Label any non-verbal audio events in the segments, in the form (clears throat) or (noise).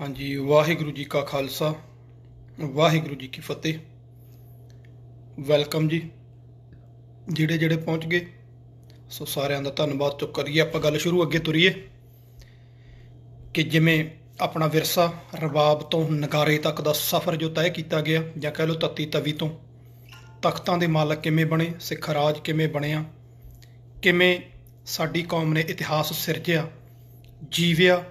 ਹਾਂਜੀ ਵਾਹਿਗੁਰੂ ਜੀ ਕਾ ਖਾਲਸਾ ਵਾਹਿਗੁਰੂ ਜੀ ਕੀ ਫਤਿਹ ਵੈਲਕਮ ਜੀ ਜਿਹੜੇ ਜਿਹੜੇ ਪਹੁੰਚ ਗਏ ਸੋ ਸਾਰਿਆਂ ਦਾ ਧੰਨਵਾਦ ਤੋਂ ਕਰੀਏ ਆਪਾਂ ਗੱਲ ਸ਼ੁਰੂ ਅੱਗੇ ਤੁਰੀਏ ਕਿ ਜਿਵੇਂ ਆਪਣਾ ਵਿਰਸਾ ਰਬਾਬ ਤੋਂ ਨਗਾਰੇ ਤੱਕ ਦਾ ਸਫ਼ਰ ਜੋ ਤੈਅ ਕੀਤਾ ਗਿਆ ਜਾਂ ਕਹਿ ਲਓ ਤਤੀ ਤਵੀ ਤੋਂ ਤਖਤਾਂ ਦੇ ਮਾਲਕ ਕਿਵੇਂ ਬਣੇ ਸਿੱਖ ਰਾਜ ਕਿਵੇਂ ਬਣਿਆ ਕਿਵੇਂ ਸਾਡੀ ਕੌਮ ਨੇ ਇਤਿਹਾਸ ਸਿਰਜਿਆ ਜੀਵਿਆ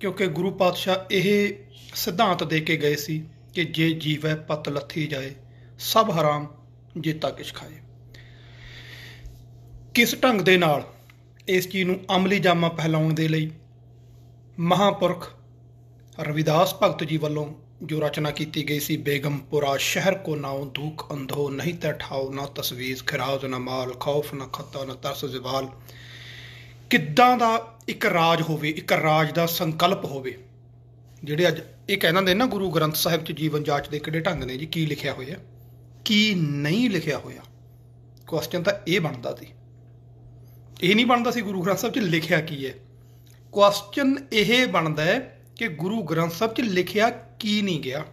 ਕਿਉਂਕਿ ਗੁਰੂ ਪਾਤਸ਼ਾਹ ਇਹ ਸਿਧਾਂਤ ਦੇ ਕੇ ਗਏ ਸੀ ਕਿ ਜੇ ਜੀਵੈ ਪਤ ਲੱਥੀ ਜਾਏ ਸਭ ਹਰਾਮ ਜੇ ਤੱਕ ਕਿਛ ਖਾਏ ਕਿਸ ਢੰਗ ਦੇ ਨਾਲ ਇਸ ਚੀਜ਼ ਨੂੰ ਅਮਲੀ ਜਾਮਾ ਪਹਿਲਾਉਣ ਦੇ ਲਈ ਮਹਾਪੁਰਖ ਰਵਿਦਾਸ ਭਗਤ ਜੀ ਵੱਲੋਂ ਜੋ ਰਚਨਾ ਕੀਤੀ ਗਈ ਸੀ ਬੇਗਮਪੁਰਾ ਸ਼ਹਿਰ ਕੋ ਨਾਉ ਦੁਖ ਅੰਧੋ ਨਹੀਂ ਤੈ ਠਾਉ ਨਾ ਤਸਵੀਜ਼ ਖਰਾਜ ਨਾ ਮਾਲ ਖੌਫ ਨਾ ਖਤਾ ਨਾ ਤਰਸ ਜ਼ਵਾਲ ਕਿੱਦਾਂ ਦਾ ਇੱਕ ਰਾਜ ਹੋਵੇ ਇੱਕ ਰਾਜ ਦਾ ਸੰਕਲਪ ਹੋਵੇ ਜਿਹੜੇ ਅੱਜ ਇਹ ਕਹਿੰਦਾ ਨੇ ਨਾ ਗੁਰੂ ਗ੍ਰੰਥ ਸਾਹਿਬ 'ਚ ਜੀਵਨ ਜਾਂਚ ਦੇ ਕਿਹੜੇ ਢੰਗ ਨੇ ਜੀ ਕੀ ਲਿਖਿਆ ਹੋਇਆ ਕੀ ਨਹੀਂ ਲਿਖਿਆ ਹੋਇਆ ਕੁਐਸਚਨ ਤਾਂ ਇਹ ਬਣਦਾ ਸੀ ਇਹ ਨਹੀਂ ਬਣਦਾ ਸੀ ਗੁਰੂ ਗ੍ਰੰਥ ਸਾਹਿਬ 'ਚ ਲਿਖਿਆ ਕੀ ਹੈ ਕੁਐਸਚਨ ਇਹ ਬਣਦਾ ਹੈ ਕਿ ਗੁਰੂ ਗ੍ਰੰਥ ਸਾਹਿਬ 'ਚ ਲਿਖਿਆ ਕੀ ਨਹੀਂ ਗਿਆ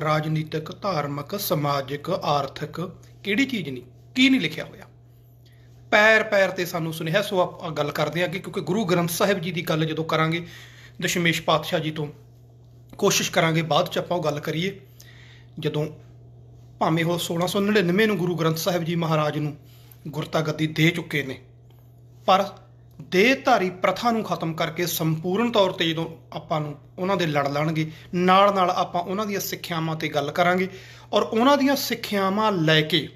ਰਾਜਨੀਤਿਕ ਧਾਰਮਿਕ ਸਮਾਜਿਕ ਆਰਥਿਕ ਕਿਹੜੀ ਚੀਜ਼ ਨਹੀਂ ਕੀ ਨਹੀਂ ਲਿਖਿਆ ਹੋਇਆ ਪੈਰ ਪੈਰ ਤੇ ਸਾਨੂੰ ਸੁਨੇਹਾ ਸੋ ਆਪਾਂ ਗੱਲ ਕਰਦੇ ਆ ਕਿ ਕਿਉਂਕਿ ਗੁਰੂ ਗ੍ਰੰਥ ਸਾਹਿਬ ਜੀ ਦੀ ਗੱਲ ਜਦੋਂ ਕਰਾਂਗੇ ਦਸ਼ਮੇਸ਼ ਪਾਤਸ਼ਾਹ ਜੀ ਤੋਂ ਕੋਸ਼ਿਸ਼ ਕਰਾਂਗੇ ਬਾਅਦ ਚ ਆਪਾਂ ਉਹ ਗੱਲ ਕਰੀਏ ਜਦੋਂ ਭਾਵੇਂ ਉਹ 1699 ਨੂੰ ਗੁਰੂ ਗ੍ਰੰਥ ਸਾਹਿਬ ਜੀ ਮਹਾਰਾਜ ਨੂੰ ਗੁਰਤਾ ਗੱਦੀ ਦੇ ਚੁੱਕੇ ਨੇ ਪਰ ਦੇਹਧਾਰੀ ਪ੍ਰਥਾ ਨੂੰ ਖਤਮ ਕਰਕੇ ਸੰਪੂਰਨ ਤੌਰ ਤੇ ਜਦੋਂ ਆਪਾਂ ਨੂੰ ਉਹਨਾਂ ਦੇ ਲੜ ਲਾਣਗੇ ਨਾਲ ਨਾਲ ਆਪਾਂ ਉਹਨਾਂ ਦੀਆਂ ਸਿੱਖਿਆਵਾਂ ਤੇ ਗੱਲ ਕਰਾਂਗੇ ਔਰ ਉਹਨਾਂ ਦੀਆਂ ਸਿੱਖਿਆਵਾਂ ਲੈ ਕੇ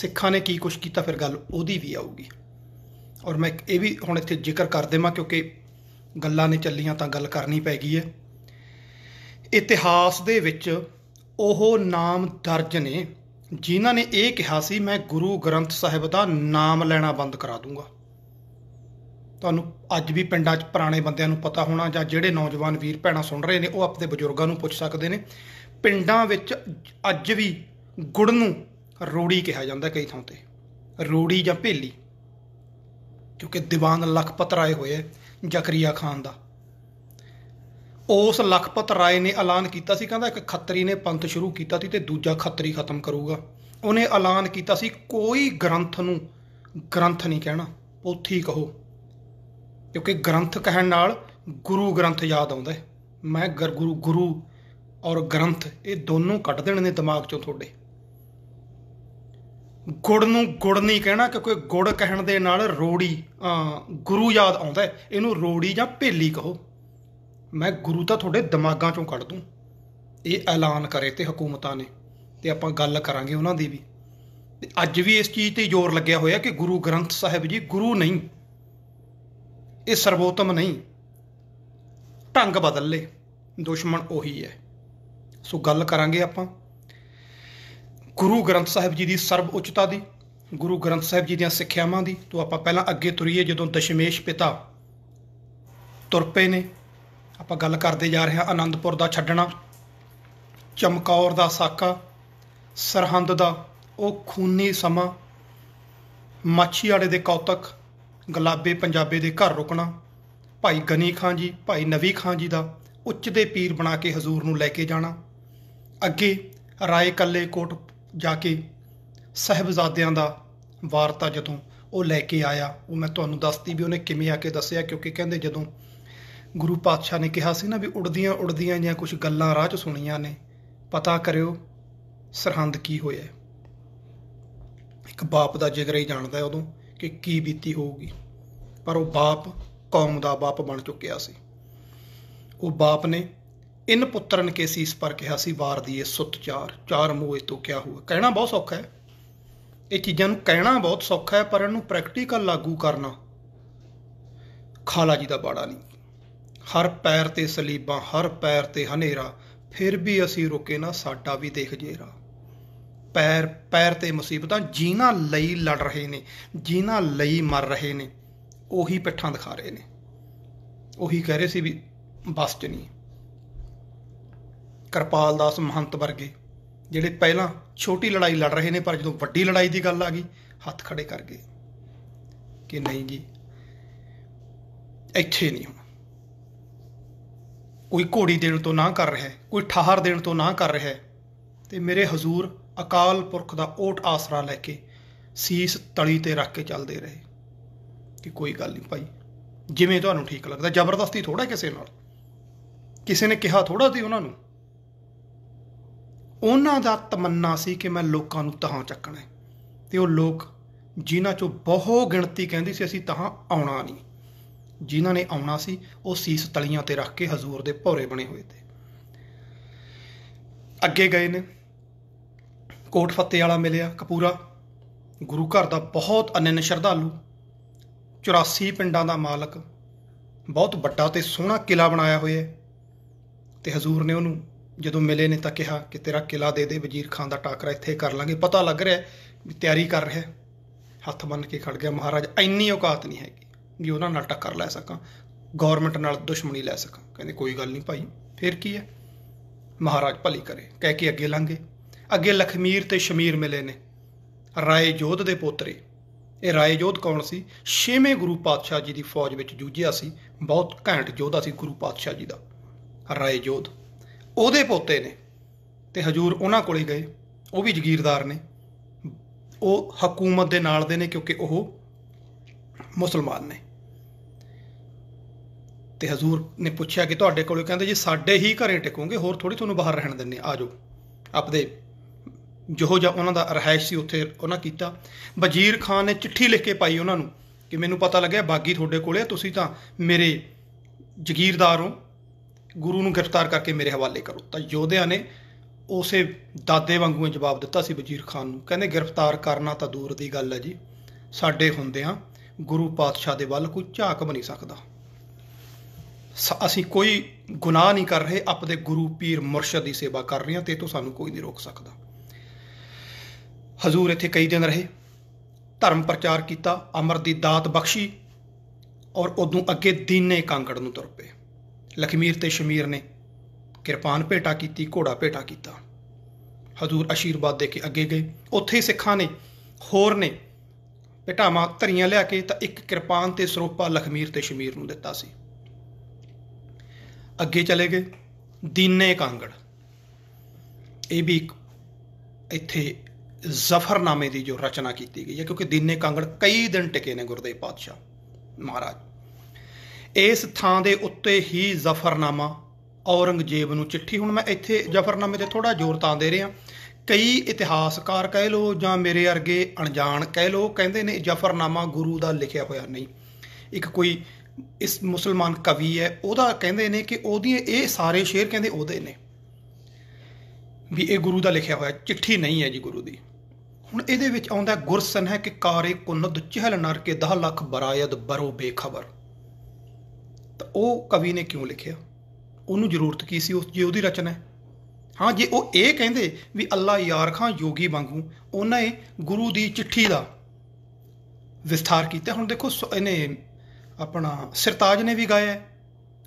ਸਿੱਖਾਂ ਨੇ ਕੀ ਕੁਝ ਕੀਤਾ ਫਿਰ ਗੱਲ ਉਹਦੀ ਵੀ ਆਊਗੀ ਔਰ ਮੈਂ ਇਹ ਵੀ ਹੁਣ ਇੱਥੇ ਜ਼ਿਕਰ ਕਰ ਦੇਵਾਂ ਕਿਉਂਕਿ ਗੱਲਾਂ ਨੇ ਚੱਲੀਆਂ ਤਾਂ ਗੱਲ ਕਰਨੀ ਪੈ ਗਈ ਹੈ ਇਤਿਹਾਸ ਦੇ ਵਿੱਚ ਉਹ ਨਾਮ ਦਰਜ ਨੇ ਜਿਨ੍ਹਾਂ ਨੇ ਇਹ ਕਿਹਾ ਸੀ ਮੈਂ ਗੁਰੂ ਗ੍ਰੰਥ ਸਾਹਿਬ ਦਾ ਨਾਮ ਲੈਣਾ ਬੰਦ ਕਰਾ ਦੂੰਗਾ ਤੁਹਾਨੂੰ ਅੱਜ ਵੀ ਪਿੰਡਾਂ 'ਚ ਪੁਰਾਣੇ ਬੰਦਿਆਂ ਨੂੰ ਪਤਾ ਹੋਣਾ ਜਾਂ ਜਿਹੜੇ ਨੌਜਵਾਨ ਵੀਰ ਭੈਣਾਂ ਸੁਣ ਰਹੇ ਨੇ ਉਹ ਆਪਣੇ ਬਜ਼ੁਰਗਾਂ ਨੂੰ ਪੁੱਛ ਸਕਦੇ ਨੇ ਪਿੰਡਾਂ ਵਿੱਚ ਅੱਜ ਵੀ ਗੁੜ ਨੂੰ ਰੂੜੀ ਕਿਹਾ ਜਾਂਦਾ ਕਈ ਥਾਂ ਤੇ ਰੂੜੀ ਜਾਂ ਭੇਲੀ ਕਿਉਂਕਿ ਦੀਵਾਨ ਲਖਪਤ ਰਾਏ ਹੋਇਆ ਜ਼ਕਰੀਆ ਖਾਨ ਦਾ ਉਸ ਲਖਪਤ ਰਾਏ ਨੇ ਐਲਾਨ ਕੀਤਾ ਸੀ ਕਹਿੰਦਾ ਇੱਕ ਖੱਤਰੀ ਨੇ ਪੰਥ ਸ਼ੁਰੂ ਕੀਤਾ ਸੀ ਤੇ ਦੂਜਾ ਖੱਤਰੀ ਖਤਮ ਕਰੂਗਾ ਉਹਨੇ ਐਲਾਨ ਕੀਤਾ ਸੀ ਕੋਈ ਗ੍ਰੰਥ ਨੂੰ ਗ੍ਰੰਥ ਨਹੀਂ ਕਹਿਣਾ ਪੋਥੀ ਕਹੋ ਕਿਉਂਕਿ ਗ੍ਰੰਥ ਕਹਿਣ ਨਾਲ ਗੁਰੂ ਗ੍ਰੰਥ ਯਾਦ ਆਉਂਦਾ ਮੈਂ ਗੁਰੂ ਗੁਰੂ ਔਰ ਗ੍ਰੰਥ ਇਹ ਦੋਨੋਂ ਕੱਟ ਦੇਣ ਨੇ ਦਿਮਾਗ ਚੋਂ ਤੁਹਾਡੇ ਗੁੜ ਨੂੰ ਗੁੜ ਨਹੀਂ ਕਹਿਣਾ ਕਿਉਂਕਿ ਗੁੜ ਕਹਿਣ ਦੇ ਨਾਲ ਰੋੜੀ ਗੁਰੂ ਯਾਦ ਆਉਂਦਾ ਇਹਨੂੰ ਰੋੜੀ ਜਾਂ ਭੇਲੀ ਕਹੋ ਮੈਂ ਗੁਰੂ ਤਾਂ ਤੁਹਾਡੇ ਦਿਮਾਗਾਂ ਚੋਂ ਕੱਢ ਦੂੰ ਇਹ ਐਲਾਨ ਕਰੇ ਤੇ ਹਕੂਮਤਾਂ ਨੇ ਤੇ ਆਪਾਂ ਗੱਲ ਕਰਾਂਗੇ ਉਹਨਾਂ ਦੀ ਵੀ ਤੇ ਅੱਜ ਵੀ ਇਸ ਚੀਜ਼ ਤੇ ਜ਼ੋਰ ਲੱਗਿਆ ਹੋਇਆ ਕਿ ਗੁਰੂ ਗ੍ਰੰਥ ਸਾਹਿਬ ਜੀ ਗੁਰੂ ਨਹੀਂ ਇਹ ਸਰਵੋਤਮ ਨਹੀਂ ਢੰਗ ਬਦਲ ਲੇ ਦੁਸ਼ਮਣ ਉਹੀ ਹੈ ਸੋ ਗੱਲ ਕਰਾਂਗੇ ਆਪਾਂ ਗੁਰੂ ਗ੍ਰੰਥ ਸਾਹਿਬ ਜੀ ਦੀ ਸਰਬ ਉੱਚਤਾ ਦੀ ਗੁਰੂ ਗ੍ਰੰਥ ਸਾਹਿਬ ਜੀ ਦੀਆਂ ਸਿੱਖਿਆਵਾਂ ਦੀ ਤੋਂ ਆਪਾਂ ਪਹਿਲਾਂ ਅੱਗੇ ਤੁਰੀਏ ਜਦੋਂ ਦਸ਼ਮੇਸ਼ ਪਿਤਾ ਤੁਰਪੇ ਨੇ ਆਪਾਂ ਗੱਲ ਕਰਦੇ ਜਾ ਰਹੇ ਹਾਂ ਆਨੰਦਪੁਰ ਦਾ ਛੱਡਣਾ ਚਮਕੌਰ ਦਾ ਸਾਕਾ ਸਰਹੰਦ ਦਾ ਉਹ ਖੂਨੀ ਸਮਾਂ ਮਾਛੀਆੜੇ ਦੇ ਕੌਤਕ ਗਲਾਬੇ ਪੰਜਾਬੇ ਦੇ ਘਰ ਰੁਕਣਾ ਭਾਈ ਗਨੀ ਖਾਂ ਜੀ ਭਾਈ ਨਵੀ ਖਾਂ ਜੀ ਦਾ ਉੱਚ ਦੇ ਪੀਰ ਬਣਾ ਕੇ ਹਜ਼ੂਰ ਨੂੰ ਲੈ ਕੇ ਜਾਣਾ ਅੱਗੇ ਰਾਏ ਕੱਲੇ ਕੋਟ ਜਾ ਕੇ ਸਹਿਬਜ਼ਾਦਿਆਂ ਦਾ ਵਾਰਤਾ ਜਦੋਂ ਉਹ ਲੈ ਕੇ ਆਇਆ ਉਹ ਮੈਂ ਤੁਹਾਨੂੰ ਦੱਸਤੀ ਵੀ ਉਹਨੇ ਕਿਵੇਂ ਆ ਕੇ ਦੱਸਿਆ ਕਿਉਂਕਿ ਕਹਿੰਦੇ ਜਦੋਂ ਗੁਰੂ ਪਾਤਸ਼ਾਹ ਨੇ ਕਿਹਾ ਸੀ ਨਾ ਵੀ ਉੜਦੀਆਂ ਉੜਦੀਆਂ ਜਾਂ ਕੁਝ ਗੱਲਾਂ ਰਾਹ 'ਚ ਸੁਣੀਆਂ ਨੇ ਪਤਾ ਕਰਿਓ ਸਰਹੰਦ ਕੀ ਹੋਇਆ ਇੱਕ ਬਾਪ ਦਾ ਜਿਗਰ ਹੀ ਜਾਣਦਾ ਉਦੋਂ ਕਿ ਕੀ ਬੀਤੀ ਹੋਊਗੀ ਪਰ ਉਹ ਬਾਪ ਕੌਮ ਦਾ ਬਾਪ ਬਣ ਚੁੱਕਿਆ ਸੀ ਉਹ ਬਾਪ ਨੇ ਇਨ ਪੁੱਤਰਨ ਕੇ ਸੀਸ ਪਰ ਕਿਹਾ ਸੀ ਵਾਰ ਦੀਏ ਸੁੱਤ ਚਾਰ ਚਾਰ ਮੂਹੇ ਤੋਂ ਕਿਆ ਹੋਇਆ ਕਹਿਣਾ ਬਹੁਤ ਸੌਖਾ ਹੈ ਇਹ ਚੀਜ਼ਾਂ ਨੂੰ ਕਹਿਣਾ ਬਹੁਤ ਸੌਖਾ ਹੈ ਪਰ ਇਹਨੂੰ ਪ੍ਰੈਕਟੀਕਲ ਲਾਗੂ ਕਰਨਾ ਖਾਲਾ ਜੀ ਦਾ ਬਾੜਾ ਨਹੀਂ ਹਰ ਪੈਰ ਤੇ ਸਲੀਬਾਂ ਹਰ ਪੈਰ ਤੇ ਹਨੇਰਾ ਫਿਰ ਵੀ ਅਸੀਂ ਰੁਕੇ ਨਾ ਸਾਡਾ ਵੀ ਦੇਖ ਜੇਰਾ ਪੈਰ ਪੈਰ ਤੇ ਮੁਸੀਬਤਾਂ ਜੀਨਾ ਲਈ ਲੜ ਰਹੇ ਨੇ ਜੀਨਾ ਲਈ ਮਰ ਰਹੇ ਨੇ ਉਹੀ ਪਿੱਠਾਂ ਦਿਖਾ ਰਹੇ ਨੇ ਉਹੀ ਕਹਿ ਰਹੇ ਸੀ ਵੀ ਬਸ ਚ ਨਹੀਂ ਕਿਰਪਾਲ ਦਾਸ ਮਹੰਤ ਵਰਗੇ ਜਿਹੜੇ ਪਹਿਲਾਂ ਛੋਟੀ ਲੜਾਈ ਲੜ ਰਹੇ ਨੇ ਪਰ ਜਦੋਂ ਵੱਡੀ ਲੜਾਈ ਦੀ ਗੱਲ ਆ ਗਈ ਹੱਥ ਖੜੇ ਕਰ ਗਏ ਕਿ ਨਹੀਂ ਜੀ ਇੱਥੇ ਨਹੀਂ ਹੁਣ ਕੋਈ ਘੋੜੀ ਦੇਣ ਤੋਂ ਨਾ ਕਰ ਰਿਹਾ ਕੋਈ ਠਾਹਰ ਦੇਣ ਤੋਂ ਨਾ ਕਰ ਰਿਹਾ ਤੇ ਮੇਰੇ ਹਜ਼ੂਰ ਅਕਾਲ ਪੁਰਖ ਦਾ ਓਟ ਆਸਰਾ ਲੈ ਕੇ ਸੀਸ ਤਲੀ ਤੇ ਰੱਖ ਕੇ ਚੱਲਦੇ ਰਹੇ ਕਿ ਕੋਈ ਗੱਲ ਨਹੀਂ ਭਾਈ ਜਿਵੇਂ ਤੁਹਾਨੂੰ ਠੀਕ ਲੱਗਦਾ ਜ਼ਬਰਦਸਤੀ ਥੋੜਾ ਕਿਸੇ ਨਾਲ ਕਿਸੇ ਨੇ ਕਿਹਾ ਥੋੜਾ ਸੀ ਉਹਨਾਂ ਨੂੰ ਉਹਨਾਂ ਦਾ ਤਮੰਨਾ ਸੀ ਕਿ ਮੈਂ ਲੋਕਾਂ ਨੂੰ ਤਹਾਂ ਚੱਕਣਾ ਤੇ ਉਹ ਲੋਕ ਜਿਨ੍ਹਾਂ ਚੋਂ ਬਹੁ ਗਿਣਤੀ ਕਹਿੰਦੀ ਸੀ ਅਸੀਂ ਤਹਾਂ ਆਉਣਾ ਨਹੀਂ ਜਿਨ੍ਹਾਂ ਨੇ ਆਉਣਾ ਸੀ ਉਹ ਸੀਸ ਤਲੀਆਂ ਤੇ ਰੱਖ ਕੇ ਹਜ਼ੂਰ ਦੇ ਭੌਰੇ ਬਣੇ ਹੋਏ ਤੇ ਅੱਗੇ ਗਏ ਨੇ ਕੋਟ ਫੱਤੇ ਵਾਲਾ ਮਿਲਿਆ ਕਪੂਰਾ ਗੁਰੂ ਘਰ ਦਾ ਬਹੁਤ ਅਨੰਨ ਸ਼ਰਧਾਲੂ 84 ਪਿੰਡਾਂ ਦਾ ਮਾਲਕ ਬਹੁਤ ਵੱਡਾ ਤੇ ਸੋਹਣਾ ਕਿਲਾ ਬਣਾਇਆ ਹੋਇਆ ਤੇ ਹਜ਼ੂਰ ਨੇ ਉਹਨੂੰ ਜਦੋਂ ਮਿਲੇ ਨੇ ਤਾਂ ਕਿਹਾ ਕਿ ਤੇਰਾ ਕਿਲਾ ਦੇ ਦੇ ਵਜ਼ੀਰ ਖਾਨ ਦਾ ਟਾਕਰਾ ਇੱਥੇ ਕਰ ਲਾਂਗੇ ਪਤਾ ਲੱਗ ਰਿਹਾ ਵੀ ਤਿਆਰੀ ਕਰ ਰਿਹਾ ਹੱਥ ਬੰਨ ਕੇ ਖੜ ਗਿਆ ਮਹਾਰਾਜ ਇੰਨੀ ਔਕਾਤ ਨਹੀਂ ਹੈਗੀ ਵੀ ਉਹਨਾਂ ਨਾਲ ਟੱਕਰ ਲੈ ਸਕਾਂ ਗਵਰਨਮੈਂਟ ਨਾਲ ਦੁਸ਼ਮਣੀ ਲੈ ਸਕਾਂ ਕਹਿੰਦੇ ਕੋਈ ਗੱਲ ਨਹੀਂ ਭਾਈ ਫਿਰ ਕੀ ਹੈ ਮਹਾਰਾਜ ਭਲੀ ਕਰੇ ਕਹਿ ਕੇ ਅੱਗੇ ਲੰਘੇ ਅੱਗੇ ਲਖਮੀਰ ਤੇ ਸ਼ਮੀਰ ਮਿਲੇ ਨੇ ਰਾਏ ਜੋਧ ਦੇ ਪੋਤਰੇ ਇਹ ਰਾਏ ਜੋਧ ਕੌਣ ਸੀ ਛੇਵੇਂ ਗੁਰੂ ਪਾਤਸ਼ਾਹ ਜੀ ਦੀ ਫੌਜ ਵਿੱਚ ਜੂਝਿਆ ਸੀ ਬਹੁਤ ਘੈਂਟ ਜੋਧਾ ਸੀ ਗੁਰੂ ਪਾਤਸ਼ਾਹ ਜੀ ਦਾ ਰਾਏ ਜੋਧ ਉਹਦੇ ਪੋਤੇ ਨੇ ਤੇ ਹਜੂਰ ਉਹਨਾਂ ਕੋਲੇ ਗਏ ਉਹ ਵੀ ਜ਼ਗੀਰਦਾਰ ਨੇ ਉਹ ਹਕੂਮਤ ਦੇ ਨਾਲ ਦੇ ਨੇ ਕਿਉਂਕਿ ਉਹ ਮੁਸਲਮਾਨ ਨੇ ਤੇ ਹਜ਼ੂਰ ਨੇ ਪੁੱਛਿਆ ਕਿ ਤੁਹਾਡੇ ਕੋਲੇ ਕਹਿੰਦੇ ਜੀ ਸਾਡੇ ਹੀ ਘਰੇ ਟਿਕੋਗੇ ਹੋਰ ਥੋੜੀ ਤੁਹਾਨੂੰ ਬਾਹਰ ਰਹਿਣ ਦਿੰਨੇ ਆ ਜਾਓ ਆਪਦੇ ਜੋ ਜਾਂ ਉਹਨਾਂ ਦਾ ਰਹਿائش ਸੀ ਉੱਥੇ ਉਹਨਾਂ ਕੀਤਾ ਵਜ਼ੀਰ ਖਾਨ ਨੇ ਚਿੱਠੀ ਲਿਖ ਕੇ ਪਾਈ ਉਹਨਾਂ ਨੂੰ ਕਿ ਮੈਨੂੰ ਪਤਾ ਲੱਗਿਆ ਬਾਗੀ ਤੁਹਾਡੇ ਕੋਲੇ ਤੁਸੀਂ ਤਾਂ ਮੇਰੇ ਜ਼ਗੀਰਦਾਰ ਹੋ ਗੁਰੂ ਨੂੰ ਗ੍ਰਿਫਤਾਰ ਕਰਕੇ ਮੇਰੇ ਹਵਾਲੇ ਕਰੋ ਤਾਂ ਯੋਧਿਆਂ ਨੇ ਉਸੇ ਦਾਦੇ ਵਾਂਗੂ ਜਵਾਬ ਦਿੱਤਾ ਸੀ ਵਜ਼ੀਰ ਖਾਨ ਨੂੰ ਕਹਿੰਦੇ ਗ੍ਰਿਫਤਾਰ ਕਰਨਾ ਤਾਂ ਦੂਰ ਦੀ ਗੱਲ ਹੈ ਜੀ ਸਾਡੇ ਹੁੰਦਿਆਂ ਗੁਰੂ ਪਾਤਸ਼ਾਹ ਦੇ ਵੱਲ ਕੋਈ ਝਾਕ ਵੀ ਨਹੀਂ ਸਕਦਾ ਅਸੀਂ ਕੋਈ ਗੁਨਾਹ ਨਹੀਂ ਕਰ ਰਹੇ ਆਪਣੇ ਗੁਰੂ ਪੀਰ ਮੁਰਸ਼ਦ ਦੀ ਸੇਵਾ ਕਰ ਰਹੇ ਹਾਂ ਤੇ ਤੋਂ ਸਾਨੂੰ ਕੋਈ ਨਹੀਂ ਰੋਕ ਸਕਦਾ ਹਜ਼ੂਰ ਇੱਥੇ ਕਈ ਦਿਨ ਰਹੇ ਧਰਮ ਪ੍ਰਚਾਰ ਕੀਤਾ ਅਮਰ ਦੀ ਦਾਤ ਬਖਸ਼ੀ ਔਰ ਉਦੋਂ ਅੱਗੇ ਦੀਨੇ ਕਾਂਗੜ ਨੂੰ ਤੁਰ ਪਏ ਲਖਮੀਰ ਤੇ ਸ਼ਮੀਰ ਨੇ ਕਿਰਪਾਨ ਭੇਟਾ ਕੀਤੀ ਘੋੜਾ ਭੇਟਾ ਕੀਤਾ ਹਜ਼ੂਰ ਅਸ਼ੀਰਵਾਦ ਦੇ ਕੇ ਅੱਗੇ ਗਏ ਉੱਥੇ ਸਿੱਖਾਂ ਨੇ ਹੋਰ ਨੇ ਭੇਟਾਵਾਂ ਧਰੀਆਂ ਲਿਆ ਕੇ ਤਾਂ ਇੱਕ ਕਿਰਪਾਨ ਤੇ ਸਰੋਪਾ ਲਖਮੀਰ ਤੇ ਸ਼ਮੀਰ ਨੂੰ ਦਿੱਤਾ ਸੀ ਅੱਗੇ ਚਲੇ ਗਏ ਦੀਨੇ ਕਾਂਗੜ ਇਹ ਵੀ ਇੱਥੇ ਜ਼ਫਰਨਾਮੇ ਦੀ ਜੋ ਰਚਨਾ ਕੀਤੀ ਗਈ ਹੈ ਕਿਉਂਕਿ ਦੀਨੇ ਕਾਂਗੜ ਕਈ ਦਿਨ ਟਿਕੇ ਨੇ ਗੁਰਦੇਵ ਪਾਤਸ਼ਾਹ ਮਹਾਰਾਜ ਇਸ ਥਾਂ ਦੇ ਉੱਤੇ ਹੀ ਜ਼ਫਰਨਾਮਾ ਔਰੰਗਜ਼ੇਬ ਨੂੰ ਚਿੱਠੀ ਹੁਣ ਮੈਂ ਇੱਥੇ ਜ਼ਫਰਨਾਮੇ ਤੇ ਥੋੜਾ ਜ਼ੋਰ ਤਾਂ ਦੇ ਰਿਹਾ ਕਈ ਇਤਿਹਾਸਕਾਰ ਕਹਿ ਲੋ ਜਾਂ ਮੇਰੇ ਵਰਗੇ ਅਣਜਾਣ ਕਹਿ ਲੋ ਕਹਿੰਦੇ ਨੇ ਜ਼ਫਰਨਾਮਾ ਗੁਰੂ ਦਾ ਲਿਖਿਆ ਹੋਇਆ ਨਹੀਂ ਇੱਕ ਕੋਈ ਇਸ ਮੁਸਲਮਾਨ ਕਵੀ ਹੈ ਉਹਦਾ ਕਹਿੰਦੇ ਨੇ ਕਿ ਉਹਦੀਆਂ ਇਹ ਸਾਰੇ ਸ਼ੇਰ ਕਹਿੰਦੇ ਉਹਦੇ ਨੇ ਵੀ ਇਹ ਗੁਰੂ ਦਾ ਲਿਖਿਆ ਹੋਇਆ ਚਿੱਠੀ ਨਹੀਂ ਹੈ ਜੀ ਗੁਰੂ ਦੀ ਹੁਣ ਇਹਦੇ ਵਿੱਚ ਆਉਂਦਾ ਗੁਰਸਨ ਹੈ ਕਿ ਕਾਰੇ ਕੁਨਦ ਚਹਿਲ ਨਰ ਕੇ 10 ਲੱਖ ਬਰਾਇਦ ਬਰੋ ਬੇਖਬਰ ਤਾਂ ਉਹ ਕਵੀ ਨੇ ਕਿਉਂ ਲਿਖਿਆ ਉਹਨੂੰ ਜ਼ਰੂਰਤ ਕੀ ਸੀ ਉਸ ਜੇ ਉਹਦੀ ਰਚਨਾ ਹੈ ਹਾਂ ਜੇ ਉਹ ਇਹ ਕਹਿੰਦੇ ਵੀ ਅੱਲਾ ਯਾਰ ਖਾਂ ਯੋਗੀ ਵਾਂਗੂ ਉਹਨਾਂ ਇਹ ਗੁਰੂ ਦੀ ਚਿੱਠੀ ਦਾ ਵਿਸਥਾਰ ਕੀਤਾ ਹੁਣ ਦੇਖੋ ਇਹਨੇ ਆਪਣਾ ਸਰਤਾਜ ਨੇ ਵੀ ਗਾਇਆ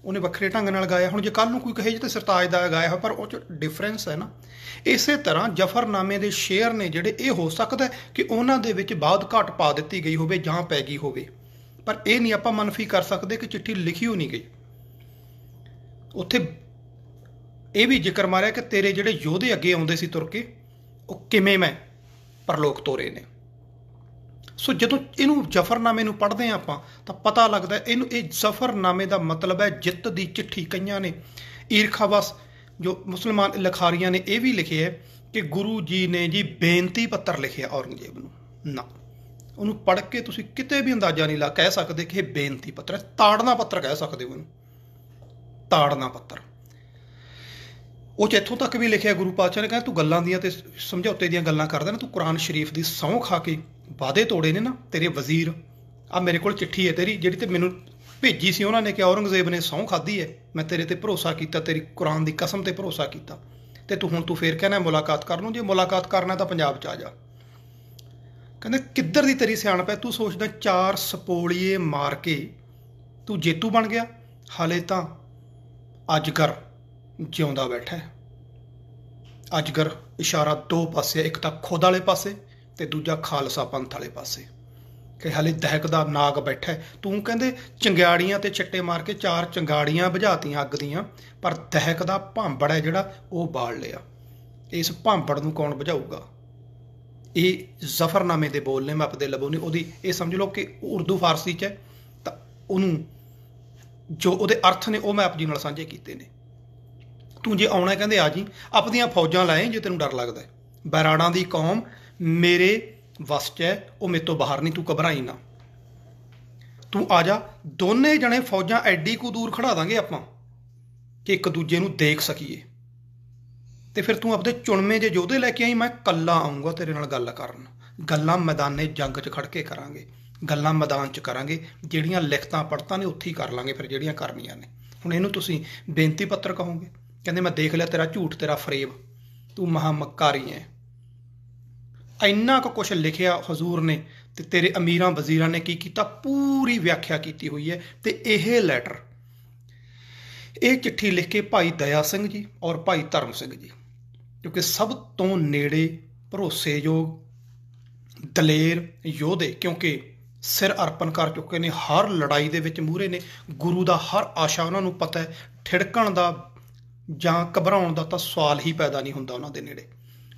ਉਹਨੇ ਵੱਖਰੇ ਢੰਗ ਨਾਲ ਗਾਇਆ ਹੁਣ ਜੇ ਕੱਲ ਨੂੰ ਕੋਈ ਕਹੇ ਜੇ ਤੇ ਸਰਤਾਜ ਦਾ ਗਾਇਆ ਹੋ ਪਰ ਉਹ ਚ ਡਿਫਰੈਂਸ ਹੈ ਨਾ ਇਸੇ ਤਰ੍ਹਾਂ ਜਫਰਨਾਮੇ ਦੇ ਸ਼ੇਅਰ ਨੇ ਜਿਹੜੇ ਇਹ ਹੋ ਸਕਦਾ ਕਿ ਉਹਨਾਂ ਦੇ ਵਿੱਚ ਬਾਦ ਘਾਟ ਪਾ ਦਿੱਤੀ ਗਈ ਹੋਵੇ ਜਾਂ ਪੈ ਗਈ ਹੋਵੇ ਪਰ ਇਹ ਨਹੀਂ ਆਪਾਂ ਮੰਨਫੀ ਕਰ ਸਕਦੇ ਕਿ ਚਿੱਠੀ ਲਿਖੀ ਹੋ ਨਹੀਂ ਗਈ ਉੱਥੇ ਇਹ ਵੀ ਜ਼ਿਕਰ ਮਾਰਿਆ ਕਿ ਤੇਰੇ ਜਿਹੜੇ ਯੋਧੇ ਅੱਗੇ ਆਉਂਦੇ ਸੀ ਤੁਰ ਕੇ ਉਹ ਕਿਵੇਂ ਮੈਂ ਪਰਲੋਕ ਤੋਰੇ ਨੇ ਸੋ ਜਦੋਂ ਇਹਨੂੰ ਜ਼ਫਰਨਾਮੇ ਨੂੰ ਪੜ੍ਹਦੇ ਆ ਆਪਾਂ ਤਾਂ ਪਤਾ ਲੱਗਦਾ ਇਹਨੂੰ ਇਹ ਜ਼ਫਰਨਾਮੇ ਦਾ ਮਤਲਬ ਹੈ ਜਿੱਤ ਦੀ ਚਿੱਠੀ ਕਈਆਂ ਨੇ ਈਰਖਾਵਸ ਜੋ ਮੁਸਲਮਾਨ ਲਖਾਰੀਆਂ ਨੇ ਇਹ ਵੀ ਲਿਖਿਆ ਕਿ ਗੁਰੂ ਜੀ ਨੇ ਜੀ ਬੇਨਤੀ ਪੱਤਰ ਲਿਖਿਆ ਔਰੰਗਜ਼ੇਬ ਨੂੰ ਨਾ ਉਹਨੂੰ ਪੜ੍ਹ ਕੇ ਤੁਸੀਂ ਕਿਤੇ ਵੀ ਅੰਦਾਜ਼ਾ ਨਹੀਂ ਲਾ ਕਹਿ ਸਕਦੇ ਕਿ ਇਹ ਬੇਨਤੀ ਪੱਤਰ ਹੈ ਤਾੜਨਾ ਪੱਤਰ ਕਹਿ ਸਕਦੇ ਹੋ ਇਹਨੂੰ ਤਾੜਨਾ ਪੱਤਰ ਉਹ ਜਿੱਥੋਂ ਇੱਥੋਂ ਤੱਕ ਵੀ ਲਿਖਿਆ ਗੁਰੂ ਪਾਤਸ਼ਾਹ ਨੇ ਕਹਿੰਦਾ ਤੂੰ ਗੱਲਾਂ ਦੀਆਂ ਤੇ ਸਮਝੌਤੇ ਦੀਆਂ ਗੱਲਾਂ ਕਰਦਾ ਨਾ ਤੂੰ ਕੁਰਾਨ ਸ਼ਰੀਫ ਦੀ ਸੌਂ ਖਾ ਕੇ ਵਾਅਦੇ ਤੋੜੇ ਨੇ ਨਾ ਤੇਰੇ ਵਜ਼ੀਰ ਆ ਮੇਰੇ ਕੋਲ ਚਿੱਠੀ ਹੈ ਤੇਰੀ ਜਿਹੜੀ ਤੇ ਮੈਨੂੰ ਭੇਜੀ ਸੀ ਉਹਨਾਂ ਨੇ ਕਿ ਔਰੰਗਜ਼ੇਬ ਨੇ ਸੌਂ ਖਾਦੀ ਹੈ ਮੈਂ ਤੇਰੇ ਤੇ ਭਰੋਸਾ ਕੀਤਾ ਤੇਰੀ ਕੁਰਾਨ ਦੀ ਕਸਮ ਤੇ ਭਰੋਸਾ ਕੀਤਾ ਤੇ ਤੂੰ ਹੁਣ ਤੂੰ ਫੇਰ ਕਹਿਣਾ ਮੁਲਾਕਾਤ ਕਰਨ ਨੂੰ ਜੇ ਮੁਲਾਕਾਤ ਕਰਨਾ ਤਾਂ ਪੰਜਾਬ ਚ ਆ ਜਾ ਕਹਿੰਦਾ ਕਿੱਧਰ ਦੀ ਤੇਰੀ ਸਿਆਣਪ ਹੈ ਤੂੰ ਸੋਚਦਾ ਚਾਰ ਸਪੋਲੀਏ ਮਾਰ ਕੇ ਤੂੰ ਜੇਤੂ ਬਣ ਗਿਆ ਹਾਲੇ ਤਾਂ ਅਜਗਰ ਜਿਉਂਦਾ ਬੈਠਾ ਹੈ ਅਜਗਰ ਇਸ਼ਾਰਾ ਦੋ ਪਾਸੇ ਇੱਕ ਤਾਂ ਖੁਦ ਵਾਲੇ ਪਾਸੇ ਤੇ ਦੂਜਾ ਖਾਲਸਾ ਪੰਥ ਵਾਲੇ ਪਾਸੇ ਕਿ ਹਲੇ ਦਹਿਕਦਾ ਨਾਗ ਬੈਠਾ ਤੂੰ ਕਹਿੰਦੇ ਚੰਗਾੜੀਆਂ ਤੇ ਛੱਟੇ ਮਾਰ ਕੇ ਚਾਰ ਚੰਗਾੜੀਆਂ ਬੁਝਾਤੀਆਂ ਅੱਗ ਦੀਆਂ ਪਰ ਦਹਿਕਦਾ ਭਾਂਬੜ ਹੈ ਜਿਹੜਾ ਉਹ ਬਾਲ ਲਿਆ ਇਸ ਭਾਂਬੜ ਨੂੰ ਕੌਣ ਬੁਝਾਊਗਾ ਇਹ ਜ਼ਫਰਨਾਮੇ ਦੇ ਬੋਲ ਨੇ ਮੈਂ ਆਪਦੇ ਲਬੋਂ ਉਹਦੀ ਇਹ ਸਮਝ ਲਓ ਕਿ ਉਰਦੂ ਫਾਰਸੀ 'ਚ ਹੈ ਤਾਂ ਉਹਨੂੰ ਜੋ ਉਹਦੇ ਅਰਥ ਨੇ ਉਹ ਮੈਂ ਆਪ ਜੀ ਨਾਲ ਸਾਂਝੇ ਕੀਤੇ ਨੇ ਤੂੰ ਜੇ ਆਉਣਾ ਕਹਿੰਦੇ ਆ ਜੀ ਆਪਦੀਆਂ ਫੌਜਾਂ ਲਾਏ ਜੇ ਤੈਨੂੰ ਡਰ ਲੱਗਦਾ ਹੈ ਬੈਰਾੜਾਂ ਦੀ ਕੌਮ ਮੇਰੇ ਵਸ 'ਚ ਹੈ ਉਹ ਮੇਰੇ ਤੋਂ ਬਾਹਰ ਨਹੀਂ ਤੂੰ ਘਬਰਾਈ ਨਾ ਤੂੰ ਆ ਜਾ ਦੋਨੇ ਜਣੇ ਫੌਜਾਂ ਐਡੀ ਕੁ ਦੂਰ ਖੜਾ ਦਾਂਗੇ ਆਪਾਂ ਕਿ ਇੱਕ ਦੂਜੇ ਨੂੰ ਦੇਖ ਸਕੀਏ ਤੇ ਫਿਰ ਤੂੰ ਆਪਦੇ ਚੁਣਵੇਂ ਜੇ ਯੋਧੇ ਲੈ ਕੇ ਆਈ ਮੈਂ ਕੱਲਾ ਆਉਂਗਾ ਤੇਰੇ ਨਾਲ ਗੱਲ ਕਰਨ ਗੱਲਾਂ ਮੈਦਾਨੇ ਜੰਗ 'ਚ ਖੜ ਕੇ ਕਰਾਂਗੇ ਗੱਲਾਂ ਮੈਦਾਨ 'ਚ ਕਰਾਂਗੇ ਜਿਹੜੀਆਂ ਲਿਖਤਾਂ ਪੜਤਾਂ ਨੇ ਉੱਥੇ ਹੀ ਕਰ ਲਾਂਗੇ ਫਿਰ ਜਿਹੜੀਆਂ ਕਰਨੀਆਂ ਨੇ ਹੁਣ ਇਹਨੂੰ ਤੁਸੀਂ ਬੇਨਤੀ ਪੱਤਰ ਕਹੋਗੇ ਕਹਿੰਦੇ ਮੈਂ ਦੇਖ ਲਿਆ ਤੇਰਾ ਝੂਠ ਤੇਰਾ ਫਰੇਬ ਤੂੰ ਮਹਾ ਮੱਕਾਰੀ ਐ ਇੰਨਾ ਕੁ ਕੁਛ ਲਿਖਿਆ ਹਜ਼ੂਰ ਨੇ ਤੇ ਤੇਰੇ ਅਮੀਰਾਂ ਵਜ਼ੀਰਾਂ ਨੇ ਕੀ ਕੀਤਾ ਪੂਰੀ ਵਿਆਖਿਆ ਕੀਤੀ ਹੋਈ ਹੈ ਤੇ ਇਹ ਲੈਟਰ ਇਹ ਚਿੱਠੀ ਲਿਖ ਕੇ ਭਾਈ ਦਇਆ ਸਿੰਘ ਜੀ ਔਰ ਭਾਈ ਧਰਮ ਸਿੰਘ ਜੀ ਕਿਉਂਕਿ ਸਭ ਤੋਂ ਨੇੜੇ ਭਰੋਸੇਯੋਗ ਦਲੇਰ ਯੋਧੇ ਕਿਉਂਕਿ ਸਿਰ ਅਰਪਣ ਕਰ ਚੁੱਕੇ ਨੇ ਹਰ ਲੜਾਈ ਦੇ ਵਿੱਚ ਮੂਰੇ ਨੇ ਗੁਰੂ ਦਾ ਹਰ ਆਸ਼ਾ ਉਹਨਾਂ ਨੂੰ ਪਤਾ ਹੈ ਠਿੜਕਣ ਦਾ ਜਾਂ ਘਬਰਾਉਣ ਦਾ ਤਾਂ ਸਵਾਲ ਹੀ ਪੈਦਾ ਨਹੀਂ ਹੁੰਦਾ ਉਹਨਾਂ ਦੇ ਨੇੜੇ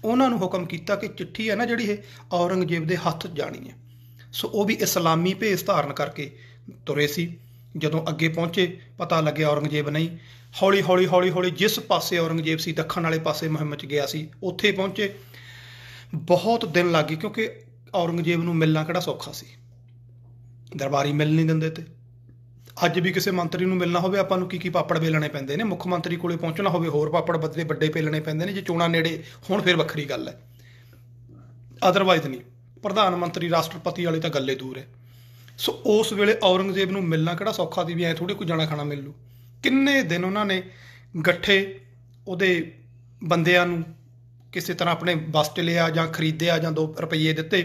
ਉਹਨਾਂ ਨੂੰ ਹੁਕਮ ਕੀਤਾ ਕਿ ਚਿੱਠੀ ਹੈ ਨਾ ਜਿਹੜੀ ਇਹ ਔਰੰਗਜ਼ੇਬ ਦੇ ਹੱਥ ਜਾਣੀ ਹੈ ਸੋ ਉਹ ਵੀ ਇਸਲਾਮੀ ਭੇਸ ਧਾਰਨ ਕਰਕੇ ਤੁਰੇ ਸੀ ਜਦੋਂ ਅੱਗੇ ਪਹੁੰਚੇ ਪਤਾ ਲੱਗਿਆ ਔਰੰਗਜ਼ੇਬ ਨਹੀਂ ਹੌਲੀ ਹੌਲੀ ਹੌਲੀ ਹੌਲੀ ਜਿਸ ਪਾਸੇ ਔਰੰਗਜ਼ੇਬ ਸੀ ਦੱਖਣ ਵਾਲੇ ਪਾਸੇ ਮੁਹਿੰਮ 'ਚ ਗਿਆ ਸੀ ਉੱਥੇ ਪਹੁੰਚੇ ਬਹੁਤ ਦਿਨ ਲੱਗੇ ਕਿਉਂਕਿ ਔਰੰਗਜ਼ੇਬ ਨੂੰ ਮਿਲਣਾ ਕਿਹੜਾ ਸੌਖਾ ਸੀ ਦਰਬਾਰੀ ਮਿਲ ਨਹੀਂ ਦਿੰਦੇ ਤੇ ਅੱਜ ਵੀ ਕਿਸੇ ਮੰਤਰੀ ਨੂੰ ਮਿਲਣਾ ਹੋਵੇ ਆਪਾਂ ਨੂੰ ਕੀ ਕੀ ਪਾਪੜ ਵੇਲਣੇ ਪੈਂਦੇ ਨੇ ਮੁੱਖ ਮੰਤਰੀ ਕੋਲੇ ਪਹੁੰਚਣਾ ਹੋਵੇ ਹੋਰ ਪਾਪੜ ਬੱਦੇ ਵੱਡੇ ਪੇਲਣੇ ਪੈਂਦੇ ਨੇ ਜੇ ਚੋਣਾਂ ਨੇੜੇ ਹੁਣ ਫਿਰ ਵੱਖਰੀ ਗੱਲ ਹੈ ਅਦਰਵਾਇਜ਼ ਨਹੀਂ ਪ੍ਰਧਾਨ ਮੰਤਰੀ ਰਾਸ਼ਟਰਪਤੀ ਵਾਲੇ ਤਾਂ ਗੱਲੇ ਦੂਰ ਹੈ ਸੋ ਉਸ ਵੇਲੇ ਔਰੰਗਜ਼ੇਬ ਨੂੰ ਮਿਲਣਾ ਕਿਹੜਾ ਸੌਖਾ ਸੀ ਵੀ ਐ ਥੋੜੇ ਕੋਈ ਜਾਣਾ ਖਾਣਾ ਮਿਲ ਲੂ ਕਿੰਨੇ ਦਿਨ ਉਹਨਾਂ ਨੇ ਗੱਠੇ ਉਹਦੇ ਬੰਦਿਆਂ ਨੂੰ ਕਿਸੇ ਤਰ੍ਹਾਂ ਆਪਣੇ ਬਸ ਤੇ ਲਿਆ ਜਾਂ ਖਰੀਦਿਆ ਜਾਂ 2 ਰੁਪਏ ਦਿੱਤੇ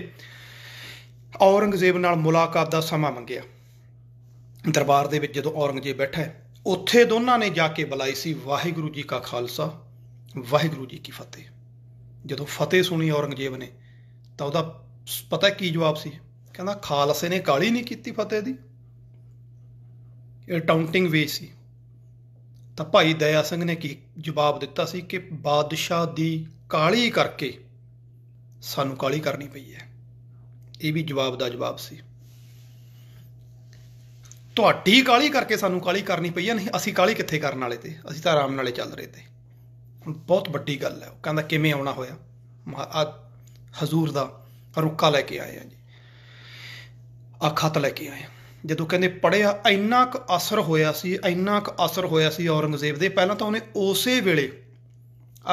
ਔਰੰਗਜ਼ੇਬ ਨਾਲ ਮੁਲਾਕਾਤ ਦਾ ਸਮਾਂ ਮੰਗਿਆ ਦਰਬਾਰ ਦੇ ਵਿੱਚ ਜਦੋਂ ਔਰੰਗਜ਼ੇਬ ਬੈਠਾ ਉੱਥੇ ਦੋਨਾਂ ਨੇ ਜਾ ਕੇ ਬੁਲਾਈ ਸੀ ਵਾਹਿਗੁਰੂ ਜੀ ਕਾ ਖਾਲਸਾ ਵਾਹਿਗੁਰੂ ਜੀ ਕੀ ਫਤਿਹ ਜਦੋਂ ਫਤਿਹ ਸੁਣੀ ਔਰੰਗਜ਼ੇਬ ਨੇ ਤਾਂ ਉਹਦਾ ਪਤਾ ਕੀ ਜਵਾਬ ਸੀ ਕਹਿੰਦਾ ਖਾਲਸੇ ਨੇ ਕਾਲੀ ਨਹੀਂ ਕੀਤੀ ਫਤਿਹ ਦੀ ਇਹ ਟਾਉਂਟਿੰਗ ਵੇ ਸੀ ਤਾਂ ਭਾਈ ਦਇਆ ਸਿੰਘ ਨੇ ਕੀ ਜਵਾਬ ਦਿੱਤਾ ਸੀ ਕਿ ਬਾਦਸ਼ਾਹ ਦੀ ਕਾਲੀ ਕਰਕੇ ਸਾਨੂੰ ਕਾਲੀ ਕਰਨੀ ਪਈ ਹੈ ਇਹ ਵੀ ਜਵਾਬ ਦਾ ਜਵਾਬ ਸੀ ਤੁਹਾਡੀ ਕਾਲੀ ਕਰਕੇ ਸਾਨੂੰ ਕਾਲੀ ਕਰਨੀ ਪਈ ਹੈ ਨਹੀਂ ਅਸੀਂ ਕਾਲੀ ਕਿੱਥੇ ਕਰਨ ਵਾਲੇ ਤੇ ਅਸੀਂ ਤਾਂ ਆਰਾਮ ਨਾਲੇ ਚੱਲ ਰਹੇ ਤੇ ਬਹੁਤ ਵੱਡੀ ਗੱਲ ਹੈ ਉਹ ਕਹਿੰਦਾ ਕਿਵੇਂ ਆਉਣਾ ਹੋਇਆ ਆ ਹਜ਼ੂਰ ਦਾ ਰੁੱਕਾ ਲੈ ਕੇ ਆਏ ਆ ਜੀ ਆ ਖਤ ਲੈ ਕੇ ਆਏ ਆ ਜਦੋਂ ਕਹਿੰਦੇ ਪੜਿਆ ਇੰਨਾ ਕੁ ਅਸਰ ਹੋਇਆ ਸੀ ਇੰਨਾ ਕੁ ਅਸਰ ਹੋਇਆ ਸੀ ਔਰੰਗਜ਼ੇਬ ਦੇ ਪਹਿਲਾਂ ਤਾਂ ਉਹਨੇ ਉਸੇ ਵੇਲੇ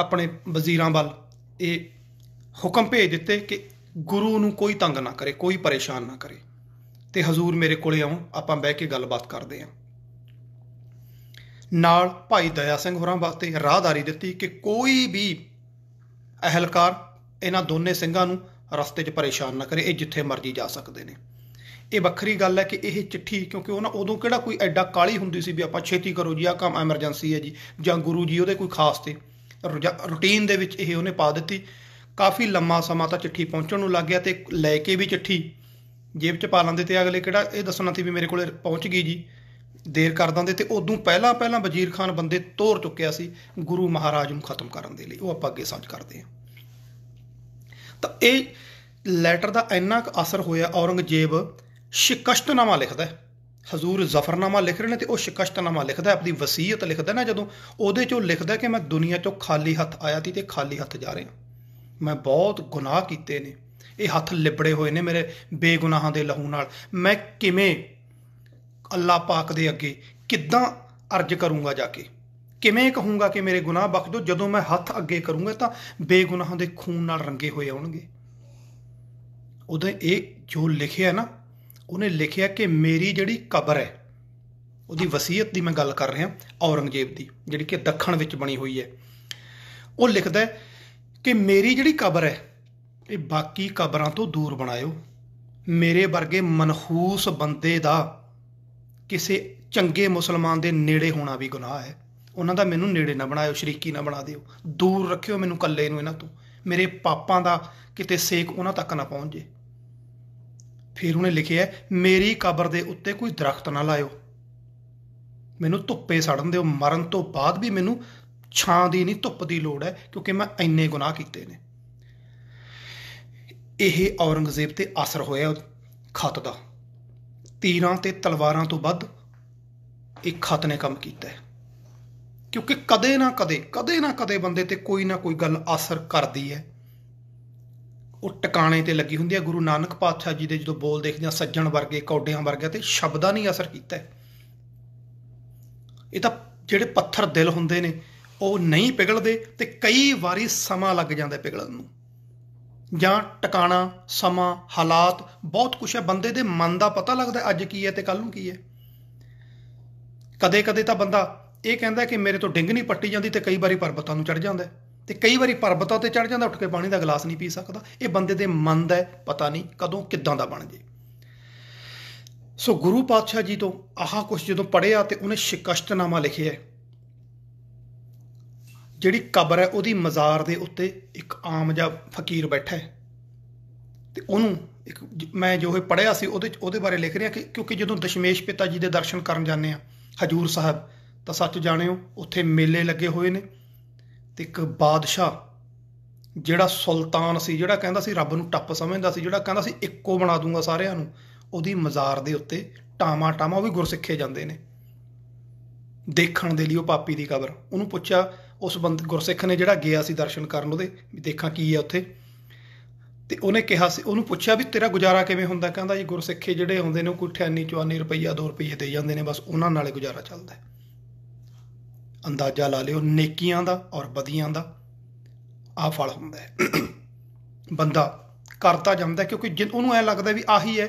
ਆਪਣੇ ਵਜ਼ੀਰਾਂ ਵੱਲ ਇਹ ਹੁਕਮ ਭੇਜ ਦਿੱਤੇ ਕਿ ਗੁਰੂ ਨੂੰ ਕੋਈ ਤੰਗ ਨਾ ਕਰੇ ਕੋਈ ਪਰੇਸ਼ਾਨ ਨਾ ਕਰੇ ਤੇ ਹਜ਼ੂਰ ਮੇਰੇ ਕੋਲੇ ਆਉਂ ਆਪਾਂ ਬਹਿ ਕੇ ਗੱਲਬਾਤ ਕਰਦੇ ਆਂ ਨਾਲ ਭਾਈ ਦਇਆ ਸਿੰਘ ਹੋਰਾਂ ਵਾਸਤੇ ਰਾਹਦਾਰੀ ਦਿੱਤੀ ਕਿ ਕੋਈ ਵੀ ਅਹਲਕਾਰ ਇਹਨਾਂ ਦੋਨੇ ਸਿੰਘਾਂ ਨੂੰ ਰਸਤੇ 'ਚ ਪਰੇਸ਼ਾਨ ਨਾ ਕਰੇ ਇਹ ਜਿੱਥੇ ਮਰਜ਼ੀ ਜਾ ਸਕਦੇ ਨੇ ਇਹ ਵੱਖਰੀ ਗੱਲ ਹੈ ਕਿ ਇਹ ਚਿੱਠੀ ਕਿਉਂਕਿ ਉਹ ਨਾ ਉਦੋਂ ਕਿਹੜਾ ਕੋਈ ਐਡਾ ਕਾਲੀ ਹੁੰਦੀ ਸੀ ਵੀ ਆਪਾਂ ਛੇਤੀ ਕਰੋ ਜੀ ਆ ਕੰਮ ਐਮਰਜੈਂਸੀ ਹੈ ਜੀ ਜਾਂ ਗੁਰੂ ਜੀ ਉਹਦੇ ਕੋਈ ਖਾਸ ਤੇ ਰੁਟੀਨ ਦੇ ਵਿੱਚ ਇਹ ਉਹਨੇ ਪਾ ਦਿੱਤੀ ਕਾਫੀ ਲੰਮਾ ਸਮਾਂ ਤਾਂ ਚਿੱਠੀ ਪਹੁੰਚਣ ਨੂੰ ਲੱਗ ਗਿਆ ਤੇ ਲੈ ਕੇ ਵੀ ਚਿੱਠੀ ਜੇਬ 'ਚ ਪਾ ਲੰਦੇ ਤੇ ਅਗਲੇ ਕਿਹੜਾ ਇਹ ਦੱਸਣਾ ਸੀ ਵੀ ਮੇਰੇ ਕੋਲੇ ਪਹੁੰਚ ਗਈ ਜੀ ਦੇਰ ਕਰ ਦਿੰਦੇ ਤੇ ਉਦੋਂ ਪਹਿਲਾਂ ਪਹਿਲਾਂ ਵਜ਼ੀਰ ਖਾਨ ਬੰਦੇ ਤੋਰ ਚੁੱਕਿਆ ਸੀ ਗੁਰੂ ਮਹਾਰਾਜ ਨੂੰ ਖਤਮ ਕਰਨ ਦੇ ਲਈ ਉਹ ਆਪਾਂ ਅੱਗੇ ਸਾਂਝ ਕਰਦੇ ਹਾਂ ਤਾਂ ਇਹ ਲੈਟਰ ਦਾ ਇੰਨਾ ਅਸਰ ਹੋਇਆ ਔਰੰਗਜ਼ੇਬ ਸ਼ਿਕਸ਼ਤਨਾਮਾ ਲਿਖਦਾ ਹੈ ਹਜ਼ੂਰ ਜ਼ਫਰਨਾਮਾ ਲਿਖ ਰਹੇ ਨੇ ਤੇ ਉਹ ਸ਼ਿਕਸ਼ਤਨਾਮਾ ਲਿਖਦਾ ਆਪਣੀ ਵਸੀਅਤ ਲਿਖਦਾ ਨਾ ਜਦੋਂ ਉਹਦੇ ਚੋਂ ਲਿਖਦਾ ਕਿ ਮੈਂ ਦੁਨੀਆ ਚੋਂ ਖਾਲੀ ਹੱਥ ਆਇਆ ਸੀ ਤੇ ਖਾਲੀ ਹੱਥ ਜਾ ਰਿਹਾ ਮੈਂ ਬਹੁਤ ਗੁਨਾਹ ਕੀਤੇ ਨੇ ਇਹ ਹੱਥ ਲਿਬੜੇ ਹੋਏ ਨੇ ਮੇਰੇ ਬੇਗੁਨਾਹਾਂ ਦੇ ਲਹੂ ਨਾਲ ਮੈਂ ਕਿਵੇਂ ਅੱਲਾਹ ਪਾਕ ਦੇ ਅੱਗੇ ਕਿੱਦਾਂ ਅਰਜ ਕਰੂੰਗਾ ਜਾ ਕੇ ਕਿਵੇਂ ਕਹੂੰਗਾ ਕਿ ਮੇਰੇ ਗੁਨਾਹ ਬਖਸ਼ ਦਿਓ ਜਦੋਂ ਮੈਂ ਹੱਥ ਅੱਗੇ ਕਰੂੰਗਾ ਤਾਂ ਬੇਗੁਨਾਹਾਂ ਦੇ ਖੂਨ ਨਾਲ ਰੰਗੇ ਹੋਏ ਆਉਣਗੇ ਉਦੋਂ ਇਹ ਜੋ ਲਿਖਿਆ ਨਾ ਉਹਨੇ ਲਿਖਿਆ ਕਿ ਮੇਰੀ ਜਿਹੜੀ ਕਬਰ ਹੈ ਉਹਦੀ ਵਸੀਅਤ ਦੀ ਮੈਂ ਗੱਲ ਕਰ ਰਿਹਾ ਔਰੰਗਜ਼ੇਬ ਦੀ ਜਿਹੜੀ ਕਿ ਦੱਖਣ ਵਿੱਚ ਬਣੀ ਹੋਈ ਹੈ ਉਹ ਲਿਖਦਾ ਹੈ ਕਿ ਮੇਰੀ ਜਿਹੜੀ ਕਬਰ ਹੈ ਇਹ ਬਾਕੀ ਕਬਰਾਂ ਤੋਂ ਦੂਰ ਬਣਾਇਓ ਮੇਰੇ ਵਰਗੇ ਮਨਹੂਸ ਬੰਦੇ ਦਾ ਕਿਸੇ ਚੰਗੇ ਮੁਸਲਮਾਨ ਦੇ ਨੇੜੇ ਹੋਣਾ ਵੀ ਗੁਨਾਹ ਹੈ ਉਹਨਾਂ ਦਾ ਮੈਨੂੰ ਨੇੜੇ ਨਾ ਬਣਾਇਓ ਸ਼ਰੀਕੀ ਨਾ ਬਣਾ ਦਿਓ ਦੂਰ ਰੱਖਿਓ ਮੈਨੂੰ ਇਕੱਲੇ ਨੂੰ ਇਹਨਾਂ ਤੋਂ ਮੇਰੇ ਪਾਪਾਂ ਦਾ ਕਿਤੇ ਸੇਕ ਉਹਨਾਂ ਤੱਕ ਨਾ ਪਹੁੰਚੇ ਫਿਰ ਉਹਨੇ ਲਿਖਿਆ ਮੇਰੀ ਕਬਰ ਦੇ ਉੱਤੇ ਕੋਈ ਦਰਖਤ ਨਾ ਲਾਇਓ ਮੈਨੂੰ ਧੁੱਪੇ ਸੜਨ ਦਿਓ ਮਰਨ ਤੋਂ ਬਾਅਦ ਵੀ ਮੈਨੂੰ ਛਾਂ ਦੀ ਨਹੀਂ ਧੁੱਪ ਦੀ ਲੋੜ ਹੈ ਕਿਉਂਕਿ ਮੈਂ ਇੰਨੇ ਗੁਨਾਹ ਕੀਤੇ ਨੇ ਇਹ ਔਰੰਗਜ਼ੇਬ ਤੇ ਅਸਰ ਹੋਇਆ ਖਤ ਦਾ ਤੀਰਾਂ ਤੇ ਤਲਵਾਰਾਂ ਤੋਂ ਵੱਧ ਇਹ ਖਤ ਨੇ ਕੰਮ ਕੀਤਾ ਕਿਉਂਕਿ ਕਦੇ ਨਾ ਕਦੇ ਕਦੇ ਨਾ ਕਦੇ ਬੰਦੇ ਤੇ ਕੋਈ ਨਾ ਕੋਈ ਗੱਲ ਅਸਰ ਕਰਦੀ ਹੈ ਉਹ ਟਿਕਾਣੇ ਤੇ ਲੱਗੀ ਹੁੰਦੀ ਹੈ ਗੁਰੂ ਨਾਨਕ ਪਾਤਸ਼ਾਹ ਜੀ ਦੇ ਜਦੋਂ ਬੋਲ ਦੇਖਦੇ ਆ ਸੱਜਣ ਵਰਗੇ ਕੌਡਿਆਂ ਵਰਗੇ ਤੇ ਸ਼ਬਦਾਂ ਨੇ ਅਸਰ ਕੀਤਾ ਇਹ ਤਾਂ ਜਿਹੜੇ ਪੱਥਰ ਦਿਲ ਹੁੰਦੇ ਨੇ ਉਹ ਨਹੀਂ ਪਿਘਲਦੇ ਤੇ ਕਈ ਵਾਰੀ ਸਮਾਂ ਲੱਗ ਜਾਂਦਾ ਪਿਘਲਣ ਨੂੰ ਜਾਂ ਟਿਕਾਣਾ ਸਮਾਂ ਹਾਲਾਤ ਬਹੁਤ ਕੁਝ ਹੈ ਬੰਦੇ ਦੇ ਮਨ ਦਾ ਪਤਾ ਲੱਗਦਾ ਅੱਜ ਕੀ ਹੈ ਤੇ ਕੱਲ ਨੂੰ ਕੀ ਹੈ ਕਦੇ-ਕਦੇ ਤਾਂ ਬੰਦਾ ਇਹ ਕਹਿੰਦਾ ਕਿ ਮੇਰੇ ਤੋਂ ਡਿੰਗ ਨਹੀਂ ਪੱਟੀ ਜਾਂਦੀ ਤੇ ਕਈ ਵਾਰੀ ਪਰਬਤਾਂ ਨੂੰ ਚੜ ਜਾਂਦਾ ਹੈ ਤੇ ਕਈ ਵਾਰੀ ਪਰਬਤਾਂ ਤੇ ਚੜ ਜਾਂਦਾ ਉੱਠ ਕੇ ਪਾਣੀ ਦਾ ਗਲਾਸ ਨਹੀਂ ਪੀ ਸਕਦਾ ਇਹ ਬੰਦੇ ਦੇ ਮਨ ਦਾ ਪਤਾ ਨਹੀਂ ਕਦੋਂ ਕਿੱਦਾਂ ਦਾ ਬਣ ਜੇ ਸੋ ਗੁਰੂ ਪਾਤਸ਼ਾਹ ਜੀ ਤੋਂ ਆਹ ਕੁਝ ਜਦੋਂ ਪੜਿਆ ਤੇ ਉਹਨੇ ਸ਼ਿਕਸ਼ਤਨਾਮਾ ਲਿਖਿਆ ਜਿਹੜੀ ਕਬਰ ਹੈ ਉਹਦੀ ਮਜ਼ਾਰ ਦੇ ਉੱਤੇ ਇੱਕ ਆਮ ਜਿਹਾ ਫਕੀਰ ਬੈਠਾ ਹੈ ਤੇ ਉਹਨੂੰ ਇੱਕ ਮੈਂ ਜੋ ਇਹ ਪੜਿਆ ਸੀ ਉਹਦੇ ਉਹਦੇ ਬਾਰੇ ਲਿਖ ਰਿਹਾ ਕਿ ਕਿਉਂਕਿ ਜਦੋਂ ਦਸ਼ਮੇਸ਼ ਪਿਤਾ ਜੀ ਦੇ ਦਰਸ਼ਨ ਕਰਨ ਜਾਂਦੇ ਆ ਹਜੂਰ ਸਾਹਿਬ ਤਾਂ ਸੱਚ ਜਾਣਿਓ ਉੱਥੇ ਮੇਲੇ ਲੱਗੇ ਹੋਏ ਨੇ ਤੇ ਇੱਕ ਬਾਦਸ਼ਾਹ ਜਿਹੜਾ ਸੁਲਤਾਨ ਸੀ ਜਿਹੜਾ ਕਹਿੰਦਾ ਸੀ ਰੱਬ ਨੂੰ ਟੱਪ ਸਮਝਦਾ ਸੀ ਜਿਹੜਾ ਕਹਿੰਦਾ ਸੀ ਇੱਕੋ ਬਣਾ ਦੂੰਗਾ ਸਾਰਿਆਂ ਨੂੰ ਉਹਦੀ ਮਜ਼ਾਰ ਦੇ ਉੱਤੇ ਟਾਮਾ ਟਾਮਾ ਉਹ ਵੀ ਗੁਰਸਿੱਖੇ ਜਾਂਦੇ ਨੇ ਦੇਖਣ ਦੇ ਲਈ ਉਹ ਪਾਪੀ ਦੀ ਕਬਰ ਉਹਨੂੰ ਪੁੱਛਿਆ ਉਸ ਬੰਦ ਗੁਰਸਿੱਖ ਨੇ ਜਿਹੜਾ ਗਿਆ ਸੀ ਦਰਸ਼ਨ ਕਰਨ ਉਹਦੇ ਵੀ ਦੇਖਾਂ ਕੀ ਹੈ ਉੱਥੇ ਤੇ ਉਹਨੇ ਕਿਹਾ ਸੀ ਉਹਨੂੰ ਪੁੱਛਿਆ ਵੀ ਤੇਰਾ ਗੁਜ਼ਾਰਾ ਕਿਵੇਂ ਹੁੰਦਾ ਕਹਿੰਦਾ ਜੀ ਗੁਰਸਿੱਖੇ ਜਿਹੜੇ ਆਉਂਦੇ ਨੇ ਉਹ ਕੋਈ 98 94 ਰੁਪਈਆ 2 ਰੁਪਈਏ ਦੇ ਜਾਂਦੇ ਨੇ ਬਸ ਉਹਨਾਂ ਨਾਲੇ ਗੁਜ਼ਾਰਾ ਚੱਲਦਾ ਹੈ ਅੰਦਾਜ਼ਾ ਲਾ ਲਿਓ ਨੇਕੀਆਂ ਦਾ ਔਰ ਬਦੀਆਂ ਦਾ ਆ ਫਲ ਹੁੰਦਾ ਹੈ ਬੰਦਾ ਕਰਤਾ ਜਾਂਦਾ ਕਿਉਂਕਿ ਜਿੰ ਉਹਨੂੰ ਐ ਲੱਗਦਾ ਵੀ ਆਹੀ ਹੈ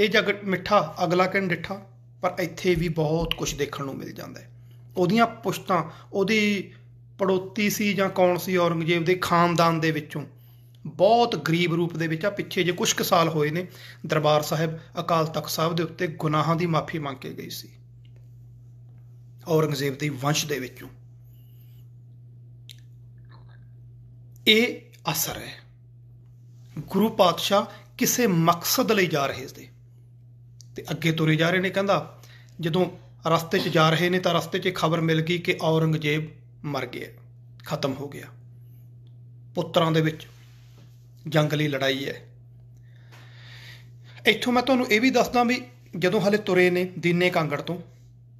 ਇਹ ਜਗ ਮਿੱਠਾ ਅਗਲਾ ਕਿਨ ਡਿੱਠਾ ਪਰ ਇੱਥੇ ਵੀ ਬਹੁਤ ਕੁਝ ਦੇਖਣ ਨੂੰ ਮਿਲ ਜਾਂਦਾ ਹੈ ਉਹਦੀਆਂ ਪੁਸ਼ਤਾਂ ਉਹਦੀ ਪੜੋਤੀ ਸੀ ਜਾਂ ਕੌਣ ਸੀ ਔਰੰਗਜ਼ੇਬ ਦੇ ਖਾਨਦਾਨ ਦੇ ਵਿੱਚੋਂ ਬਹੁਤ ਗਰੀਬ ਰੂਪ ਦੇ ਵਿੱਚ ਆ ਪਿੱਛੇ ਜੇ ਕੁਝ ਸਾਲ ਹੋਏ ਨੇ ਦਰਬਾਰ ਸਾਹਿਬ ਅਕਾਲ ਤਖਤ ਸਾਹਿਬ ਦੇ ਉੱਤੇ ਗੁਨਾਹਾਂ ਦੀ ਮਾਫੀ ਮੰਗ ਕੇ ਗਈ ਸੀ ਔਰੰਗਜ਼ੇਬ ਦੇ ਵੰਸ਼ ਦੇ ਵਿੱਚੋਂ ਇਹ ਅਸਰ ਹੈ ਗੁਰੂ ਪਾਤਸ਼ਾਹ ਕਿਸੇ ਮਕਸਦ ਲਈ ਜਾ ਰਹੇ ਸੀ ਤੇ ਅੱਗੇ ਤੁਰੇ ਜਾ ਰਹੇ ਨੇ ਕਹਿੰਦਾ ਜਦੋਂ ਰਸਤੇ 'ਚ ਜਾ ਰਹੇ ਨੇ ਤਾਂ ਰਸਤੇ 'ਚ ਖਬਰ ਮਿਲ ਗਈ ਕਿ ਔਰੰਗਜ਼ੇਬ ਮਰ ਗਿਆ ਖਤਮ ਹੋ ਗਿਆ ਪੁੱਤਰਾਂ ਦੇ ਵਿੱਚ ਜੰਗ ਲਈ ਲੜਾਈ ਹੈ ਇੱਥੋਂ ਮੈਂ ਤੁਹਾਨੂੰ ਇਹ ਵੀ ਦੱਸਦਾ ਵੀ ਜਦੋਂ ਹਲੇ ਤੁਰੇ ਨੇ ਦੀਨੇ ਕਾਂਗੜ ਤੋਂ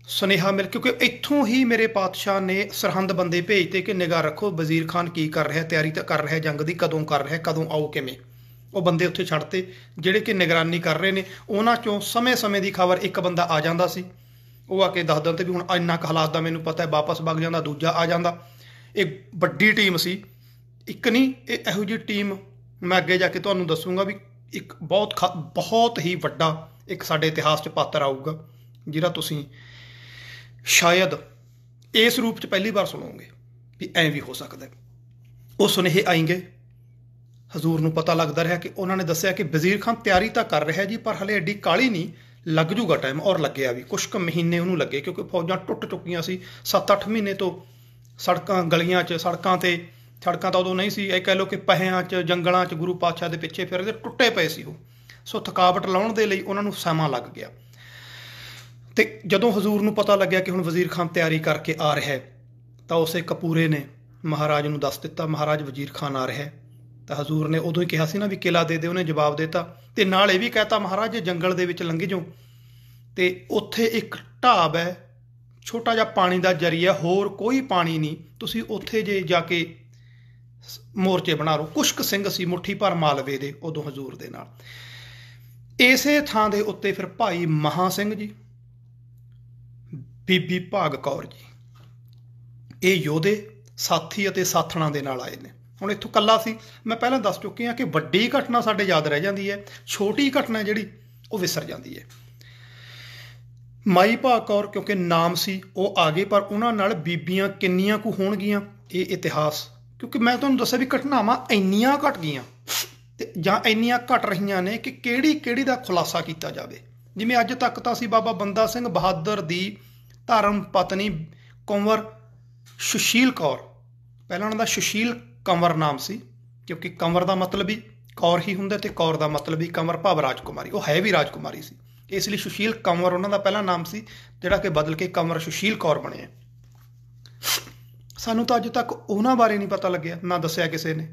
ਸੁਨੇਹਾ ਮਿਲ ਕਿਉਂਕਿ ਇੱਥੋਂ ਹੀ ਮੇਰੇ ਪਾਤਸ਼ਾਹ ਨੇ ਸਰਹੰਦ ਬੰਦੇ ਭੇਜਤੇ ਕਿ ਨਿਗਾਹ ਰੱਖੋ ਵਜ਼ੀਰ ਖਾਨ ਕੀ ਕਰ ਰਿਹਾ ਤਿਆਰੀ ਤਾਂ ਕਰ ਰਿਹਾ ਜੰਗ ਦੀ ਕਦੋਂ ਕਰ ਰਿਹਾ ਕਦੋਂ ਆਉ ਕਿਵੇਂ ਉਹ ਬੰਦੇ ਉੱਥੇ ਛੱਡਤੇ ਜਿਹੜੇ ਕਿ ਨਿਗਰਾਨੀ ਕਰ ਰਹੇ ਨੇ ਉਹਨਾਂ ਚੋਂ ਸਮੇਂ-ਸਮੇਂ ਦੀ ਖਬਰ ਇੱਕ ਬੰਦਾ ਆ ਜਾਂਦਾ ਸੀ ਉਹ ਆ ਕੇ ਦੱਸ ਤੇ ਵੀ ਹੁਣ ਇੰਨਾ ਕੁ ਹਾਲਾਤ ਦਾ ਮੈਨੂੰ ਪਤਾ ਹੈ ਵਾਪਸ ਵਗ ਜਾਂਦਾ ਦੂਜਾ ਆ ਜਾਂਦਾ ਇਹ ਵੱਡੀ ਟੀਮ ਸੀ ਇੱਕ ਨਹੀਂ ਇਹ ਇਹੋ ਜਿਹੀ ਟੀਮ ਮੈਂ ਅੱਗੇ ਜਾ ਕੇ ਤੁਹਾਨੂੰ ਦੱਸੂਗਾ ਵੀ ਇੱਕ ਬਹੁਤ ਬਹੁਤ ਹੀ ਵੱਡਾ ਇੱਕ ਸਾਡੇ ਇਤਿਹਾਸ 'ਚ ਪਾਤਰ ਆਊਗਾ ਜਿਹੜਾ ਤੁਸੀਂ ਸ਼ਾਇਦ ਇਸ ਰੂਪ 'ਚ ਪਹਿਲੀ ਵਾਰ ਸੁਣੋਗੇ ਵੀ ਐਂ ਵੀ ਹੋ ਸਕਦਾ ਉਹ ਸੁਨੇਹੇ ਆਏਗੇ ਹਜ਼ੂਰ ਨੂੰ ਪਤਾ ਲੱਗਦਾ ਰਿਹਾ ਕਿ ਉਹਨਾਂ ਨੇ ਦੱਸਿਆ ਕਿ ਵਜ਼ੀਰ ਖਾਨ ਤਿਆਰੀ ਤਾਂ ਕਰ ਰਿਹਾ ਜੀ ਪਰ ਹਲੇ ਐਡੀ ਕਾਲੀ ਨਹੀਂ ਲੱਗ ਜੂਗਾ ਟਾਈਮ ਔਰ ਲੱਗਿਆ ਵੀ ਕੁਝ ਕੁ ਮਹੀਨੇ ਉਹਨੂੰ ਲੱਗੇ ਕਿਉਂਕਿ ਫੌਜਾਂ ਟੁੱਟ ਚੁੱਕੀਆਂ ਸੀ 7-8 ਮਹੀਨੇ ਤੋਂ ਸੜਕਾਂ ਗਲੀਆਂ 'ਚ ਸੜਕਾਂ ਤੇ ਸੜਕਾਂ ਤਾਂ ਉਦੋਂ ਨਹੀਂ ਸੀ ਇਹ ਕਹਿ ਲੋ ਕਿ ਪਹਿਆਂ 'ਚ ਜੰਗਲਾਂ 'ਚ ਗੁਰੂ ਪਾਤਸ਼ਾਹ ਦੇ ਪਿੱਛੇ ਫਿਰਦੇ ਟੁੱਟੇ ਪਏ ਸੀ ਉਹ ਸੋ ਥਕਾਵਟ ਲਾਉਣ ਦੇ ਲਈ ਉਹਨਾਂ ਨੂੰ ਸਮਾਂ ਲੱਗ ਗਿਆ ਤੇ ਜਦੋਂ ਹਜ਼ੂਰ ਨੂੰ ਪਤਾ ਲੱਗਿਆ ਕਿ ਹੁਣ ਵਜ਼ੀਰ ਖਾਨ ਤਿਆਰੀ ਕਰਕੇ ਆ ਰਿਹਾ ਹੈ ਤਾਂ ਉਸੇ ਕਪੂਰੇ ਨੇ ਮਹਾਰਾਜ ਨੂੰ ਦੱਸ ਦਿੱਤਾ ਮਹਾਰਾਜ ਵਜ਼ੀਰ ਖਾਨ ਆ ਰਿਹਾ ਹੈ ਤਾਂ ਹਜ਼ੂਰ ਨੇ ਉਦੋਂ ਹੀ ਕਿਹਾ ਸੀ ਨਾ ਵੀ ਕਿਲਾ ਦੇ ਦੇ ਉਹਨੇ ਜਵਾਬ ਦਿੱਤਾ ਤੇ ਨਾਲ ਇਹ ਵੀ ਕਹਿਤਾ ਮਹਾਰਾਜ ਜੰਗਲ ਦੇ ਵਿੱਚ ਲੰਘ ਜਾਓ ਤੇ ਉੱਥੇ ਇੱਕ ਢਾਬ ਹੈ ਛੋਟਾ ਜਿਹਾ ਪਾਣੀ ਦਾ ਜਰੀਆ ਹੋਰ ਕੋਈ ਪਾਣੀ ਨਹੀਂ ਤੁਸੀਂ ਉੱਥੇ ਜੇ ਜਾ ਕੇ ਮੋਰਚੇ ਬਣਾ ਲਓ ਕੁਸ਼ਕ ਸਿੰਘ ਸੀ ਮੁੱਠੀ ਭਰ ਮਾਲਵੇ ਦੇ ਉਦੋਂ ਹਜ਼ੂਰ ਦੇ ਨਾਲ ਇਸੇ ਥਾਂ ਦੇ ਉੱਤੇ ਫਿਰ ਭਾਈ ਮਹਾ ਸਿੰਘ ਜੀ ਬੀਬੀ ਭਾਗ ਕੌਰ ਜੀ ਇਹ ਯੋਧੇ ਸਾਥੀ ਅਤੇ ਸਾਥਣਾ ਦੇ ਨਾਲ ਆਏ ਨੇ ਹੁਣ ਇੱਥੋਂ ਕੱਲਾ ਸੀ ਮੈਂ ਪਹਿਲਾਂ ਦੱਸ ਚੁੱਕੀ ਹਾਂ ਕਿ ਵੱਡੀ ਘਟਨਾ ਸਾਡੇ ਯਾਦ ਰਹਿ ਜਾਂਦੀ ਹੈ ਛੋਟੀ ਘਟਨਾ ਜਿਹੜੀ ਉਹ ਵਿਸਰ ਜਾਂਦੀ ਹੈ ਮਾਈ ਭਾਗ ਕੌਰ ਕਿਉਂਕਿ ਨਾਮ ਸੀ ਉਹ ਆਗੇ ਪਰ ਉਹਨਾਂ ਨਾਲ ਬੀਬੀਆਂ ਕਿੰਨੀਆਂ ਕੁ ਹੋਣਗੀਆਂ ਇਹ ਇਤਿਹਾਸ ਕਿਉਂਕਿ ਮੈਂ ਤੁਹਾਨੂੰ ਦੱਸਿਆ ਵੀ ਘਟਨਾਵਾਂ ਇੰਨੀਆਂ ਘਟ ਗਈਆਂ ਤੇ ਜਾਂ ਇੰਨੀਆਂ ਘਟ ਰਹੀਆਂ ਨੇ ਕਿ ਕਿਹੜੀ ਕਿਹੜੀ ਦਾ ਖੁਲਾਸਾ ਕੀਤਾ ਜਾਵੇ ਜਿਵੇਂ ਅੱਜ ਤੱਕ ਤਾਂ ਅਸੀਂ ਬਾਬਾ ਬੰਦਾ ਸਿੰਘ ਬਹਾਦਰ ਦੀ ਧਰਮ ਪਤਨੀ ਕੁੰਵਰ ਸੁਸ਼ੀਲ ਕੌਰ ਪਹਿਲਾਂ ਉਹਨਾਂ ਦਾ ਸੁਸ਼ੀਲ ਕੰਵਰ ਨਾਮ ਸੀ ਕਿਉਂਕਿ ਕੰਵਰ ਦਾ ਮਤਲਬ ਹੀ ਕੌਰ ਹੀ ਹੁੰਦਾ ਤੇ ਕੌਰ ਦਾ ਮਤਲਬ ਹੀ ਕੰਵਰ ਭਾਵ ਰਾਜਕੁਮਾਰੀ ਉਹ ਹੈ ਵੀ ਰਾਜਕੁਮਾਰੀ ਸੀ ਇਸ ਲਈ ਸੁਸ਼ੀਲ ਕੰਵਰ ਉਹਨਾਂ ਦਾ ਪਹਿਲਾ ਨਾਮ ਸੀ ਜਿਹੜਾ ਕਿ ਬਦਲ ਕੇ ਕੰਵਰ ਸੁਸ਼ੀਲ ਕੌਰ ਬਣਿਆ ਸਾਨੂੰ ਤਾਂ ਅਜੇ ਤੱਕ ਉਹਨਾਂ ਬਾਰੇ ਨਹੀਂ ਪਤਾ ਲੱਗਿਆ ਨਾ ਦੱਸਿਆ ਕਿਸੇ ਨੇ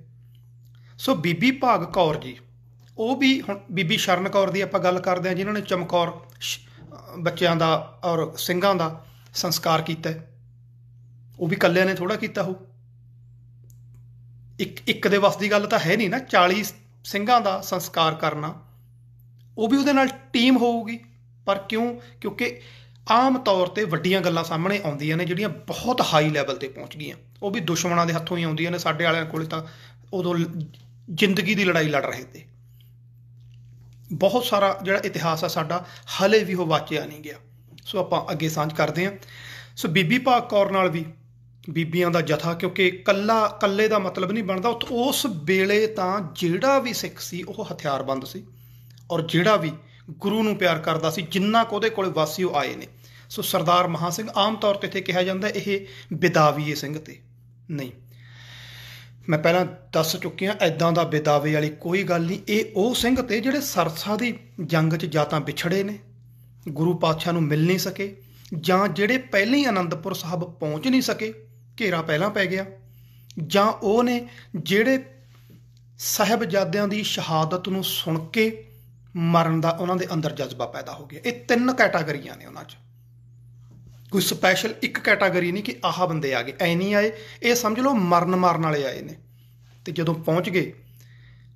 ਸੋ ਬੀਬੀ ਭਾਗ ਕੌਰ ਜੀ ਉਹ ਵੀ ਹੁਣ ਬੀਬੀ ਸ਼ਰਨ ਕੌਰ ਦੀ ਆਪਾਂ ਗੱਲ ਕਰਦੇ ਆ ਜਿਨ੍ਹਾਂ ਨੇ ਚਮਕੌਰ ਬੱਚਿਆਂ ਦਾ ਔਰ ਸਿੰਘਾਂ ਦਾ ਸੰਸਕਾਰ ਕੀਤਾ ਉਹ ਵੀ ਕੱਲਿਆਂ ਨੇ ਥੋੜਾ ਕੀਤਾ ਹੋ ਇੱਕ ਇੱਕ ਦੇ ਵਸ ਦੀ ਗੱਲ ਤਾਂ ਹੈ ਨਹੀਂ ਨਾ 40 ਸਿੰਘਾਂ ਦਾ ਸੰਸਕਾਰ ਕਰਨਾ ਉਹ ਵੀ ਉਹਦੇ ਨਾਲ ਟੀਮ ਹੋਊਗੀ ਪਰ ਕਿਉਂ ਕਿਉਂਕਿ ਆਮ ਤੌਰ ਤੇ ਵੱਡੀਆਂ ਗੱਲਾਂ ਸਾਹਮਣੇ ਆਉਂਦੀਆਂ ਨੇ ਜਿਹੜੀਆਂ ਬਹੁਤ ਹਾਈ ਲੈਵਲ ਤੇ ਪਹੁੰਚ ਗਈਆਂ ਉਹ ਵੀ ਦੁਸ਼ਮਣਾਂ ਦੇ ਹੱਥੋਂ ਹੀ ਆਉਂਦੀਆਂ ਨੇ ਸਾਡੇ ਵਾਲਿਆਂ ਕੋਲੇ ਤਾਂ ਉਦੋਂ ਜ਼ਿੰਦਗੀ ਦੀ ਲੜਾਈ ਲੜ ਰਹੇ ਤੇ ਬਹੁਤ ਸਾਰਾ ਜਿਹੜਾ ਇਤਿਹਾਸ ਆ ਸਾਡਾ ਹਲੇ ਵੀ ਉਹ ਵਾਚਿਆ ਨਹੀਂ ਗਿਆ ਸੋ ਆਪਾਂ ਅੱਗੇ ਸਾਂਝ ਕਰਦੇ ਹਾਂ ਸੋ ਬੀਬੀ ਭਾਗ ਕੌਰ ਨਾਲ ਵੀ ਬੀਬੀਆਂ ਦਾ ਜਥਾ ਕਿਉਂਕਿ ਕੱਲਾ ਕੱਲੇ ਦਾ ਮਤਲਬ ਨਹੀਂ ਬਣਦਾ ਉਸ ਵੇਲੇ ਤਾਂ ਜਿਹੜਾ ਵੀ ਸਿੱਖ ਸੀ ਉਹ ਹਥਿਆਰਬੰਦ ਸੀ ਔਰ ਜਿਹੜਾ ਵੀ ਗੁਰੂ ਨੂੰ ਪਿਆਰ ਕਰਦਾ ਸੀ ਜਿੰਨਾ ਕੋ ਉਹਦੇ ਕੋਲੇ ਵਾਸੀਓ ਆਏ ਨੇ ਸੋ ਸਰਦਾਰ ਮਹਾ ਸਿੰਘ ਆਮ ਤੌਰ ਤੇ ਇੱਥੇ ਕਿਹਾ ਜਾਂਦਾ ਇਹ ਬਿਦਾਵੀਏ ਸਿੰਘ ਤੇ ਨਹੀਂ ਮੈਂ ਪਹਿਲਾਂ ਦੱਸ ਚੁੱਕਿਆ ਐਦਾਂ ਦਾ ਬਿਦਾਵੇ ਵਾਲੀ ਕੋਈ ਗੱਲ ਨਹੀਂ ਇਹ ਉਹ ਸਿੰਘ ਤੇ ਜਿਹੜੇ ਸਰਸਾ ਦੀ ਜੰਗ 'ਚ ਜਾਂ ਤਾਂ ਵਿਛੜੇ ਨੇ ਗੁਰੂ ਪਾਤਸ਼ਾਹ ਨੂੰ ਮਿਲ ਨਹੀਂ ਸਕੇ ਜਾਂ ਜਿਹੜੇ ਪਹਿਲੇ ਹੀ ਅਨੰਦਪੁਰ ਸਾਹਿਬ ਪਹੁੰਚ ਨਹੀਂ ਸਕੇ ਘੇਰਾ ਪਹਿਲਾਂ ਪੈ ਗਿਆ ਜਾਂ ਉਹ ਨੇ ਜਿਹੜੇ ਸਹਿਬਜ਼ਾਦਿਆਂ ਦੀ ਸ਼ਹਾਦਤ ਨੂੰ ਸੁਣ ਕੇ ਮਰਨ ਦਾ ਉਹਨਾਂ ਦੇ ਅੰਦਰ ਜਜ਼ਬਾ ਪੈਦਾ ਹੋ ਗਿਆ ਇਹ ਤਿੰਨ ਕੈਟਾਗਰੀਆਂ ਨੇ ਉਹਨਾਂ 'ਚ ਕੋਈ ਸਪੈਸ਼ਲ ਇੱਕ ਕੈਟਾਗਰੀ ਨਹੀਂ ਕਿ ਆਹ ਬੰਦੇ ਆ ਗਏ ਐ ਨਹੀਂ ਆਏ ਇਹ ਸਮਝ ਲਓ ਮਰਨ ਮਾਰਨ ਵਾਲੇ ਆਏ ਨੇ ਤੇ ਜਦੋਂ ਪਹੁੰਚ ਗਏ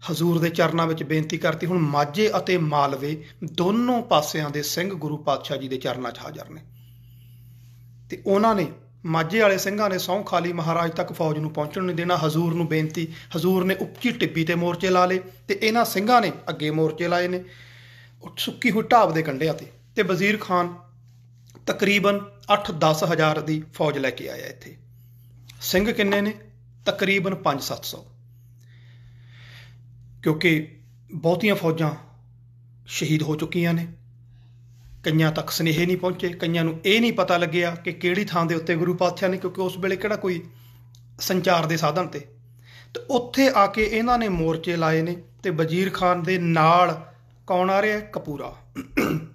ਹਜ਼ੂਰ ਦੇ ਚਰਨਾਂ ਵਿੱਚ ਬੇਨਤੀ ਕਰਤੀ ਹੁਣ ਮਾਝੇ ਅਤੇ ਮਾਲਵੇ ਦੋਨੋਂ ਪਾਸਿਆਂ ਦੇ ਸਿੰਘ ਗੁਰੂ ਪਾਤਸ਼ਾਹ ਜੀ ਦੇ ਚਰਨਾਂ 'ਚ ਹਾਜ਼ਰ ਨੇ ਤੇ ਉਹਨਾਂ ਨੇ ਮਾਝੇ ਵਾਲੇ ਸਿੰਘਾਂ ਨੇ ਸੌਂ ਖਾਲੀ ਮਹਾਰਾਜ ਤੱਕ ਫੌਜ ਨੂੰ ਪਹੁੰਚਣ ਨਹੀਂ ਦੇਣਾ ਹਜ਼ੂਰ ਨੂੰ ਬੇਨਤੀ ਹਜ਼ੂਰ ਨੇ ਉੱਚੀ ਟਿੱਬੀ ਤੇ ਮੋਰਚੇ ਲਾ ਲਏ ਤੇ ਇਹਨਾਂ ਸਿੰਘਾਂ ਨੇ ਅੱਗੇ ਮੋਰਚੇ ਲਾਏ ਨੇ ਸੁੱਕੀ ਹੋਈ ਢਾਬ ਦੇ ਕੰਢਿਆਂ ਤੇ ਤੇ ਵਜ਼ੀਰ ਖਾਨ ਤਕਰੀਬਨ 8-10 ਹਜ਼ਾਰ ਦੀ ਫੌਜ ਲੈ ਕੇ ਆਇਆ ਇੱਥੇ ਸਿੰਘ ਕਿੰਨੇ ਨੇ ਤਕਰੀਬਨ 5-700 ਕਿਉਂਕਿ ਬਹੁਤੀਆਂ ਫੌਜਾਂ ਸ਼ਹੀਦ ਹੋ ਚੁੱਕੀਆਂ ਨੇ ਕਈਆਂ ਤੱਕ ਸੁਨੇਹੇ ਨਹੀਂ ਪਹੁੰਚੇ ਕਈਆਂ ਨੂੰ ਇਹ ਨਹੀਂ ਪਤਾ ਲੱਗਿਆ ਕਿ ਕਿਹੜੀ ਥਾਂ ਦੇ ਉੱਤੇ ਗੁਰੂ ਪਾਤਸ਼ਾਹ ਨੇ ਕਿਉਂਕਿ ਉਸ ਵੇਲੇ ਕਿਹੜਾ ਕੋਈ ਸੰਚਾਰ ਦੇ ਸਾਧਨ ਤੇ ਤੇ ਉੱਥੇ ਆ ਕੇ ਇਹਨਾਂ ਨੇ ਮੋਰਚੇ ਲਾਏ ਨੇ ਤੇ ਵਜ਼ੀਰ ਖਾਨ ਦੇ ਨਾਲ ਕੌਣ ਆ ਰਿਹਾ ਕਪੂਰਾ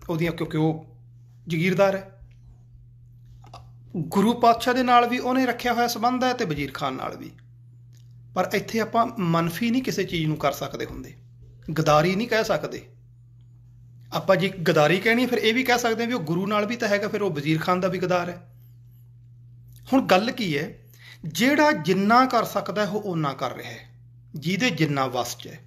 ਉਹਦੀਆਂ ਕਿਉਂਕਿ ਉਹ ਜ਼ਗੀਰਦਾਰ ਹੈ ਗੁਰੂ ਪਾਤਸ਼ਾਹ ਦੇ ਨਾਲ ਵੀ ਉਹਨੇ ਰੱਖਿਆ ਹੋਇਆ ਸਬੰਧ ਹੈ ਤੇ ਵਜ਼ੀਰ ਖਾਨ ਨਾਲ ਵੀ ਪਰ ਇੱਥੇ ਆਪਾਂ ਮੰਨਫੀ ਨਹੀਂ ਕਿਸੇ ਚੀਜ਼ ਨੂੰ ਕਰ ਸਕਦੇ ਹੁੰਦੇ ਗਦਾਰੀ ਨਹੀਂ ਕਹਿ ਸਕਦੇ ਆਪਾਂ ਜੀ ਗਦਾਰੀ ਕਹਿਣੀ ਫਿਰ ਇਹ ਵੀ ਕਹਿ ਸਕਦੇ ਆ ਵੀ ਉਹ ਗੁਰੂ ਨਾਲ ਵੀ ਤਾਂ ਹੈਗਾ ਫਿਰ ਉਹ ਵਜ਼ੀਰ ਖਾਨ ਦਾ ਵੀ ਗਦਾਰ ਹੈ ਹੁਣ ਗੱਲ ਕੀ ਹੈ ਜਿਹੜਾ ਜਿੰਨਾ ਕਰ ਸਕਦਾ ਹੈ ਉਹ ਉਹਨਾਂ ਕਰ ਰਿਹਾ ਹੈ ਜਿਹਦੇ ਜਿੰਨਾ ਵਸ 'ਚ ਹੈ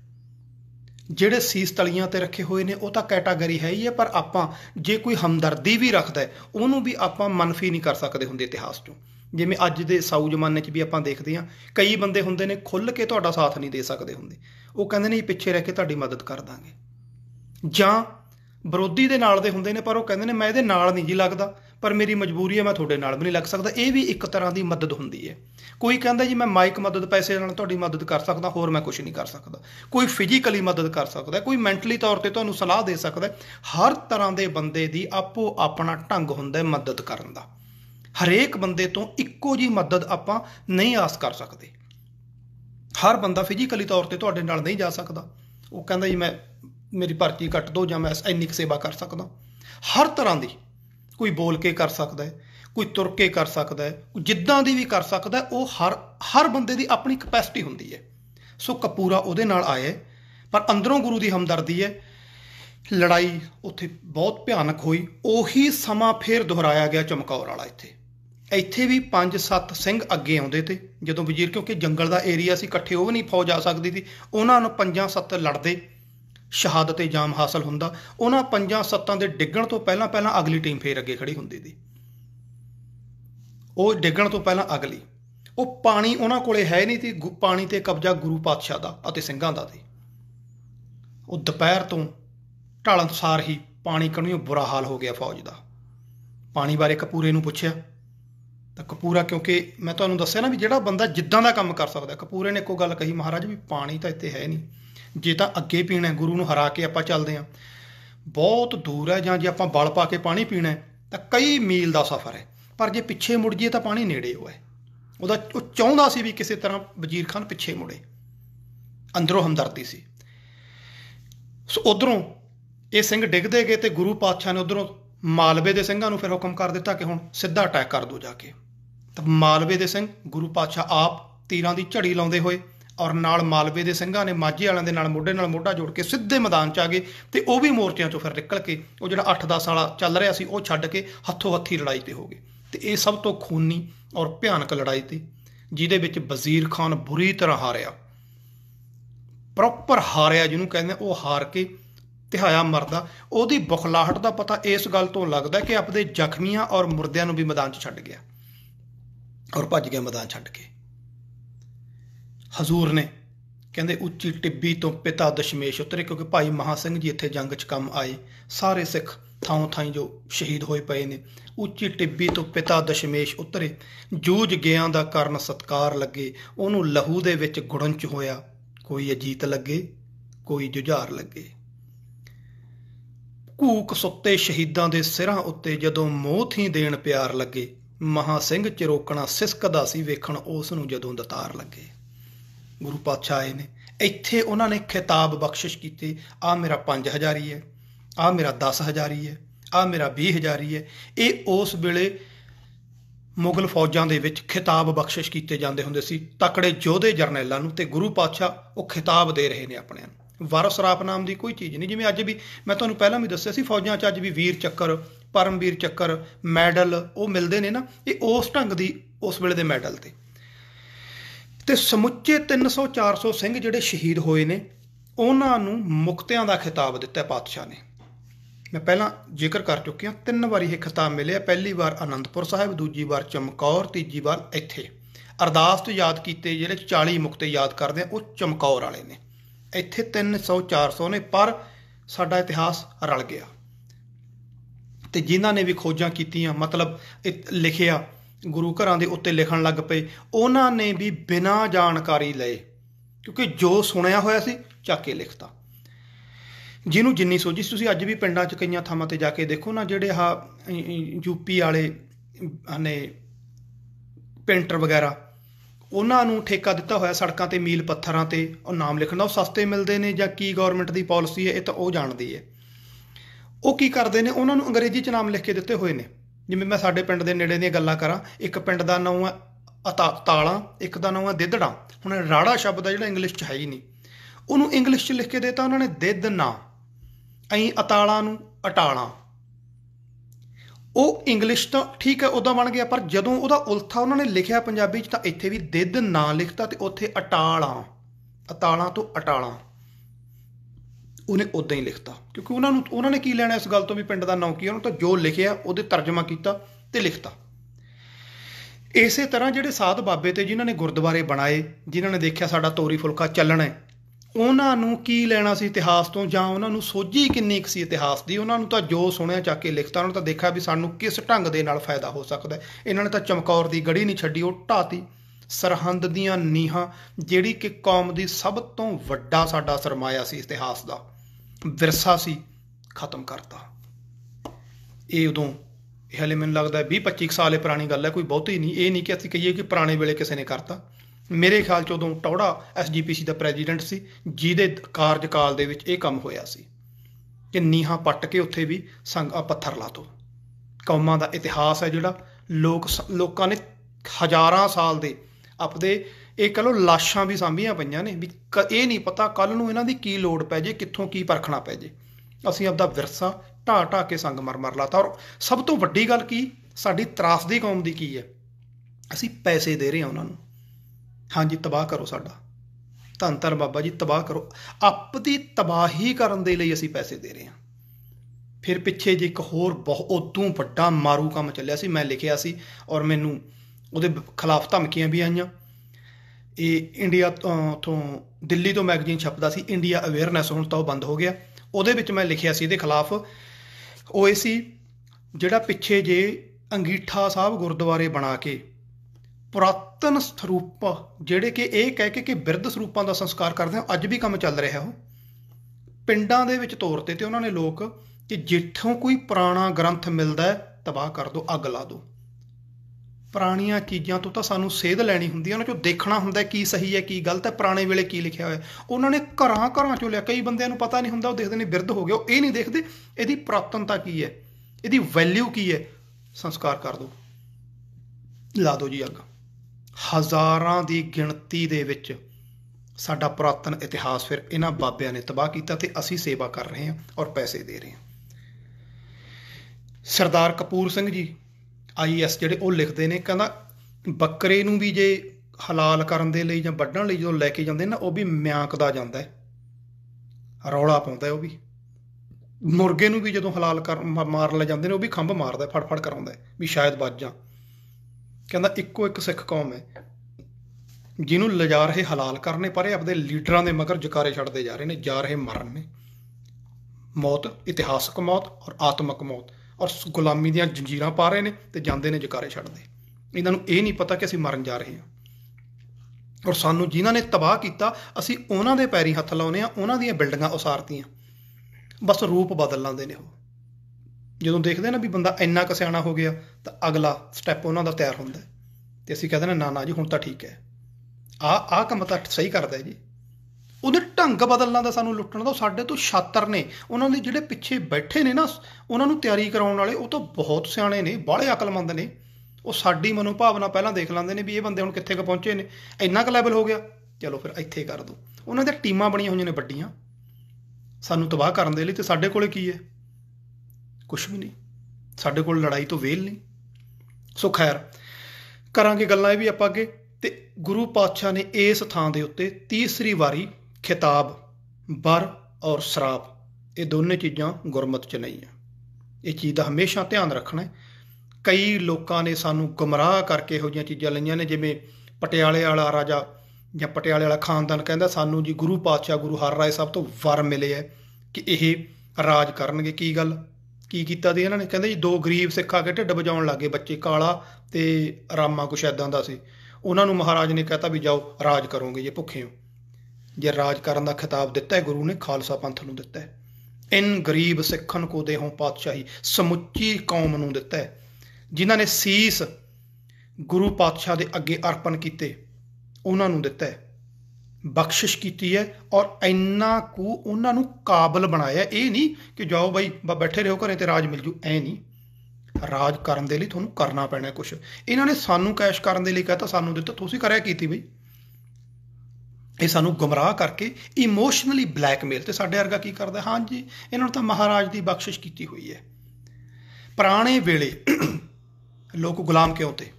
ਜਿਹੜੇ ਸੀਸ ਤਲੀਆਂ ਤੇ ਰੱਖੇ ਹੋਏ ਨੇ ਉਹ ਤਾਂ ਕੈਟਾਗਰੀ ਹੈ ਹੀ ਹੈ ਪਰ ਆਪਾਂ ਜੇ ਕੋਈ ਹਮਦਰਦੀ ਵੀ ਰੱਖਦਾ ਉਹਨੂੰ ਵੀ ਆਪਾਂ ਮੰਨਫੀ ਨਹੀਂ ਕਰ ਸਕਦੇ ਹੁੰਦੇ ਇਤਿਹਾਸ 'ਚੋਂ ਜਿਵੇਂ ਅੱਜ ਦੇ ਸਾਊ ਜ਼ਮਾਨੇ 'ਚ ਵੀ ਆਪਾਂ ਦੇਖਦੇ ਹਾਂ ਕਈ ਬੰਦੇ ਹੁੰਦੇ ਨੇ ਖੁੱਲ ਕੇ ਤੁਹਾਡਾ ਸਾਥ ਨਹੀਂ ਦੇ ਸਕਦੇ ਹੁੰਦੇ ਉਹ ਕਹਿੰਦੇ ਨੇ ਪਿੱਛੇ ਰਹਿ ਕੇ ਤੁਹਾਡੀ ਮਦਦ ਕਰ ਦਾਂਗੇ ਜਾਂ ਵਿਰੋਧੀ ਦੇ ਨਾਲ ਦੇ ਹੁੰਦੇ ਨੇ ਪਰ ਉਹ ਕਹਿੰਦੇ ਨੇ ਮੈਂ ਇਹਦੇ ਨਾਲ ਨਹੀਂ ਜੀ ਲੱਗਦਾ ਪਰ ਮੇਰੀ ਮਜਬੂਰੀ ਹੈ ਮੈਂ ਤੁਹਾਡੇ ਨਾਲ ਵੀ ਨਹੀਂ ਲੱਗ ਸਕਦਾ ਇਹ ਵੀ ਇੱਕ ਤਰ੍ਹਾਂ ਦੀ ਮਦਦ ਹੁੰਦੀ ਹੈ ਕੋਈ ਕਹਿੰਦਾ ਜੀ ਮੈਂ ਮਾਈਕ ਮਦਦ ਪੈਸੇ ਨਾਲ ਤੁਹਾਡੀ ਮਦਦ ਕਰ ਸਕਦਾ ਹੋਰ ਮੈਂ ਕੁਝ ਨਹੀਂ ਕਰ ਸਕਦਾ ਕੋਈ ਫਿਜ਼ੀਕਲੀ ਮਦਦ ਕਰ ਸਕਦਾ ਕੋਈ ਮੈਂਟਲੀ ਤੌਰ ਤੇ ਤੁਹਾਨੂੰ ਸਲਾਹ ਦੇ ਸਕਦਾ ਹਰ ਤਰ੍ਹਾਂ ਦੇ ਬੰਦੇ ਦੀ ਆਪੋ ਆਪਣਾ ਢੰਗ ਹੁੰਦਾ ਹੈ ਮਦਦ ਕਰਨ ਦਾ ਹਰੇਕ ਬੰਦੇ ਤੋਂ ਇੱਕੋ ਜੀ ਮਦਦ ਆਪਾਂ ਨਹੀਂ ਆਸ ਕਰ ਸਕਦੇ ਹਰ ਬੰਦਾ ਫਿਜ਼ੀਕਲੀ ਤੌਰ ਤੇ ਤੁਹਾਡੇ ਨਾਲ ਨਹੀਂ ਜਾ ਸਕਦਾ ਉਹ ਕਹਿੰਦਾ ਜੀ ਮੈਂ ਮੇਰੀ ਭਰਤੀ ਕੱਟ ਦੋ ਜਾਂ ਮੈਂ ਇੰਨੀ ਕੁ ਸੇਵਾ ਕਰ ਸਕਦਾ ਹਰ ਤਰ੍ਹਾਂ ਦੀ ਕੋਈ ਬੋਲ ਕੇ ਕਰ ਸਕਦਾ ਹੈ ਕੋਈ ਤੁਰ ਕੇ ਕਰ ਸਕਦਾ ਹੈ ਜਿੱਦਾਂ ਦੀ ਵੀ ਕਰ ਸਕਦਾ ਉਹ ਹਰ ਹਰ ਬੰਦੇ ਦੀ ਆਪਣੀ ਕਪੈਸਿਟੀ ਹੁੰਦੀ ਹੈ ਸੋ ਕਪੂਰਾ ਉਹਦੇ ਨਾਲ ਆਇਆ ਪਰ ਅੰਦਰੋਂ ਗੁਰੂ ਦੀ ਹਮਦਰਦੀ ਹੈ ਲੜਾਈ ਉੱਥੇ ਬਹੁਤ ਭਿਆਨਕ ਹੋਈ ਉਹੀ ਸਮਾਂ ਫੇਰ ਦੁਹਰਾਇਆ ਗਿਆ ਚਮਕੌਰ ਵਾਲਾ ਇੱਥੇ ਇੱਥੇ ਵੀ 5-7 ਸਿੰਘ ਅੱਗੇ ਆਉਂਦੇ ਤੇ ਜਦੋਂ ਵਜ਼ੀਰ ਕਿਉਂਕਿ ਜੰਗਲ ਦਾ ਏਰੀਆ ਸੀ ਇਕੱਠੇ ਉਹ ਵੀ ਨਹੀਂ ਫੌਜ ਆ ਸਕਦੀ ਸੀ ਉਹਨਾਂ ਨੂੰ 5-7 ਲੜਦੇ ਸ਼ਹਾਦਤ ਜਾਮ ਹਾਸਲ ਹੁੰਦਾ ਉਹਨਾਂ 5-7 ਦੇ ਡਿੱਗਣ ਤੋਂ ਪਹਿਲਾਂ ਪਹਿਲਾਂ ਅਗਲੀ ਟੀਮ ਫੇਰ ਅੱਗੇ ਖੜੀ ਹੁੰਦੀ ਸੀ ਉਹ ਡਿੱਗਣ ਤੋਂ ਪਹਿਲਾਂ ਅਗਲੀ ਉਹ ਪਾਣੀ ਉਹਨਾਂ ਕੋਲੇ ਹੈ ਨਹੀਂ ਸੀ ਪਾਣੀ ਤੇ ਕਬਜ਼ਾ ਗੁਰੂ ਪਾਤਸ਼ਾਹ ਦਾ ਅਤੇ ਸਿੰਘਾਂ ਦਾ ਸੀ ਉਹ ਦੁਪਹਿਰ ਤੋਂ ਢਾਲ ਸਾਰ ਹੀ ਪਾਣੀ ਕਣੀਓ ਬੁਰਾ ਹਾਲ ਹੋ ਗਿਆ ਫੌਜ ਦਾ ਪਾਣੀ ਬਾਰੇ ਕਪੂਰੇ ਨੂੰ ਪੁੱਛਿਆ ਕਪੂਰਾ ਕਿਉਂਕਿ ਮੈਂ ਤੁਹਾਨੂੰ ਦੱਸਿਆ ਨਾ ਵੀ ਜਿਹੜਾ ਬੰਦਾ ਜਿੱਦਾਂ ਦਾ ਕੰਮ ਕਰ ਸਕਦਾ ਕਪੂਰੇ ਨੇ ਇੱਕੋ ਗੱਲ ਕਹੀ ਮਹਾਰਾਜ ਵੀ ਪਾਣੀ ਤਾਂ ਇੱਥੇ ਹੈ ਨਹੀਂ ਜੇ ਤਾਂ ਅੱਗੇ ਪੀਣਾ ਗੁਰੂ ਨੂੰ ਹਰਾ ਕੇ ਆਪਾਂ ਚੱਲਦੇ ਆਂ ਬਹੁਤ ਦੂਰ ਹੈ ਜਾਂ ਜੇ ਆਪਾਂ ਬਲ ਪਾ ਕੇ ਪਾਣੀ ਪੀਣਾ ਤਾਂ ਕਈ ਮੀਲ ਦਾ ਸਫ਼ਰ ਹੈ ਪਰ ਜੇ ਪਿੱਛੇ ਮੁੜ ਜੀਏ ਤਾਂ ਪਾਣੀ ਨੇੜੇ ਹੋਇਆ ਉਹਦਾ ਉਹ ਚਾਹੁੰਦਾ ਸੀ ਵੀ ਕਿਸੇ ਤਰ੍ਹਾਂ ਵਜ਼ੀਰ ਖਾਨ ਪਿੱਛੇ ਮੁੜੇ ਅੰਦਰੋਂ ਹਮਦਰਦੀ ਸੀ ਸੋ ਉਧਰੋਂ ਇਹ ਸਿੰਘ ਡਿੱਗਦੇ ਗਏ ਤੇ ਗੁਰੂ ਪਾਤਸ਼ਾਹ ਨੇ ਉਧਰੋਂ ਮਾਲਵੇ ਦੇ ਸਿੰਘਾਂ ਨੂੰ ਫਿਰ ਹੁਕਮ ਕਰ ਦਿੱਤਾ ਕਿ ਹੁਣ ਸਿੱਧਾ ਅਟੈਕ ਕਰ ਦੋ ਜਾ ਕੇ ਮਾਲਵੇ ਦੇ ਸਿੰਘ ਗੁਰੂ ਪਾਤਸ਼ਾਹ ਆਪ ਤੀਰਾਂ ਦੀ ਝੜੀ ਲਾਉਂਦੇ ਹੋਏ ਔਰ ਨਾਲ ਮਾਲਵੇ ਦੇ ਸਿੰਘਾਂ ਨੇ ਮਾਝੇ ਵਾਲਿਆਂ ਦੇ ਨਾਲ ਮੋਢੇ ਨਾਲ ਮੋਢਾ ਜੋੜ ਕੇ ਸਿੱਧੇ ਮੈਦਾਨ 'ਚ ਆ ਗਏ ਤੇ ਉਹ ਵੀ ਮੋਰਚਿਆਂ 'ਚੋਂ ਫਿਰ ਨਿਕਲ ਕੇ ਉਹ ਜਿਹੜਾ 8-10 ਵਾਲਾ ਚੱਲ ਰਿਹਾ ਸੀ ਉਹ ਛੱਡ ਕੇ ਹੱਥੋਂ ਹੱਥੀ ਲੜਾਈ ਤੇ ਹੋ ਗਏ ਤੇ ਇਹ ਸਭ ਤੋਂ ਖੂਨੀ ਔਰ ਭਿਆਨਕ ਲੜਾਈ ਤੇ ਜਿਹਦੇ ਵਿੱਚ ਵਜ਼ੀਰ ਖਾਨ ਬੁਰੀ ਤਰ੍ਹਾਂ ਹਾਰਿਆ ਪ੍ਰੋਪਰ ਹਾਰਿਆ ਜਿਹਨੂੰ ਕਹਿੰਦੇ ਉਹ ਹਾਰ ਕੇ ਤਿਹਾਇਆ ਮਰਦਾ ਉਹਦੀ ਬੁਖਲਾਹਟ ਦਾ ਪਤਾ ਇਸ ਗੱਲ ਤੋਂ ਲੱਗਦਾ ਕਿ ਆਪਣੇ ਜ਼ਖਮੀਆਂ ਔਰ ਮੁਰਦਿਆਂ ਨੂੰ ਵੀ ਮੈਦਾਨ 'ਚ ਛੱਡ ਗਿਆ ਔਰ ਭੱਜ ਗਿਆ ਮੈਦਾਨ ਛੱਡ ਕੇ ਹਜ਼ੂਰ ਨੇ ਕਹਿੰਦੇ ਉੱਚੀ ਟਿੱਬੀ ਤੋਂ ਪਿਤਾ ਦਸ਼ਮੇਸ਼ ਉਤਰੇ ਕਿਉਂਕਿ ਭਾਈ ਮਹਾ ਸਿੰਘ ਜੀ ਇੱਥੇ ਜੰਗ 'ਚ ਕੰਮ ਆਏ ਸਾਰੇ ਸਿੱਖ ਥਾਂ ਥਾਂ ਜੋ ਸ਼ਹੀਦ ਹੋਏ ਪਏ ਨੇ ਉੱਚੀ ਟਿੱਬੀ ਤੋਂ ਪਿਤਾ ਦਸ਼ਮੇਸ਼ ਉਤਰੇ ਜੂਝ ਗਿਆਂ ਦਾ ਕਰਨ ਸਤਕਾਰ ਲੱਗੇ ਉਹਨੂੰ ਲਹੂ ਦੇ ਵਿੱਚ ਗੁੜਨ ਚ ਹੋਇਆ ਕੋਈ ਅਜੀਤ ਲੱਗੇ ਕੋਈ ਜੁਝਾਰ ਲੱਗੇ ਕੂਕ ਸੁੱਤੇ ਸ਼ਹੀਦਾਂ ਦੇ ਸਿਰਾਂ ਉੱਤੇ ਜਦੋਂ ਮੋਹ ਥੀ ਦੇਣ ਪਿਆਰ ਲੱਗੇ ਮਹਾ ਸਿੰਘ ਚਿਰੋਕਣਾ ਸਿਸਕਦਾ ਸੀ ਵੇਖਣ ਉਸ ਨੂੰ ਜਦੋਂ ਦਤਾਰ ਲੱਗੇ ਗੁਰੂ ਪਾਤਸ਼ਾਹ ਆਏ ਨੇ ਇੱਥੇ ਉਹਨਾਂ ਨੇ ਖਿਤਾਬ ਬਖਸ਼ਿਸ਼ ਕੀਤੇ ਆ ਮੇਰਾ 5000 ਹੀ ਹੈ ਆ ਮੇਰਾ 10000 ਹੀ ਹੈ ਆ ਮੇਰਾ 20000 ਹੀ ਹੈ ਇਹ ਉਸ ਵੇਲੇ ਮੁਗਲ ਫੌਜਾਂ ਦੇ ਵਿੱਚ ਖਿਤਾਬ ਬਖਸ਼ਿਸ਼ ਕੀਤੇ ਜਾਂਦੇ ਹੁੰਦੇ ਸੀ ਤਕੜੇ ਯੋਧੇ ਜਰਨੈਲਾਂ ਨੂੰ ਤੇ ਗੁਰੂ ਪਾਤਸ਼ਾਹ ਉਹ ਖਿਤਾਬ ਦੇ ਰਹੇ ਨੇ ਆਪਣਿਆਂ ਨੂੰ ਵਾਰਸ ਰਾਪ ਨਾਮ ਦੀ ਕੋਈ ਚੀਜ਼ ਨਹੀਂ ਜਿਵੇਂ ਅੱਜ ਵੀ ਮੈਂ ਤੁਹਾਨੂੰ ਪਹਿਲਾਂ ਵੀ ਦੱਸਿਆ ਸੀ ਫੌਜਾਂ 'ਚ ਅੱਜ ਵੀ ਵੀਰ ਚੱਕਰ ਪਰਮਵੀਰ ਚੱਕਰ ਮੈਡਲ ਉਹ ਮਿਲਦੇ ਨੇ ਨਾ ਇਹ ਉਸ ਢੰਗ ਦੀ ਉਸ ਵੇਲੇ ਦੇ ਮੈਡਲ ਤੇ ਤੇ ਸਮੁੱਚੇ 300 400 ਸਿੰਘ ਜਿਹੜੇ ਸ਼ਹੀਦ ਹੋਏ ਨੇ ਉਹਨਾਂ ਨੂੰ ਮੁਕਤਿਆਂ ਦਾ ਖਿਤਾਬ ਦਿੱਤਾ ਪਾਤਸ਼ਾਹ ਨੇ ਮੈਂ ਪਹਿਲਾਂ ਜ਼ਿਕਰ ਕਰ ਚੁੱਕਿਆ ਤਿੰਨ ਵਾਰੀ ਇਹ ਖਿਤਾਬ ਮਿਲਿਆ ਪਹਿਲੀ ਵਾਰ ਆਨੰਦਪੁਰ ਸਾਹਿਬ ਦੂਜੀ ਵਾਰ ਚਮਕੌਰ ਤੀਜੀ ਵਾਰ ਇੱਥੇ ਅਰਦਾਸ ਤੋਂ ਯਾਦ ਕੀਤੇ ਜਿਹੜੇ 40 ਮੁਕਤੇ ਯਾਦ ਕਰਦੇ ਆ ਉਹ ਚਮਕੌਰ ਵਾਲੇ ਨੇ ਇੱਥੇ 300 400 ਨੇ ਪਰ ਸਾਡਾ ਇਤਿਹਾਸ ਰਲ ਗਿਆ ਤੇ ਜਿਨ੍ਹਾਂ ਨੇ ਵੀ ਖੋਜਾਂ ਕੀਤੀਆਂ ਮਤਲਬ ਲਿਖਿਆ ਗੁਰੂ ਘਰਾਂ ਦੇ ਉੱਤੇ ਲਿਖਣ ਲੱਗ ਪਏ ਉਹਨਾਂ ਨੇ ਵੀ ਬਿਨਾਂ ਜਾਣਕਾਰੀ ਲਏ ਕਿਉਂਕਿ ਜੋ ਸੁਣਿਆ ਹੋਇਆ ਸੀ ਚੱਕ ਕੇ ਲਿਖਤਾ ਜਿਹਨੂੰ ਜਿੰਨੀ ਸੋਝੀ ਤੁਸੀਂ ਅੱਜ ਵੀ ਪਿੰਡਾਂ 'ਚ ਕਈਆਂ ਥਾਵਾਂ ਤੇ ਜਾ ਕੇ ਦੇਖੋ ਨਾ ਜਿਹੜੇ ਆ ਯੂਪੀ ਵਾਲੇ ਨੇ ਪੇਂਟਰ ਵਗੈਰਾ ਉਹਨਾਂ ਨੂੰ ਠੇਕਾ ਦਿੱਤਾ ਹੋਇਆ ਸੜਕਾਂ ਤੇ ਮੀਲ ਪੱਥਰਾਂ ਤੇ ਉਹ ਨਾਮ ਲਿਖਣਾ ਉਹ ਸਸਤੇ ਮਿਲਦੇ ਨੇ ਜਾਂ ਕੀ ਗਵਰਨਮੈਂਟ ਦੀ ਪਾਲਿਸੀ ਹੈ ਇਹ ਤਾਂ ਉਹ ਜਾਣਦੀ ਹੈ ਉਹ ਕੀ ਕਰਦੇ ਨੇ ਉਹਨਾਂ ਨੂੰ ਅੰਗਰੇਜ਼ੀ 'ਚ ਨਾਮ ਲਿਖ ਕੇ ਦਿੱਤੇ ਹੋਏ ਨੇ ਜਿਵੇਂ ਮੈਂ ਸਾਡੇ ਪਿੰਡ ਦੇ ਨੇੜੇ ਦੀਆਂ ਗੱਲਾਂ ਕਰਾਂ ਇੱਕ ਪਿੰਡ ਦਾ ਨਾਮ ਹੈ ਤਾਲਾ ਇੱਕ ਦਾ ਨਾਮ ਹੈ ਦੇਦੜਾ ਹੁਣ ਰਾੜਾ ਸ਼ਬਦ ਹੈ ਜਿਹੜਾ ਇੰਗਲਿਸ਼ 'ਚ ਹੈ ਹੀ ਨਹੀਂ ਉਹਨੂੰ ਇੰਗਲਿਸ਼ 'ਚ ਲਿਖ ਕੇ ਦਿੱਤਾ ਉਹਨਾਂ ਨੇ ਨਾ ਐਂ ਅਤਾਲਾ ਨੂੰ ਅਟਾਲਾ ਉਹ ਇੰਗਲਿਸ਼ ਤਾਂ ਠੀਕ ਹੈ ਉਦੋਂ ਬਣ ਗਿਆ ਪਰ ਜਦੋਂ ਉਹਦਾ ਉਲਥਾ ਉਹਨਾਂ ਨੇ ਲਿਖਿਆ ਪੰਜਾਬੀ 'ਚ ਤਾਂ ਇੱਥੇ ਵੀ ਦਿੱਦ ਨਾ ਲਿਖਤਾ ਤੇ ਉੱਥੇ ਅਟਾਲਾ ਅਤਾਲਾ ਤੋਂ ਅਟਾਲਾ ਉਹਨੇ ਉਦਾਂ ਹੀ ਲਿਖਤਾ ਕਿਉਂਕਿ ਉਹਨਾਂ ਨੂੰ ਉਹਨਾਂ ਨੇ ਕੀ ਲੈਣਾ ਇਸ ਗੱਲ ਤੋਂ ਵੀ ਪਿੰਡ ਦਾ ਨਾਂ ਕੀ ਉਹਨੂੰ ਤਾਂ ਜੋ ਲਿਖਿਆ ਉਹਦੇ ਤਰਜਮਾ ਕੀਤਾ ਤੇ ਲਿਖਤਾ ਇਸੇ ਤਰ੍ਹਾਂ ਜਿਹੜੇ ਸਾਧ ਬਾਬੇ ਤੇ ਜਿਨ੍ਹਾਂ ਨੇ ਗੁਰਦੁਆਰੇ ਬਣਾਏ ਜਿਨ੍ਹਾਂ ਨੇ ਦੇਖਿਆ ਸਾਡਾ ਤੋਰੀ ਫੁਲਕਾ ਚੱਲਣਾ ਹੈ ਉਹਨਾਂ ਨੂੰ ਕੀ ਲੈਣਾ ਸੀ ਇਤਿਹਾਸ ਤੋਂ ਜਾਂ ਉਹਨਾਂ ਨੂੰ ਸੋਝੀ ਕਿੰਨੀ ਇੱਕ ਸੀ ਇਤਿਹਾਸ ਦੀ ਉਹਨਾਂ ਨੂੰ ਤਾਂ ਜੋ ਸੁਣਿਆ ਚੱਕ ਕੇ ਲਿਖਤਾ ਉਹਨਾਂ ਤਾਂ ਦੇਖਿਆ ਵੀ ਸਾਨੂੰ ਕਿਸ ਢੰਗ ਦੇ ਨਾਲ ਫਾਇਦਾ ਹੋ ਸਕਦਾ ਇਹਨਾਂ ਨੇ ਤਾਂ ਚਮਕੌਰ ਦੀ ਗੜੀ ਨਹੀਂ ਛੱਡੀ ਉਹ ਢਾਤੀ ਸਰਹੰਦ ਦੀਆਂ ਨੀਹਾਂ ਜਿਹੜੀ ਕਿ ਕੌਮ ਦੀ ਸਭ ਤੋਂ ਵੱਡਾ ਸਾਡਾ ਸਰਮਾਇਆ ਸੀ ਇਤਿਹਾਸ ਦਾ ਵਿਰਸਾ ਸੀ ਖਤਮ ਕਰਤਾ ਇਹ ਉਦੋਂ ਇਹ ਹਲੇ ਮੈਨੂੰ ਲੱਗਦਾ 20 25 ਸਾਲ ਪੁਰਾਣੀ ਗੱਲ ਹੈ ਕੋਈ ਬਹੁਤੀ ਨਹੀਂ ਇਹ ਨਹੀਂ ਕਿ ਅਸੀਂ ਕਹੀਏ ਕਿ ਪੁਰਾਣੇ ਵੇਲੇ ਕਿਸੇ ਨੇ ਕਰਤਾ ਮੇਰੇ ਖਿਆਲ ਚ ਉਦੋਂ ਟੌੜਾ ਐਸਜੀਪੀਸੀ ਦਾ ਪ੍ਰੈਜ਼ੀਡੈਂਟ ਸੀ ਜਿਹਦੇ ਕਾਰਜਕਾਲ ਦੇ ਵਿੱਚ ਇਹ ਕੰਮ ਹੋਇਆ ਸੀ ਕਿ ਨੀਹਾਂ ਪੱਟ ਕੇ ਉੱਥੇ ਵੀ ਸੰਗ ਆ ਪੱਥਰ ਲਾ ਦੋ ਕੌਮਾਂ ਦਾ ਇਤਿਹਾਸ ਹੈ ਜਿਹੜਾ ਲੋਕ ਲੋਕਾਂ ਨੇ ਹਜ਼ਾਰਾਂ ਸਾਲ ਦੇ ਆਪਦੇ ਇਹ ਕਹ ਲੋ ਲਾਸ਼ਾਂ ਵੀ ਸਾਂਭੀਆਂ ਪਈਆਂ ਨੇ ਵੀ ਇਹ ਨਹੀਂ ਪਤਾ ਕੱਲ ਨੂੰ ਇਹਨਾਂ ਦੀ ਕੀ ਲੋੜ ਪੈ ਜੇ ਕਿੱਥੋਂ ਕੀ ਪਰਖਣਾ ਪੈ ਜੇ ਅਸੀਂ ਆਪਦਾ ਵਿਰਸਾ ਢਾ ਢਾ ਕੇ ਸੰਗ ਮਰ ਲਾਤਾ ਔਰ ਸਭ ਤੋਂ ਵੱਡੀ ਗੱਲ ਕੀ ਸਾਡੀ ਤਰਾਸਦੀ ਕੌਮ ਦੀ ਕੀ ਹੈ ਅਸੀਂ ਪੈਸੇ ਦੇ ਰਹੇ ਹਾਂ ਉਹਨਾਂ ਨੂੰ ਹਾਂਜੀ ਤਬਾਹ ਕਰੋ ਸਾਡਾ ਧੰਨ ਧੰਨ ਬਾਬਾ ਜੀ ਤਬਾਹ ਕਰੋ ਆਪ ਦੀ ਤਬਾਹੀ ਕਰਨ ਦੇ ਲਈ ਅਸੀਂ ਪੈਸੇ ਦੇ ਰਹੇ ਹਾਂ ਫਿਰ ਪਿੱਛੇ ਜੇ ਇੱਕ ਹੋਰ ਬਹੁਤ ਤੋਂ ਵੱਡਾ ਮਾਰੂ ਕੰਮ ਚੱਲਿਆ ਸੀ ਮੈਂ ਲਿਖਿਆ ਸੀ ਔਰ ਮੈਨੂੰ ਉਹਦੇ ਖਿਲਾਫ ਧਮਕੀਆਂ ਵੀ ਆਈਆਂ ਇਹ ਇੰਡੀਆ ਤੋਂ ਦਿੱਲੀ ਤੋਂ ਮੈਗਜ਼ੀਨ ਛਪਦਾ ਸੀ ਇੰਡੀਆ ਅਵੇਅਰਨੈਸ ਹੁਣ ਤਾਂ ਉਹ ਬੰਦ ਹੋ ਗਿਆ ਉਹਦੇ ਵਿੱਚ ਮੈਂ ਲਿਖਿਆ ਸੀ ਇਹਦੇ ਖਿਲਾਫ ਉਹ ਇਹ ਸੀ ਜਿਹੜਾ ਪਿੱਛੇ ਜੇ ਅੰਗੀਠਾ ਸਾਹਿਬ ਗੁਰਦੁਆਰੇ ਬਣਾ ਕੇ ਪ੍ਰਾਤਨ ਸਰੂਪ ਜਿਹੜੇ ਕਿ ਇਹ ਕਹਿ ਕੇ ਕਿ ਬਿਰਧ ਸਰੂਪਾਂ ਦਾ ਸੰਸਕਾਰ ਕਰਦੇ ਆ ਅੱਜ ਵੀ ਕੰਮ ਚੱਲ ਰਿਹਾ ਉਹ ਪਿੰਡਾਂ ਦੇ ਵਿੱਚ ਤੋਰਤੇ ਤੇ ਉਹਨਾਂ ਨੇ ਲੋਕ ਕਿ ਜਿੱਥੋਂ ਕੋਈ ਪੁਰਾਣਾ ਗ੍ਰੰਥ ਮਿਲਦਾ ਤਬਾਹ ਕਰ ਦੋ ਅੱਗ ਲਾ ਦੋ ਪੁਰਾਣੀਆਂ ਚੀਜ਼ਾਂ ਤੋਂ ਤਾਂ ਸਾਨੂੰ ਸੇਧ ਲੈਣੀ ਹੁੰਦੀ ਹੈ ਉਹਨਾਂ ਚੋਂ ਦੇਖਣਾ ਹੁੰਦਾ ਕੀ ਸਹੀ ਹੈ ਕੀ ਗਲਤ ਹੈ ਪੁਰਾਣੇ ਵੇਲੇ ਕੀ ਲਿਖਿਆ ਹੋਇਆ ਉਹਨਾਂ ਨੇ ਘਰਾਂ ਘਰਾਂ ਚੋਂ ਲਿਆ ਕਈ ਬੰਦਿਆਂ ਨੂੰ ਪਤਾ ਨਹੀਂ ਹੁੰਦਾ ਉਹ ਦੇਖਦੇ ਨੇ ਬਿਰਧ ਹੋ ਗਿਆ ਉਹ ਇਹ ਨਹੀਂ ਦੇਖਦੇ ਇਹਦੀ ਪ੍ਰਾਤਨਤਾ ਕੀ ਹੈ ਇਹਦੀ ਵੈਲਿਊ ਕੀ ਹੈ ਸੰਸਕਾਰ ਕਰ ਦੋ ਲਾ ਦਿਓ ਜੀ ਅੱਗ ਹਜ਼ਾਰਾਂ ਦੀ ਗਿਣਤੀ ਦੇ ਵਿੱਚ ਸਾਡਾ ਪ੍ਰਾਤਨ ਇਤਿਹਾਸ ਫਿਰ ਇਹਨਾਂ ਬਾਬਿਆਂ ਨੇ ਤਬਾਹ ਕੀਤਾ ਤੇ ਅਸੀਂ ਸੇਵਾ ਕਰ ਰਹੇ ਹਾਂ ਔਰ ਪੈਸੇ ਦੇ ਰਹੇ ਹਾਂ ਸਰਦਾਰ ਕਪੂਰ ਸਿੰਘ ਜੀ ਆਈਐਸ ਜਿਹੜੇ ਉਹ ਲਿਖਦੇ ਨੇ ਕਹਿੰਦਾ ਬੱਕਰੇ ਨੂੰ ਵੀ ਜੇ ਹਲਾਲ ਕਰਨ ਦੇ ਲਈ ਜਾਂ ਵੱਢਣ ਲਈ ਜਦੋਂ ਲੈ ਕੇ ਜਾਂਦੇ ਨੇ ਨਾ ਉਹ ਵੀ ਮਿਆਂਕਦਾ ਜਾਂਦਾ ਰੌਲਾ ਪਾਉਂਦਾ ਉਹ ਵੀ ਮੁਰਗੇ ਨੂੰ ਵੀ ਜਦੋਂ ਹਲਾਲ ਕਰ ਮਾਰ ਲੈ ਜਾਂਦੇ ਨੇ ਉਹ ਵੀ ਖੰਭ ਮਾਰਦਾ ਫੜਫੜ ਕਰਾਉਂਦਾ ਵੀ ਸ਼ਾਇਦ ਵੱਜ ਜਾ ਕਹਿੰਦਾ ਇੱਕੋ ਇੱਕ ਸਿੱਖ ਕੌਮ ਹੈ ਜਿਹਨੂੰ ਲਜਾ ਰਹੇ ਹਲਾਲ ਕਰਨੇ ਪਰ ਇਹ ਆਪਦੇ ਲੀਡਰਾਂ ਦੇ ਮਗਰ ਜਕਾਰੇ ਛੱਡਦੇ ਜਾ ਰਹੇ ਨੇ ਜਾ ਰਹੇ ਮਰਨ ਨੇ ਮੌਤ ਇਤਿਹਾਸਕ ਮੌਤ ਔਰ ਆਤਮਕ ਮੌਤ ਔਰ ਗੁਲਾਮੀ ਦੀਆਂ ਜੰਜੀਰਾਂ ਪਾ ਰਹੇ ਨੇ ਤੇ ਜਾਂਦੇ ਨੇ ਜਕਾਰੇ ਛੱਡਦੇ ਇਹਨਾਂ ਨੂੰ ਇਹ ਨਹੀਂ ਪਤਾ ਕਿ ਅਸੀਂ ਮਰਨ ਜਾ ਰਹੇ ਹਾਂ ਔਰ ਸਾਨੂੰ ਜਿਨ੍ਹਾਂ ਨੇ ਤਬਾਹ ਕੀਤਾ ਅਸੀਂ ਉਹਨਾਂ ਦੇ ਪੈਰੀ ਹੱਥ ਲਾਉਨੇ ਆ ਉਹਨਾਂ ਦੀਆਂ ਬਿਲਡਿੰਗਾਂ ਉਸਾਰਤੀਆਂ ਬਸ ਰੂਪ ਬਦਲ ਲਾਂਦੇ ਨੇ ਉਹ ਜਦੋਂ ਦੇਖਦੇ ਨਾ ਵੀ ਬੰਦਾ ਇੰਨਾ ਕਸਿਆਣਾ ਹੋ ਗਿਆ ਤਾਂ ਅਗਲਾ ਸਟੈਪ ਉਹਨਾਂ ਦਾ ਤਿਆਰ ਹੁੰਦਾ ਤੇ ਅਸੀਂ ਕਹਿੰਦੇ ਨਾ ਨਾ ਜੀ ਹੁਣ ਤਾਂ ਠੀਕ ਹੈ ਆ ਆ ਕੰਮ ਤਾਂ ਸਹੀ ਕਰਦਾ ਜੀ ਉਹਦੇ ਢੰਗ ਬਦਲਣਾ ਦਾ ਸਾਨੂੰ ਲੁੱਟਣ ਦਾ ਸਾਡੇ ਤੋਂ ਛਾਤਰ ਨੇ ਉਹਨਾਂ ਦੇ ਜਿਹੜੇ ਪਿੱਛੇ ਬੈਠੇ ਨੇ ਨਾ ਉਹਨਾਂ ਨੂੰ ਤਿਆਰੀ ਕਰਾਉਣ ਵਾਲੇ ਉਹ ਤਾਂ ਬਹੁਤ ਸਿਆਣੇ ਨੇ ਬਾਹਲੇ ਅਕਲਮੰਦ ਨੇ ਉਹ ਸਾਡੀ ਮਨੋਭਾਵਨਾ ਪਹਿਲਾਂ ਦੇਖ ਲੈਂਦੇ ਨੇ ਵੀ ਇਹ ਬੰਦੇ ਹੁਣ ਕਿੱਥੇ ਕ ਪਹੁੰਚੇ ਨੇ ਇੰਨਾ ਕੁ ਲੈਵਲ ਹੋ ਗਿਆ ਚਲੋ ਫਿਰ ਇੱਥੇ ਕਰ ਦੋ ਉਹਨਾਂ ਦੇ ਟੀਮਾਂ ਬਣੀਆਂ ਹੋਈਆਂ ਨੇ ਵੱਡੀਆਂ ਸਾਨੂੰ ਤਬਾਹ ਕਰਨ ਦੇ ਲਈ ਤੇ ਸਾਡੇ ਕੋਲੇ ਕੀ ਹੈ ਕੁਝ ਵੀ ਨਹੀਂ ਸਾਡੇ ਕੋਲ ਲੜਾਈ ਤੋਂ ਵੇਲ ਨਹੀਂ ਸੋ ਖੈਰ ਕਰਾਂਗੇ ਗੱਲਾਂ ਇਹ ਵੀ ਆਪਾਂ ਅੱਗੇ ਤੇ ਗੁਰੂ ਪਾਤਸ਼ਾਹ ਨੇ ਇਸ ਥਾਂ ਦੇ ਉੱਤੇ ਤੀਸਰੀ ਵਾਰੀ ਖਿਤਾਬ ਬਰ ਔਰ ਸਰਾਪ ਇਹ ਦੋਨੇ ਚੀਜ਼ਾਂ ਗੁਰਮਤ 'ਚ ਨਹੀਂ ਆ ਇਹ ਚੀਜ਼ ਦਾ ਹਮੇਸ਼ਾ ਧਿਆਨ ਰੱਖਣਾ ਹੈ ਕਈ ਲੋਕਾਂ ਨੇ ਸਾਨੂੰ ਗੁੰਮਰਾਹ ਕਰਕੇ ਇਹੋ ਜਿਹੀਆਂ ਚੀਜ਼ਾਂ ਲਈਆਂ ਨੇ ਜਿਵੇਂ ਪਟਿਆਲੇ ਵਾਲਾ ਰਾਜਾ ਜਾਂ ਪਟਿਆਲੇ ਵਾਲਾ ਖਾਨਦਾਨ ਕਹਿੰਦਾ ਸਾਨੂੰ ਜੀ ਗੁਰੂ ਪਾਤਸ਼ਾਹ ਗੁਰੂ ਹਰ ਰਾਏ ਸਾਹਿਬ ਤੋਂ ਵਰ ਮਿਲੇ ਹੈ ਕਿ ਇਹ ਰਾਜ ਕਰਨਗੇ ਕੀ ਗੱਲ ਕੀ ਕੀਤਾ ਦੀ ਇਹਨਾਂ ਨੇ ਕਹਿੰਦੇ ਜੀ ਦੋ ਗਰੀਬ ਸਿੱਖਾ ਕੇ ਢਿੱਡ ਵਜਾਉਣ ਲੱਗੇ ਬੱਚੇ ਕਾਲਾ ਤੇ ਰਾਮਾ ਕੁਛ ਐਦਾਂ ਦਾ ਸੀ ਉਹਨਾਂ ਨੂੰ ਮਹਾਰਾਜ ਨੇ ਕਹਿਤਾ ਵੀ ਜਾਓ ਰਾਜ ਕਰੋਗੇ ਜੇ ਭੁੱਖੇ ਹੋ ਜੇ ਰਾਜ ਕਰਨ ਦਾ ਖਿਤਾਬ ਦਿੱਤਾ ਹੈ ਗੁਰੂ ਨੇ ਖਾਲਸਾ ਪੰਥ ਨੂੰ ਦਿੱਤਾ ਹੈ ਇਨ ਗਰੀਬ ਸਿੱਖਨ ਕੋ ਦੇਹੋਂ ਪਾਤਸ਼ਾਹੀ ਸਮੁੱਚੀ ਕੌਮ ਨੂੰ ਦਿੱਤਾ ਹੈ ਜਿਨ੍ਹਾਂ ਨੇ ਸੀਸ ਗੁਰੂ ਪਾਤਸ਼ਾਹ ਦੇ ਅੱਗੇ ਅਰਪਣ ਕੀਤੇ ਉਹਨਾਂ ਨੂੰ ਦਿੱਤਾ ਹੈ ਬਖਸ਼ਿਸ਼ ਕੀਤੀ ਹੈ ਔਰ ਇੰਨਾ ਕੁ ਉਹਨਾਂ ਨੂੰ ਕਾਬਲ ਬਣਾਇਆ ਇਹ ਨਹੀਂ ਕਿ ਜਾਓ ਬਾਈ ਬੈਠੇ ਰਹੋ ਘਰੇ ਤੇ ਰਾਜ ਮਿਲ ਜੂ ਐ ਨਹੀਂ ਰਾਜ ਕਰਨ ਦੇ ਲਈ ਤੁਹਾਨੂੰ ਕਰਨਾ ਪੈਣਾ ਕੁਝ ਇਹਨਾਂ ਨੇ ਸਾਨੂੰ ਕੈਸ਼ ਕਰਨ ਦੇ ਲਈ ਕਹਤਾ ਸਾਨੂੰ ਦਿੱਤਾ ਤੁਸੀਂ ਕਰਿਆ ਕੀਤੀ ਬਈ ਇਹ ਸਾਨੂੰ ਗੁੰਮਰਾਹ ਕਰਕੇ ਇਮੋਸ਼ਨਲੀ ਬਲੈਕਮੇਲ ਤੇ ਸਾਡੇ ਵਰਗਾ ਕੀ ਕਰਦਾ ਹਾਂ ਜੀ ਇਹਨਾਂ ਨੂੰ ਤਾਂ ਮਹਾਰਾਜ ਦੀ ਬਖਸ਼ਿਸ਼ ਕੀਤੀ ਹੋਈ ਹੈ ਪੁਰਾਣੇ ਵੇਲੇ ਲੋਕ ਗੁਲਾਮ ਕਿਉਂ ਤੇ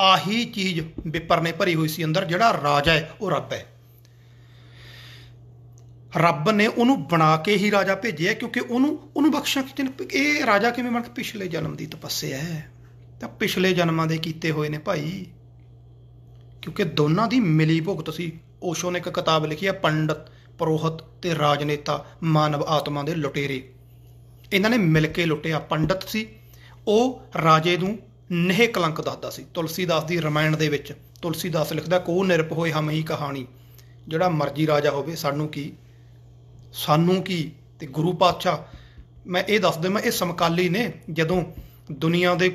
ਆਹੀ ਚੀਜ਼ ਵਿਪਰ ਨੇ ਭਰੀ ਹੋਈ ਸੀ ਅੰਦਰ ਜਿਹੜਾ ਰਾਜਾ ਹੈ ਉਹ ਰੱਬ ਹੈ ਰੱਬ ਨੇ ਉਹਨੂੰ ਬਣਾ ਕੇ ਹੀ ਰਾਜਾ ਭੇਜਿਆ ਕਿਉਂਕਿ ਉਹਨੂੰ ਉਹਨੂੰ ਬਖਸ਼ਿਆ ਕਿ ਇਹ ਰਾਜਾ ਕਿਵੇਂ ਬਣ ਕੇ ਪਿਛਲੇ ਜਨਮ ਦੀ ਤਪੱਸਿਆ ਹੈ ਤਾਂ ਪਿਛਲੇ ਜਨਮਾਂ ਦੇ ਕੀਤੇ ਹੋਏ ਨੇ ਭਾਈ ਕਿਉਂਕਿ ਦੋਨਾਂ ਦੀ ਮਿਲੀ ਭੁਗਤ ਸੀ ਓਸ਼ੋ ਨੇ ਇੱਕ ਕਿਤਾਬ ਲਿਖੀ ਹੈ ਪੰਡਤ ਪ੍ਰੋਹਤ ਤੇ ਰਾਜਨੇਤਾ ਮਾਨਵ ਆਤਮਾ ਦੇ ਲੁਟੇਰੇ ਇਹਨਾਂ ਨੇ ਮਿਲ ਕੇ ਲੁੱਟਿਆ ਪੰਡਤ ਸੀ ਉਹ ਰਾਜੇ ਨੂੰ ਨਹਿ ਕਲੰਕ ਦੱਸਦਾ ਸੀ ਤੁਲਸੀਦਾਸ ਦੀ ਰਮਾਇਣ ਦੇ ਵਿੱਚ ਤੁਲਸੀਦਾਸ ਲਿਖਦਾ ਕੋ ਨਿਰਪ ਹੋਏ ਹਮ ਹੀ ਕਹਾਣੀ ਜਿਹੜਾ ਮਰਜੀ ਰਾਜਾ ਹੋਵੇ ਸਾਨੂੰ ਕੀ ਸਾਨੂੰ ਕੀ ਤੇ ਗੁਰੂ ਪਾਤਸ਼ਾਹ ਮੈਂ ਇਹ ਦੱਸ ਦਵਾਂ ਇਹ ਸਮਕਾਲੀ ਨੇ ਜਦੋਂ ਦੁਨੀਆ ਦੇ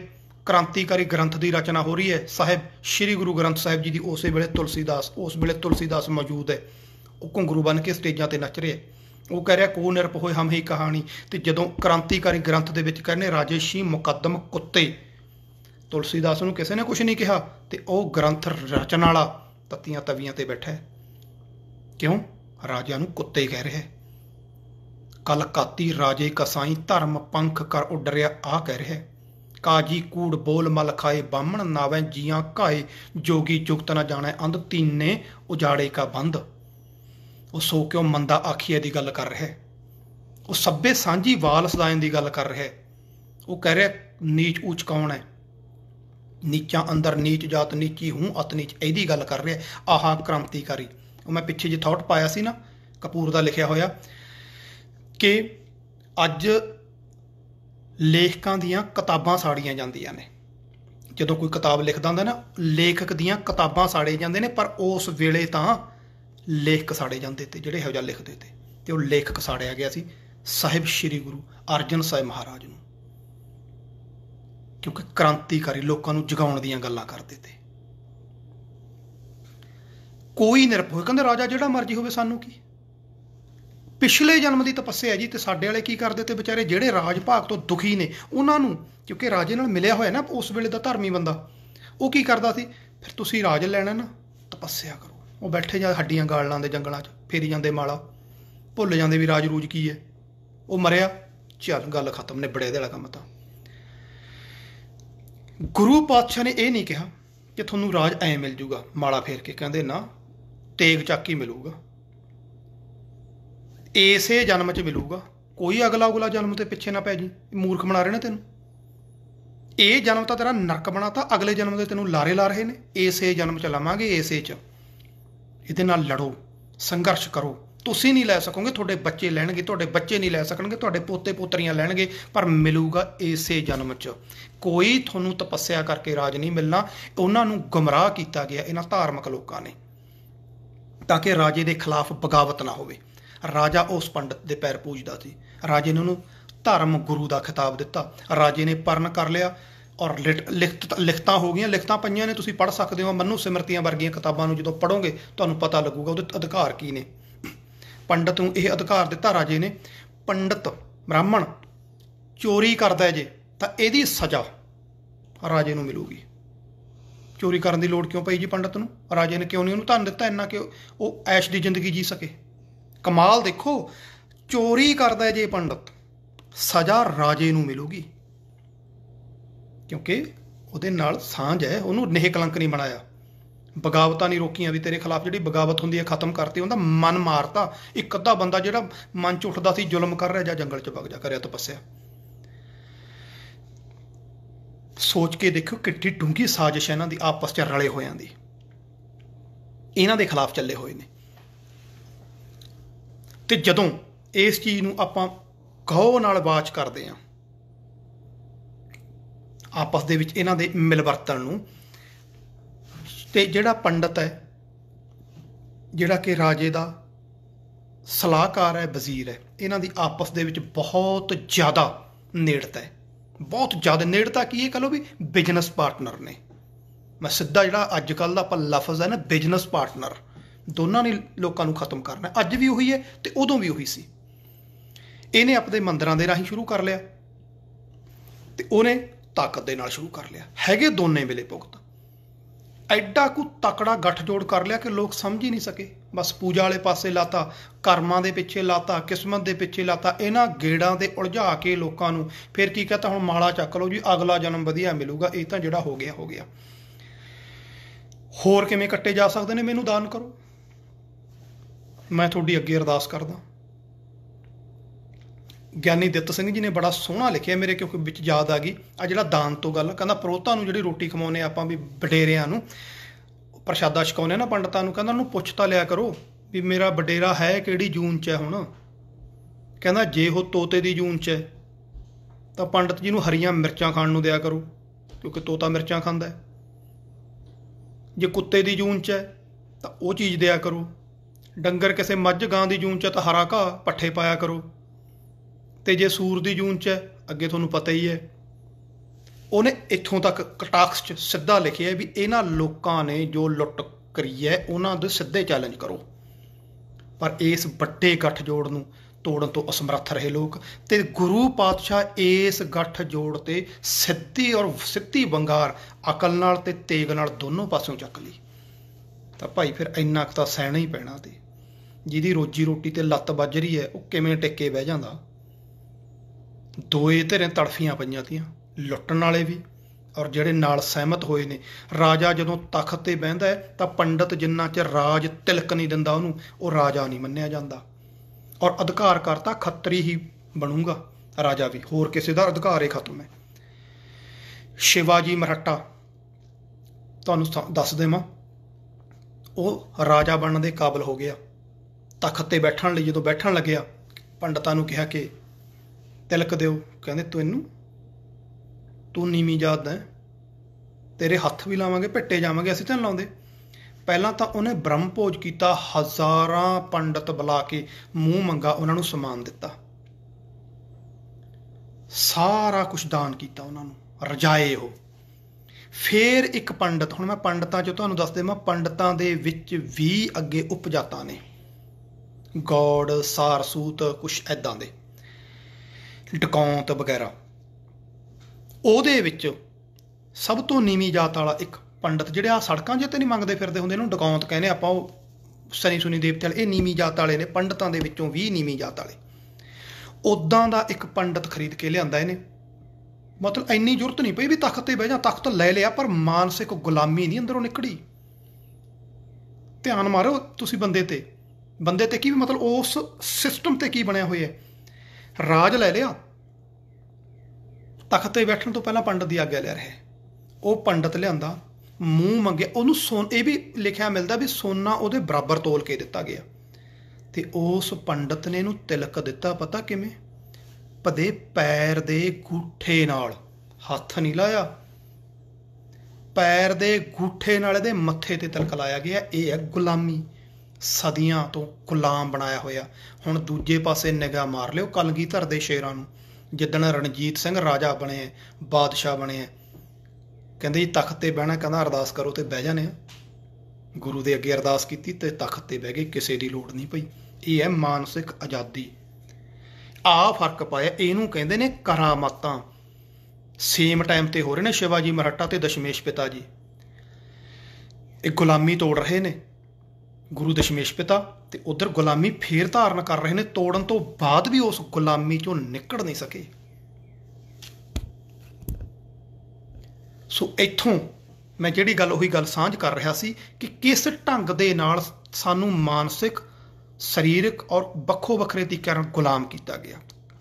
ਕ੍ਰਾਂਤੀਕਾਰੀ ਗ੍ਰੰਥ ਦੀ ਰਚਨਾ ਹੋ ਰਹੀ ਹੈ ਸਾਹਿਬ ਸ੍ਰੀ ਗੁਰੂ ਗ੍ਰੰਥ ਸਾਹਿਬ ਜੀ ਦੀ ਉਸੇ ਵੇਲੇ ਤੁਲਸੀਦਾਸ ਉਸ ਵੇਲੇ ਤੁਲਸੀਦਾਸ ਮੌਜੂਦ ਹੈ ਉਹ ਘੁੰਗਰੂ ਬਣ ਕੇ ਸਟੇਜਾਂ ਤੇ ਨੱਚ ਰਿਹਾ ਉਹ ਕਹਿ ਰਿਹਾ ਕੋ ਨਿਰਪ ਹੋਏ ਹਮ ਹੀ ਕਹਾਣੀ ਤੇ ਜਦੋਂ ਕ੍ਰਾਂਤੀਕਾਰੀ ਗ੍ਰੰਥ ਦੇ ਵਿੱਚ ਕਹਿੰਦੇ ਰਾਜੇਸ਼ੀ ਮੁਕੱਦਮ ਕੁੱਤੇ ਤੁਲਸੀਦਾਸ ਨੂੰ ਕਿਸੇ ਨੇ ਕੁਝ ਨਹੀਂ ਕਿਹਾ ਤੇ ਉਹ ਗ੍ਰੰਥ ਰਚਨ ਵਾਲਾ ਤੱਤੀਆਂ ਤਵੀਆਂ ਤੇ ਬੈਠਾ ਹੈ ਕਿਉਂ ਰਾਜਾ ਨੂੰ ਕੁੱਤੇ ਕਹਿ ਰਿਹਾ ਹੈ ਕਲਕਾਤੀ ਰਾਜੇ ਕਸਾਈ ਧਰਮ ਪੰਖ ਕਰ ਉੱਡ ਰਿਹਾ ਆ ਕਹਿ ਰਿਹਾ ਹੈ ਕਾਜੀ ਕੂੜ ਬੋਲ ਮਲ ਖਾਏ ਬਾਹਮਣ ਨਾਵੇਂ ਜੀਆਂ ਖਾਏ ਜੋਗੀ ਚੁਕਤ ਨਾ ਜਾਣੇ ਅੰਧ ਤੀਨੇ ਉਜਾੜੇ ਕਾ ਬੰਦ ਉਹ ਸੋ ਕਿਉਂ ਮੰਦਾ ਆਖੀਏ ਦੀ ਗੱਲ ਕਰ ਰਿਹਾ ਉਹ ਸੱਬੇ ਸਾਂਝੀ ਵਾਲ ਸਦਾਇਨ ਦੀ ਗੱਲ ਕਰ ਰਿਹਾ ਉਹ ਕਹਿ ਰਿਹਾ ਨੀਚ ਉੱਚ ਕੌਣ ਹੈ ਨੀਚਾਂ ਅੰਦਰ ਨੀਚ ਜਾਤ ਨੀਚੀ ਹੂੰ ਅਤ ਨੀਚ ਇਹਦੀ ਗੱਲ ਕਰ ਰਿਹਾ ਆਹਾ ਕ੍ਰਾਂਤੀਕਾਰੀ ਉਹ ਮੈਂ ਪਿੱਛੇ ਜੇ ਥਾਟ ਪਾਇਆ ਸੀ ਨਾ ਕਪੂਰ ਦਾ ਲਿਖਿਆ ਹੋਇਆ ਕਿ ਅੱਜ ਲੇਖਕਾਂ ਦੀਆਂ ਕਿਤਾਬਾਂ ਸਾੜੀਆਂ ਜਾਂਦੀਆਂ ਨੇ ਜਦੋਂ ਕੋਈ ਕਿਤਾਬ ਲਿਖਦਾ ਹੁੰਦਾ ਨਾ ਲੇਖਕ ਦੀਆਂ ਕਿਤਾਬਾਂ ਸਾੜੇ ਜਾਂਦੇ ਨੇ ਪਰ ਉਸ ਵੇਲੇ ਤਾਂ ਲੇਖਕ ਸਾੜੇ ਜਾਂਦੇ ਤੇ ਜਿਹੜੇ ਹੋ ਜਾ ਲਿਖਦੇ ਤੇ ਤੇ ਉਹ ਲੇਖਕ ਸਾੜਿਆ ਗਿਆ ਸੀ ਸਾਹਿਬ ਸ੍ਰੀ ਗੁਰੂ ਅਰਜਨ ਸਾਹਿਬ ਮਹਾਰਾਜ ਨੂੰ ਕਿਉਂਕਿ ਕ੍ਰਾਂਤੀਕਾਰੀ ਲੋਕਾਂ ਨੂੰ ਜਗਾਉਣ ਦੀਆਂ ਗੱਲਾਂ ਕਰਦੇ ਤੇ ਕੋਈ ਨਿਰਭਉ ਕਹਿੰਦੇ ਰਾਜਾ ਜਿਹੜਾ ਮਰਜ਼ੀ ਹੋਵੇ ਸਾਨੂੰ ਕੀ ਪਿਛਲੇ ਜਨਮ ਦੀ ਤਪੱਸਿਆ ਜੀ ਤੇ ਸਾਡੇ ਵਾਲੇ ਕੀ ਕਰਦੇ ਤੇ ਵਿਚਾਰੇ ਜਿਹੜੇ ਰਾਜ ਭਾਗ ਤੋਂ ਦੁਖੀ ਨੇ ਉਹਨਾਂ ਨੂੰ ਕਿਉਂਕਿ ਰਾਜੇ ਨਾਲ ਮਿਲਿਆ ਹੋਇਆ ਨਾ ਉਸ ਵੇਲੇ ਦਾ ਧਰਮੀ ਬੰਦਾ ਉਹ ਕੀ ਕਰਦਾ ਸੀ ਫਿਰ ਤੁਸੀਂ ਰਾਜ ਲੈਣਾ ਨਾ ਤਪੱਸਿਆ ਕਰੋ ਉਹ ਬੈਠੇ ਜਾਂ ਹੱਡੀਆਂ ਗਾਲ ਲਾਂਦੇ ਜੰਗਲਾਂ 'ਚ ਫੇਰੀ ਜਾਂਦੇ ਮਾਲਾ ਭੁੱਲ ਜਾਂਦੇ ਵੀ ਰਾਜ ਰੂਜ ਕੀ ਹੈ ਉਹ ਮਰਿਆ ਚੱਲ ਗੱਲ ਖਤਮ ਨੇ ਬੜੇ ਦੇ ਵਾਲਾ ਕੰਮ ਤਾਂ ਗੁਰੂ ਪਾਤਸ਼ਾਹ ਨੇ ਇਹ ਨਹੀਂ ਕਿਹਾ ਕਿ ਤੁਹਾਨੂੰ ਰਾਜ ਐ ਮਿਲ ਜੂਗਾ ਮਾਲਾ ਫੇਰ ਕੇ ਕਹਿੰਦੇ ਨਾ ਤੇਗ ਚੱਕ ਹੀ ਮਿਲੂਗਾ ਇਸੇ ਜਨਮ 'ਚ ਮਿਲੂਗਾ ਕੋਈ ਅਗਲਾ ਅਗਲਾ ਜਨਮ ਤੇ ਪਿੱਛੇ ਨਾ ਪੈ ਜੀ ਮੂਰਖ ਬਣਾ ਰਹੇ ਨੇ ਤੈਨੂੰ ਇਹ ਜਨਮ ਤਾਂ ਤੇਰਾ ਨਰਕ ਬਣਾਤਾ ਅਗਲੇ ਜਨਮ ਦੇ ਤੈਨੂੰ ਲਾਰੇ ਲਾ ਰਹੇ ਨੇ ਇਸੇ ਜਨਮ 'ਚ ਲਾਵਾਂਗੇ ਇਸੇ 'ਚ ਇਹਦੇ ਨਾਲ ਲੜੋ ਸੰਘਰਸ਼ ਕਰੋ ਤੁਸੀਂ ਨਹੀਂ ਲੈ ਸਕੋਗੇ ਤੁਹਾਡੇ ਬੱਚੇ ਲੈਣਗੇ ਤੁਹਾਡੇ ਬੱਚੇ ਨਹੀਂ ਲੈ ਸਕਣਗੇ ਤੁਹਾਡੇ ਪੋਤੇ ਪੋਤਰੀਆਂ ਲੈਣਗੇ ਪਰ ਮਿਲੂਗਾ ਇਸੇ ਜਨਮ 'ਚ ਕੋਈ ਤੁਹਾਨੂੰ ਤਪੱਸਿਆ ਕਰਕੇ ਰਾਜ ਨਹੀਂ ਮਿਲਣਾ ਉਹਨਾਂ ਨੂੰ ਗਮਰਾਹ ਕੀਤਾ ਗਿਆ ਇਹਨਾਂ ਧਾਰਮਿਕ ਲੋਕਾਂ ਨੇ ਤਾਂ ਕਿ ਰਾਜੇ ਦੇ ਖਿਲਾਫ ਬਗਾਵਤ ਨਾ ਹੋਵੇ ਰਾਜਾ ਉਸ ਪੰਡਤ ਦੇ ਪੈਰ ਪੂਜਦਾ ਸੀ ਰਾਜੇ ਨੇ ਉਹਨੂੰ ਧਰਮ ਗੁਰੂ ਦਾ ਖਿਤਾਬ ਦਿੱਤਾ ਰਾਜੇ ਨੇ ਪਰਨ ਕਰ ਲਿਆ ਔਰ ਲਿਖਤ ਲਿਖਤਾਂ ਹੋ ਗਈਆਂ ਲਿਖਤਾਂ ਪਈਆਂ ਨੇ ਤੁਸੀਂ ਪੜ ਸਕਦੇ ਹੋ ਮਨੂ ਸਿਮਰਤੀਆਂ ਵਰਗੀਆਂ ਕਿਤਾਬਾਂ ਨੂੰ ਜਦੋਂ ਪੜੋਗੇ ਤੁਹਾਨੂੰ ਪਤਾ ਲੱਗੂਗਾ ਉਹਦੇ ਅਧਿਕਾਰ ਕੀ ਨੇ ਪੰਡਤ ਨੂੰ ਇਹ ਅਧਿਕਾਰ ਦਿੱਤਾ ਰਾਜੇ ਨੇ ਪੰਡਤ ਬ੍ਰਾਹਮਣ ਚੋਰੀ ਕਰਦਾ ਜੇ ਤਾਂ ਇਹਦੀ ਸਜ਼ਾ ਰਾਜੇ ਨੂੰ ਮਿਲੂਗੀ ਚੋਰੀ ਕਰਨ ਦੀ ਲੋੜ ਕਿਉਂ ਪਈ ਜੀ ਪੰਡਤ ਨੂੰ ਰਾਜੇ ਨੇ ਕਿਉਂ ਨਹੀਂ ਉਹਨੂੰ ਧਨ ਦਿੱਤਾ ਇੰਨਾ ਕਿ ਉਹ ਐਸ਼ ਦੀ ਜ਼ਿੰਦਗੀ ਜੀ ਸਕੇ ਕਮਾਲ ਦੇਖੋ ਚੋਰੀ ਕਰਦਾ ਜੇ ਪੰਡਤ ਸਜ਼ਾ ਰਾਜੇ ਨੂੰ ਮਿਲੂਗੀ ਕਿਉਂਕਿ ਉਹਦੇ ਨਾਲ ਸਾਂਝ ਹੈ ਉਹਨੂੰ ਨਿਹ ਕਲੰਕ ਨਹੀਂ ਬਣਾਇਆ ਬਗਾਵਤਾਂ ਨਹੀਂ ਰੋਕੀਆਂ ਵੀ ਤੇਰੇ ਖਿਲਾਫ ਜਿਹੜੀ ਬਗਾਵਤ ਹੁੰਦੀ ਹੈ ਖਤਮ ਕਰਤੀ ਉਹਦਾ ਮਨ ਮਾਰਤਾ ਇੱਕ ਅੱਧਾ ਬੰਦਾ ਜਿਹੜਾ ਮਨ ਚ ਉੱਠਦਾ ਸੀ ਜ਼ੁਲਮ ਕਰ ਰਿਹਾ ਜਾਂ ਜੰਗਲ ਚ ਵਗ ਜਾ ਕਰਿਆ ਤਪੱਸਿਆ ਸੋਚ ਕੇ ਦੇਖੋ ਕਿੱਡੀ ਡੂੰਗੀ ਸਾਜ਼ਿਸ਼ ਹੈ ਇਹਨਾਂ ਦੀ ਆਪਸ ਚ ਰਲੇ ਹੋਇਆਂ ਦੀ ਇਹਨਾਂ ਦੇ ਖਿਲਾਫ ਚੱਲੇ ਹੋਏ ਨੇ ਤੇ ਜਦੋਂ ਇਸ ਚੀਜ਼ ਨੂੰ ਆਪਾਂ ਗੌਰ ਨਾਲ ਬਾਚ ਕਰਦੇ ਆਂ ਆਪਸ ਦੇ ਵਿੱਚ ਇਹਨਾਂ ਦੇ ਮਿਲਵਰਤਨ ਨੂੰ ਤੇ ਜਿਹੜਾ ਪੰਡਤ ਹੈ ਜਿਹੜਾ ਕਿ ਰਾਜੇ ਦਾ ਸਲਾਹਕਾਰ ਹੈ ਵਜ਼ੀਰ ਹੈ ਇਹਨਾਂ ਦੀ ਆਪਸ ਦੇ ਵਿੱਚ ਬਹੁਤ ਜ਼ਿਆਦਾ ਨੇੜਤਾ ਹੈ ਬਹੁਤ ਜ਼ਿਆਦਾ ਨੇੜਤਾ ਕੀ ਇਹ ਕਹ ਲੋ ਵੀ ਬਿਜ਼ਨਸ ਪਾਰਟਨਰ ਨੇ ਮੈਂ ਸਿੱਧਾ ਜਿਹੜਾ ਅੱਜ ਕੱਲ ਦਾ ਆਪਾਂ ਲਫ਼ਜ਼ ਹੈ ਨਾ ਬਿਜ਼ਨਸ ਪਾਰਟਨਰ ਦੋਨਾਂ ਨੇ ਲੋਕਾਂ ਨੂੰ ਖਤਮ ਕਰਨਾ ਅੱਜ ਵੀ ਉਹੀ ਹੈ ਤੇ ਉਦੋਂ ਵੀ ਉਹੀ ਸੀ ਇਹਨੇ ਆਪਣੇ ਮੰਦਰਾਂ ਦੇ ਰਾਹੀਂ ਸ਼ੁਰੂ ਕਰ ਲਿਆ ਤੇ ਉਹਨੇ ਤਾਕਤ ਦੇ ਨਾਲ ਸ਼ੁਰੂ ਕਰ ਲਿਆ ਹੈਗੇ ਦੋਨੇ ਵੇਲੇ ਭੁਗਤ ਐਡਾ ਕੋ ਤਕੜਾ ਗੱਠ ਜੋੜ ਕਰ ਲਿਆ ਕਿ ਲੋਕ ਸਮਝ ਹੀ ਨਹੀਂ ਸਕੇ ਬਸ ਪੂਜਾ ਵਾਲੇ ਪਾਸੇ ਲਾਤਾ ਕਰਮਾਂ ਦੇ ਪਿੱਛੇ ਲਾਤਾ ਕਿਸਮਤ ਦੇ ਪਿੱਛੇ ਲਾਤਾ ਇਹਨਾਂ ਗੇੜਾਂ ਦੇ ਉਲਝਾ ਕੇ ਲੋਕਾਂ ਨੂੰ ਫਿਰ ਕੀ ਕਹਤਾ ਹੁਣ ਮਾਲਾ ਚੱਕ ਲਓ ਜੀ ਅਗਲਾ ਜਨਮ ਵਧੀਆ ਮਿਲੂਗਾ ਇਹ ਤਾਂ ਜਿਹੜਾ ਹੋ ਗਿਆ ਹੋ ਗਿਆ ਹੋਰ ਕਿਵੇਂ ਕੱਟੇ ਜਾ ਸਕਦੇ ਨੇ ਮੈਨੂੰ ਦਾਨ ਕਰੋ ਮੈਂ ਤੁਹਾਡੀ ਅੱਗੇ ਅਰਦਾਸ ਕਰਦਾ ਗਿਆਨੀ ਦਿੱਤ ਸਿੰਘ ਜੀ ਨੇ ਬੜਾ ਸੋਹਣਾ ਲਿਖਿਆ ਮੇਰੇ ਕਿਉਂਕਿ ਵਿੱਚ ਯਾਦ ਆ ਗਈ ਆ ਜਿਹੜਾ ਦਾਨ ਤੋਂ ਗੱਲ ਕਹਿੰਦਾ ਪ੍ਰੋਤਾਂ ਨੂੰ ਜਿਹੜੀ ਰੋਟੀ ਖਵਾਉਨੇ ਆਪਾਂ ਵੀ ਬਡੇਰਿਆਂ ਨੂੰ ਪ੍ਰਸ਼ਾਦਾ ਛਕਾਉਨੇ ਨਾ ਪੰਡਤਾਂ ਨੂੰ ਕਹਿੰਦਾ ਉਹਨੂੰ ਪੁੱਛ ਤਾਂ ਲਿਆ ਕਰੋ ਵੀ ਮੇਰਾ ਬਡੇਰਾ ਹੈ ਕਿਹੜੀ ਜੂਨ 'ਚ ਹੈ ਹੁਣ ਕਹਿੰਦਾ ਜੇ ਉਹ ਤੋਤੇ ਦੀ ਜੂਨ 'ਚ ਹੈ ਤਾਂ ਪੰਡਤ ਜੀ ਨੂੰ ਹਰੀਆਂ ਮਿਰਚਾਂ ਖਾਣ ਨੂੰ ਦਿਆ ਕਰੋ ਕਿਉਂਕਿ ਤੋਤਾ ਮਿਰਚਾਂ ਖਾਂਦਾ ਹੈ ਜੇ ਕੁੱਤੇ ਦੀ ਜੂਨ 'ਚ ਹੈ ਤਾਂ ਉਹ ਚੀਜ਼ ਦਿਆ ਕਰੋ ਡੰਗਰ ਕਿਸੇ ਮੱਝ ਗਾਂ ਦੀ ਜੂਨ 'ਚ ਤਾਂ ਹਰਾ ਘਾਹ ਪੱਠੇ ਪਾਇਆ ਕਰੋ ਤੇ ਜੇ ਸੂਰ ਦੀ ਜੂਨ 'ਚ ਅੱਗੇ ਤੁਹਾਨੂੰ ਪਤਾ ਹੀ ਹੈ ਉਹਨੇ ਇੱਥੋਂ ਤੱਕ ਕਟਾਕਸ 'ਚ ਸਿੱਧਾ ਲਿਖਿਆ ਵੀ ਇਹਨਾਂ ਲੋਕਾਂ ਨੇ ਜੋ ਲੁੱਟ ਕਰੀ ਹੈ ਉਹਨਾਂ ਦੇ ਸਿੱਧੇ ਚੈਲੰਜ ਕਰੋ ਪਰ ਇਸ ਵੱਡੇ ਗੱਠ ਜੋੜ ਨੂੰ ਤੋੜਨ ਤੋਂ ਅਸਮਰੱਥ ਰਹੇ ਲੋਕ ਤੇ ਗੁਰੂ ਪਾਤਸ਼ਾਹ ਇਸ ਗੱਠ ਜੋੜ ਤੇ ਸਿੱਧੀ ਔਰ ਸਿੱਧੀ ਬੰਗਾਰ ਅਕਲ ਨਾਲ ਤੇ ਤੇਗ ਨਾਲ ਦੋਨੋਂ ਪਾਸੋਂ ਚੱਕ ਲਈ ਤਾਂ ਭਾਈ ਫਿਰ ਇੰਨਾ ਕੁ ਤਾਂ ਸਹਿਣਾ ਹੀ ਪੈਣਾ ਤੇ ਜਿਹਦੀ ਰੋਜੀ ਰੋਟੀ ਤੇ ਲੱਤ ਵੱਜ ਰਹੀ ਹੈ ਉਹ ਕਿਵੇਂ ਟਿੱਕੇ ਬਹਿ ਜਾਂਦਾ ਦੋਏ ਧਿਰਾਂ ਤੜਫੀਆਂ ਪਈਆਂ ਤੀਆਂ ਲੁੱਟਣ ਵਾਲੇ ਵੀ ਔਰ ਜਿਹੜੇ ਨਾਲ ਸਹਿਮਤ ਹੋਏ ਨੇ ਰਾਜਾ ਜਦੋਂ ਤਖਤ ਤੇ ਬਹਿੰਦਾ ਹੈ ਤਾਂ ਪੰਡਤ ਜਿੰਨਾ ਚ ਰਾਜ ਤਿਲਕ ਨਹੀਂ ਦਿੰਦਾ ਉਹਨੂੰ ਉਹ ਰਾਜਾ ਨਹੀਂ ਮੰਨਿਆ ਜਾਂਦਾ ਔਰ ਅਧਿਕਾਰ ਕਰਤਾ ਖੱਤਰੀ ਹੀ ਬਣੂਗਾ ਰਾਜਾ ਵੀ ਹੋਰ ਕਿਸੇ ਦਾ ਅਧਿਕਾਰ ਹੀ ਖਤਮ ਹੈ ਸ਼ਿਵਾਜੀ ਮਰਾਠਾ ਤੁਹਾਨੂੰ ਦੱਸ ਦੇਵਾਂ ਉਹ ਰਾਜਾ ਬਣਨ ਦੇ ਕਾਬਿਲ ਹੋ ਗਿਆ ਤਖਤ ਤੇ ਬੈਠਣ ਲਈ ਜਦੋਂ ਬੈਠਣ ਲੱਗਿਆ ਪੰਡਤਾਂ ਨੂੰ ਕਿਹਾ ਕਿ ਤਿਲਕ ਦਿਓ ਕਹਿੰਦੇ ਤੈਨੂੰ ਤੂੰ ਨੀਵੀਂ ਜਾਤ ਦਾ ਤੇਰੇ ਹੱਥ ਵੀ ਲਾਵਾਂਗੇ ਪਿੱਟੇ ਜਾਵਾਂਗੇ ਅਸੀਂ ਤਾਂ ਲਾਉਂਦੇ ਪਹਿਲਾਂ ਤਾਂ ਉਹਨੇ ਬ੍ਰਹਮ ਭੋਜ ਕੀਤਾ ਹਜ਼ਾਰਾਂ ਪੰਡਤ ਬੁਲਾ ਕੇ ਮੂੰਹ ਮੰਗਾ ਉਹਨਾਂ ਨੂੰ ਸਮਾਨ ਦਿੱਤਾ ਸਾਰਾ ਕੁਝ ਦਾਨ ਕੀਤਾ ਉਹਨਾਂ ਨੂੰ ਰਜਾਏ ਉਹ ਫੇਰ ਇੱਕ ਪੰਡਤ ਹੁਣ ਮੈਂ ਪੰਡਤਾਂ ਚ ਤੁਹਾਨੂੰ ਦੱਸ ਦੇਵਾਂ ਪੰਡਤਾਂ ਦੇ ਵਿੱਚ ਵੀ ਅੱਗੇ ਉਪਜਾਤਾਂ ਨੇ ਗੌੜ ਸਾਰਸੂਤ ਕੁਛ ਐਦਾਂ ਦੇ ਡਕੌਂਤ ਵਗੈਰਾ ਉਹਦੇ ਵਿੱਚ ਸਭ ਤੋਂ ਨੀਵੀਂ ਜਾਤ ਵਾਲਾ ਇੱਕ ਪੰਡਤ ਜਿਹੜੇ ਆ ਸੜਕਾਂ 'ਤੇ ਨਹੀਂ ਮੰਗਦੇ ਫਿਰਦੇ ਹੁੰਦੇ ਇਹਨੂੰ ਡਕੌਂਤ ਕਹਿੰਦੇ ਆਪਾਂ ਉਹ ਸਨੀ ਸੁਨੀ ਦੇਵਤੇ ਵਾਲੇ ਇਹ ਨੀਵੀਂ ਜਾਤ ਵਾਲੇ ਨੇ ਪੰਡਤਾਂ ਦੇ ਵਿੱਚੋਂ ਵੀ ਨੀਵੀਂ ਜਾਤ ਵਾਲੇ ਉਦਾਂ ਦਾ ਇੱਕ ਪੰਡਤ ਖਰੀਦ ਕੇ ਲਿਆਂਦਾ ਇਹਨੇ ਮਤਲਬ ਇੰਨੀ ਜ਼ਰੂਰਤ ਨਹੀਂ ਪਈ ਵੀ ਤਖਤ ਤੇ ਬਹਿ ਜਾ ਤਖਤ ਲੈ ਲਿਆ ਪਰ ਮਾਨਸਿਕ ਗੁਲਾਮੀ ਨਹੀਂ ਅੰਦਰੋਂ ਨਿਕੜੀ ਧਿਆਨ ਮਾਰੋ ਤੁਸੀਂ ਬੰਦੇ ਤੇ ਬੰਦੇ ਤੇ ਕੀ ਮਤਲਬ ਉਸ ਸਿਸਟਮ ਤੇ ਕੀ ਬਣਿਆ ਹੋਇਆ ਹੈ ਰਾਜ ਲੈ ਲਿਆ ਤਖਤ ਤੇ ਬੈਠਣ ਤੋਂ ਪਹਿਲਾਂ ਪੰਡਤ ਦੀ ਆਗਿਆ ਲੈ ਰਿਹਾ ਉਹ ਪੰਡਤ ਲਿਆਂਦਾ ਮੂੰਹ ਮੰਗਿਆ ਉਹਨੂੰ ਸੋਨ ਇਹ ਵੀ ਲਿਖਿਆ ਮਿਲਦਾ ਵੀ ਸੋਨਾ ਉਹਦੇ ਬਰਾਬਰ ਤੋਲ ਕੇ ਦਿੱਤਾ ਗਿਆ ਤੇ ਉਸ ਪੰਡਤ ਨੇ ਇਹਨੂੰ ਤਿਲਕ ਦਿੱਤਾ ਪਤਾ ਕਿਵੇਂ ਪਦੇ ਪੈਰ ਦੇ ਗੂਠੇ ਨਾਲ ਹੱਥ ਨਹੀਂ ਲਾਇਆ ਪੈਰ ਦੇ ਗੂਠੇ ਨਾਲ ਇਹਦੇ ਮੱਥੇ ਤੇ ਤਿਲਕ ਲਾਇਆ ਗਿਆ ਇਹ ਹੈ ਗੁਲਾਮੀ ਸਦੀਆਂ ਤੋਂ ਗੁਲਾਮ ਬਣਾਇਆ ਹੋਇਆ ਹੁਣ ਦੂਜੇ ਪਾਸੇ ਨਿਗਾਹ ਮਾਰ ਲਿਓ ਕਲਗੀਧਰ ਦੇ ਸ਼ੇਰਾਂ ਨੂੰ ਜਿੱਦਣ ਰਣਜੀਤ ਸਿੰਘ ਰਾਜਾ ਬਣੇ ਬਾਦਸ਼ਾਹ ਬਣੇ ਕਹਿੰਦੇ ਜੀ ਤਖਤ ਤੇ ਬਹਿਣਾ ਕਹਿੰਦਾ ਅਰਦਾਸ ਕਰੋ ਤੇ ਬਹਿ ਜਾਣੇ ਗੁਰੂ ਦੇ ਅੱਗੇ ਅਰਦਾਸ ਕੀਤੀ ਤੇ ਤਖਤ ਤੇ ਬਹਿ ਗਏ ਕਿਸੇ ਦੀ ਲੋੜ ਨਹੀਂ ਪਈ ਇਹ ਹੈ ਮਾਨਸਿਕ ਆਜ਼ਾਦੀ ਆ ਫਰਕ ਪਾਇਆ ਇਹਨੂੰ ਕਹਿੰਦੇ ਨੇ ਕਰਾਮਾਤਾਂ ਸੇਮ ਟਾਈਮ ਤੇ ਹੋ ਰਹੇ ਨੇ ਸ਼ਿਵਾਜੀ ਮਰਾਠਾ ਤੇ ਦਸ਼ਮੇਸ਼ ਪਿਤਾ ਜੀ ਇਹ ਗੁਲਾਮੀ ਤੋੜ ਰਹੇ ਨੇ ਗੁਰੂ ਦਸ਼ਮੇਸ਼ ਪਿਤਾ ਤੇ ਉਧਰ ਗੁਲਾਮੀ ਫੇਰ ਧਾਰਨ ਕਰ ਰਹੇ ਨੇ ਤੋੜਨ ਤੋਂ ਬਾਅਦ ਵੀ ਉਸ ਗੁਲਾਮੀ ਚੋਂ ਨਿਕੜ ਨਹੀਂ ਸਕੇ ਸੋ ਇੱਥੋਂ ਮੈਂ ਜਿਹੜੀ ਗੱਲ ਉਹੀ ਗੱਲ ਸਾਂਝ ਕਰ ਰਿਹਾ ਸੀ ਕਿ ਕਿਸ ਢੰਗ ਦੇ ਨਾਲ ਸਾਨੂੰ ਮਾਨਸਿਕ ਸਰੀਰਕ ਔਰ ਵੱਖੋ ਵੱਖਰੇ ਦੀ ਕਰਨ ਗੁਲਾਮ ਕੀਤਾ ਗਿਆ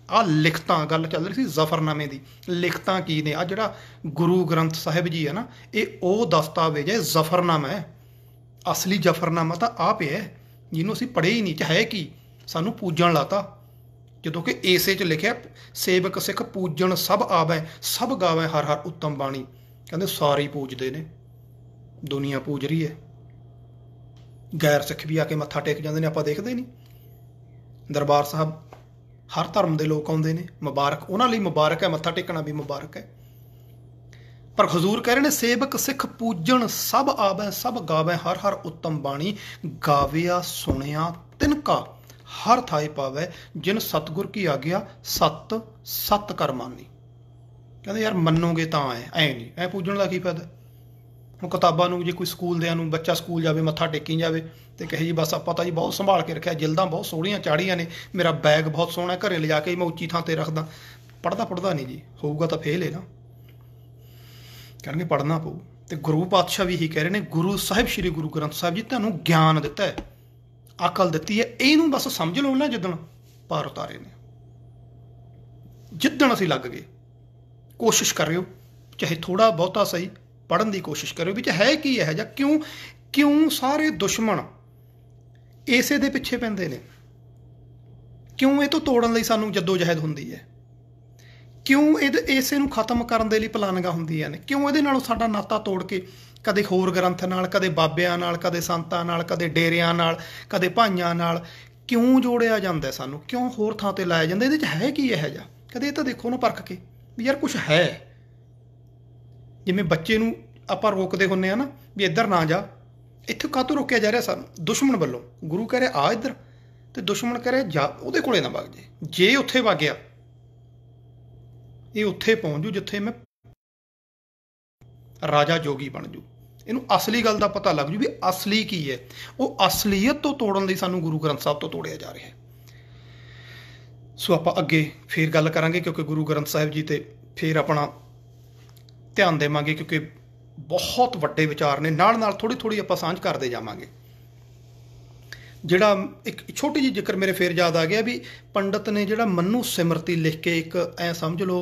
ਆ ਲਿਖਤਾਂ ਗੱਲ ਚੱਲ ਰਹੀ ਸੀ ਜ਼ਫਰਨਾਮੇ ਦੀ ਲਿਖਤਾਂ ਕੀ ਨੇ ਆ ਜਿਹੜਾ ਗੁਰੂ ਗ੍ਰੰਥ ਸਾਹਿਬ ਜੀ ਹੈ ਨਾ ਇਹ ਉਹ ਦਸਤਾਵੇਜ਼ ਹੈ ਜ਼ਫਰਨਾਮਾ ਹੈ ਅਸਲੀ ਜਫਰਨਾਮਾ ਤਾਂ ਆ ਪਿਆ ਜਿਹਨੂੰ ਅਸੀਂ ਪੜ੍ਹੇ ਹੀ ਨਹੀਂ ਚ ਹੈ ਕੀ ਸਾਨੂੰ ਪੂਜਣ ਲਾਤਾ ਜਦੋਂ ਕਿ ਏਸੇ ਚ ਲਿਖਿਆ ਸੇਵਕ ਸਿੱਖ ਪੂਜਣ ਸਭ ਆਵੇ ਸਭ ਗਾਵੇ ਹਰ ਹਰ ਉੱਤਮ ਬਾਣੀ ਕਹਿੰਦੇ ਸਾਰੇ ਪੂਜਦੇ ਨੇ ਦੁਨੀਆ ਪੂਜ ਰਹੀ ਹੈ ਗੈਰ ਸਿੱਖ ਵੀ ਆ ਕੇ ਮੱਥਾ ਟੇਕ ਜਾਂਦੇ ਨੇ ਆਪਾਂ ਦੇਖਦੇ ਨਹੀਂ ਦਰਬਾਰ ਸਾਹਿਬ ਹਰ ਧਰਮ ਦੇ ਲੋਕ ਆਉਂਦੇ ਨੇ ਮੁਬਾਰਕ ਉਹਨਾਂ ਲਈ ਮੁਬਾਰਕ ਹੈ ਮੱਥਾ ਟੇਕਣਾ ਵੀ ਮੁਬਾਰਕ ਹੈ ਪਰ ਹਜ਼ੂਰ ਕਹਿ ਰਹੇ ਨੇ ਸੇਵਕ ਸਿੱਖ ਪੂਜਣ ਸਭ ਆਵੇ ਸਭ ਗਾਵੇ ਹਰ ਹਰ ਉੱਤਮ ਬਾਣੀ ਗਾਵਿਆ ਸੁਣਿਆ ਤਿਨਕਾ ਹਰ ਥਾਏ ਪਾਵੇ ਜਿਨ ਸਤਗੁਰ ਕੀ ਆਗਿਆ ਸਤ ਸਤ ਕਰਮਾਨੀ ਕਹਿੰਦੇ ਯਾਰ ਮੰਨੋਗੇ ਤਾਂ ਐ ਐ ਨਹੀਂ ਐ ਪੂਜਣ ਦਾ ਕੀ ਫਾਇਦਾ ਹੁਣ ਕਿਤਾਬਾਂ ਨੂੰ ਜੇ ਕੋਈ ਸਕੂਲ ਦੇਆਂ ਨੂੰ ਬੱਚਾ ਸਕੂਲ ਜਾਵੇ ਮੱਥਾ ਟੇਕੀ ਜਾਵੇ ਤੇ ਕਹੇ ਜੀ ਬਸ ਆਪਾਂ ਤਾਂ ਜੀ ਬਹੁਤ ਸੰਭਾਲ ਕੇ ਰੱਖਿਆ ਜਿਲਦਾਂ ਬਹੁਤ ਸੋਹਣੀਆਂ ਚਾੜੀਆਂ ਨੇ ਮੇਰਾ ਬੈਗ ਬਹੁਤ ਸੋਹਣਾ ਘਰੇ ਲਿਜਾ ਕੇ ਮੈਂ ਉੱਚੀ ਥਾਂ ਤੇ ਰੱਖਦਾ ਪੜਦਾ ਪੜਦਾ ਨਹੀਂ ਜੀ ਹੋਊਗਾ ਤਾਂ ਫੇਲ ਹੈ ਨਾ ਕਹਿੰਦੇ ਪੜਨਾ ਪਊ ਤੇ ਗੁਰੂ ਪਾਤਸ਼ਾਹ ਵੀ ਇਹੀ ਕਹਿ ਰਹੇ ਨੇ ਗੁਰੂ ਸਾਹਿਬ ਸ੍ਰੀ ਗੁਰੂ ਗ੍ਰੰਥ ਸਾਹਿਬ ਜੀ ਤੁਹਾਨੂੰ ਗਿਆਨ ਦਿੱਤਾ ਹੈ ਅਕਲ ਦਿੱਤੀ ਹੈ ਇਹਨੂੰ ਬਸ ਸਮਝ ਲਓ ਨਾ ਜਿੱਦਣ ਪਾਰ ਉਤਾਰੇ ਨੇ ਜਿੱਦਣ ਅਸੀਂ ਲੱਗ ਗਏ ਕੋਸ਼ਿਸ਼ ਕਰਿਓ ਚਾਹੇ ਥੋੜਾ ਬਹੁਤਾ ਸਹੀ ਪੜਨ ਦੀ ਕੋਸ਼ਿਸ਼ ਕਰਿਓ ਵਿੱਚ ਹੈ ਕੀ ਇਹ ਜਾਂ ਕਿਉਂ ਕਿਉਂ ਸਾਰੇ ਦੁਸ਼ਮਣ ਇਸੇ ਦੇ ਪਿੱਛੇ ਪੈਂਦੇ ਨੇ ਕਿਉਂ ਇਹ ਤੋਂ ਤੋੜਨ ਲਈ ਸਾਨੂੰ ਜਦੋਜਹਿਦ ਹੁੰਦੀ ਹੈ ਕਿਉਂ ਇਹ ਇਸੇ ਨੂੰ ਖਤਮ ਕਰਨ ਦੇ ਲਈ ਪਲਾਨਗਾ ਹੁੰਦੀਆਂ ਨੇ ਕਿਉਂ ਇਹਦੇ ਨਾਲੋਂ ਸਾਡਾ ਨਾਤਾ ਤੋੜ ਕੇ ਕਦੇ ਹੋਰ ਗ੍ਰੰਥ ਨਾਲ ਕਦੇ ਬਾਬਿਆਂ ਨਾਲ ਕਦੇ ਸੰਤਾਂ ਨਾਲ ਕਦੇ ਡੇਰਿਆਂ ਨਾਲ ਕਦੇ ਭਾਈਆਂ ਨਾਲ ਕਿਉਂ ਜੋੜਿਆ ਜਾਂਦਾ ਸਾਨੂੰ ਕਿਉਂ ਹੋਰ ਥਾਂ ਤੇ ਲਾਇਆ ਜਾਂਦਾ ਇਹਦੇ ਚ ਹੈ ਕੀ ਇਹ ਜਾ ਕਦੇ ਇਹ ਤਾਂ ਦੇਖੋ ਉਹਨਾਂ ਪਰਖ ਕੇ ਵੀ ਯਾਰ ਕੁਝ ਹੈ ਜਿਵੇਂ ਬੱਚੇ ਨੂੰ ਆਪਾਂ ਰੋਕਦੇ ਹੁੰਨੇ ਆ ਨਾ ਵੀ ਇੱਧਰ ਨਾ ਜਾ ਇੱਥੇ ਕਾਹਤੋਂ ਰੋਕਿਆ ਜਾ ਰਿਹਾ ਸਾਨੂੰ ਦੁਸ਼ਮਣ ਵੱਲੋਂ ਗੁਰੂ ਕਹ ਰਿਹਾ ਆ ਇੱਧਰ ਤੇ ਦੁਸ਼ਮਣ ਕਹ ਰਿਹਾ ਜਾ ਉਹਦੇ ਕੋਲੇ ਨਾ ਵਗ ਜੇ ਜੇ ਉੱਥੇ ਵਗ ਗਿਆ ਇਹ ਉੱਥੇ ਪਹੁੰਚ ਜੂ ਜਿੱਥੇ ਮੈਂ ਰਾਜਾ ਜੋਗੀ ਬਣ ਜੂ ਇਹਨੂੰ ਅਸਲੀ ਗੱਲ ਦਾ ਪਤਾ ਲੱਗ ਜੂ ਵੀ ਅਸਲੀ ਕੀ ਹੈ ਉਹ ਅਸਲੀਅਤ ਤੋਂ ਤੋੜਨ ਲਈ ਸਾਨੂੰ ਗੁਰੂ ਗ੍ਰੰਥ ਸਾਹਿਬ ਤੋਂ ਤੋੜਿਆ ਜਾ ਰਿਹਾ ਹੈ ਸੋ ਆਪਾਂ ਅੱਗੇ ਫੇਰ ਗੱਲ ਕਰਾਂਗੇ ਕਿਉਂਕਿ ਗੁਰੂ ਗ੍ਰੰਥ ਸਾਹਿਬ ਜੀ ਤੇ ਫੇਰ ਆਪਣਾ ਧਿਆਨ ਦੇਵਾਂਗੇ ਕਿਉਂਕਿ ਬਹੁਤ ਵੱਡੇ ਵਿਚਾਰ ਨੇ ਨਾਲ ਨਾਲ ਥੋੜੀ ਥੋੜੀ ਆਪਾਂ ਸਾਂਝ ਕਰਦੇ ਜਾਵਾਂਗੇ ਜਿਹੜਾ ਇੱਕ ਛੋਟੀ ਜੀ ਜ਼ਿਕਰ ਮੇਰੇ ਫੇਰ ਯਾਦ ਆ ਗਿਆ ਵੀ ਪੰਡਤ ਨੇ ਜਿਹੜਾ ਮੰਨੂ ਸਿਮਰਤੀ ਲਿਖ ਕੇ ਇੱਕ ਐ ਸਮਝ ਲਓ